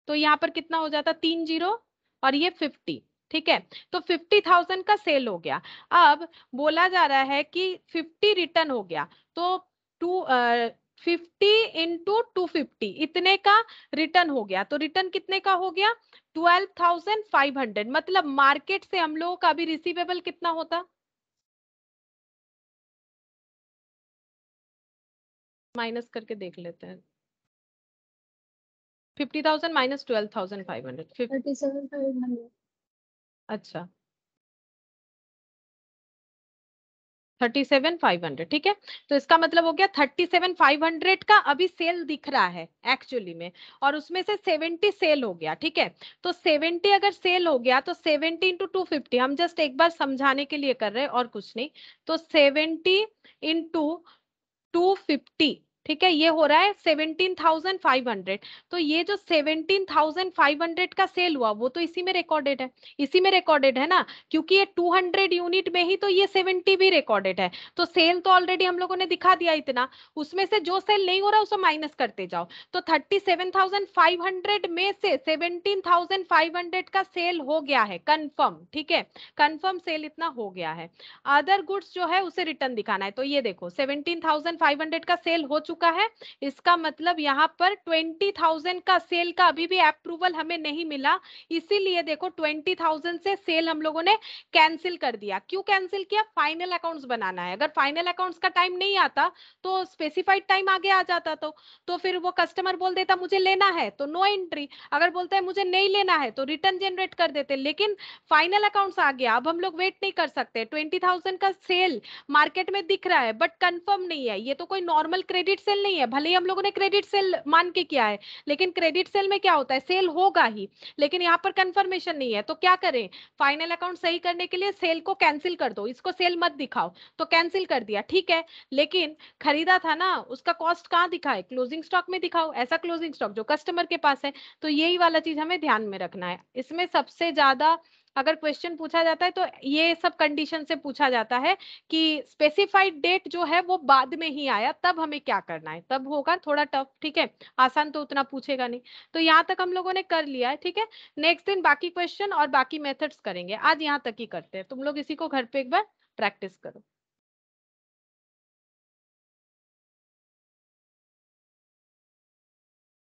Speaker 2: तो यहाँ पर कितना हो जाता तीन जीरो और ये फिफ्टी ठीक है तो फिफ्टी थाउजेंड का सेल हो गया अब बोला जा रहा है कि फिफ्टी रिटर्न हो गया तो two fifty into two fifty इतने का रिटर्न हो गया तो रिटर्न कितने का हो गया ट्वेल्व थाउजेंड फाइव हंड्रेड मतलब मार्केट से हम लोगों का अभी रिसीवेबल कितना होता
Speaker 1: माइनस करके देख लेते हैं fifty thousand minus twelve thousand five hundred
Speaker 2: अच्छा थर्टी सेवन फाइव हंड्रेड ठीक है तो इसका मतलब हो गया थर्टी सेवन फाइव हंड्रेड का अभी सेल दिख रहा है एक्चुअली में और उसमें से सेवेंटी सेल हो गया ठीक है तो सेवेंटी अगर सेल हो गया तो सेवेंटी इंटू टू फिफ्टी हम जस्ट एक बार समझाने के लिए कर रहे हैं और कुछ नहीं तो सेवेंटी इंटू टू फिफ्टी ठीक है ये हो रहा है सेवनटीन थाउजेंड फाइव हंड्रेड तो ये जो सेवनटीन थाउजेंड फाइव हंड्रेड का सेल हुआ वो तो इसी में रिकॉर्डेड है इसी में रिकॉर्डेड है ना क्योंकि ये टू हंड्रेड यूनिट में ही तो ये सेवेंटी भी रिकॉर्डेड है तो सेल तो ऑलरेडी हम लोगों ने दिखा दिया इतना उसमें से जो सेल नहीं हो रहा उसको माइनस करते जाओ तो thirty seven thousand five hundred में से सेवनटीन थाउजेंड फाइव हंड्रेड का सेल हो गया है कन्फर्म ठीक है कन्फर्म सेल इतना हो गया है अदर गुड्स जो है उसे रिटर्न दिखाना है तो ये देखो सेवनटीन थाउजेंड फाइव हंड्रेड का सेल हो चुका चुका है इसका मतलब यहाँ पर ट्वेंटी थाउजेंड का सेल का अभी भी अप्रूवल हमें नहीं मिला इसीलिए देखो ट्वेंटी थाउजेंड से सेल हम लोगों ने कैंसिल कर दिया क्यों कैंसिल किया फाइनल अकाउंट्स बनाना है अगर फाइनल अकाउंट्स का टाइम नहीं आता तो स्पेसिफाइड टाइम आगे आ जाता तो तो फिर वो कस्टमर बोल देता मुझे लेना है तो नो एंट्री अगर बोलता है मुझे नहीं लेना है तो रिटर्न जनरेट कर देते लेकिन फाइनल अकाउंट्स आ गया अब हम लोग वेट नहीं कर सकते ट्वेंटी थाउजेंड का सेल मार्केट में दिख रहा है बट कंफर्म नहीं है ये तो कोई नॉर्मल क्रेडिट क्रेडिट सेल नहीं है भले ही हम लोगों ने क्रेडिट सेल मान के किया है लेकिन क्रेडिट सेल में क्या होता है सेल होगा ही लेकिन यहाँ पर कंफर्मेशन नहीं है तो क्या करें फाइनल अकाउंट सही करने के लिए सेल को कैंसिल कर दो इसको सेल मत दिखाओ तो कैंसिल कर दिया ठीक है लेकिन खरीदा था ना उसका कॉस्ट कहाँ दिखाए क्लोजिंग स्टॉक में दिखाओ ऐसा क्लोजिंग स्टॉक जो कस्टमर के पास है तो यही वाला चीज हमें ध्यान में रखना है इसमें सबसे ज्यादा अगर क्वेश्चन पूछा जाता है तो ये सब कंडीशन से पूछा जाता है कि स्पेसिफाइड डेट जो है वो बाद में ही आया तब हमें क्या करना है तब होगा थोड़ा टफ ठीक है आसान तो उतना पूछेगा नहीं तो यहाँ तक हम लोगों ने कर लिया है ठीक है नेक्स्ट दिन बाकी क्वेश्चन और बाकी मेथड्स करेंगे आज यहाँ तक ही करते हैं तुम लोग इसी को घर पे एक बार प्रैक्टिस करो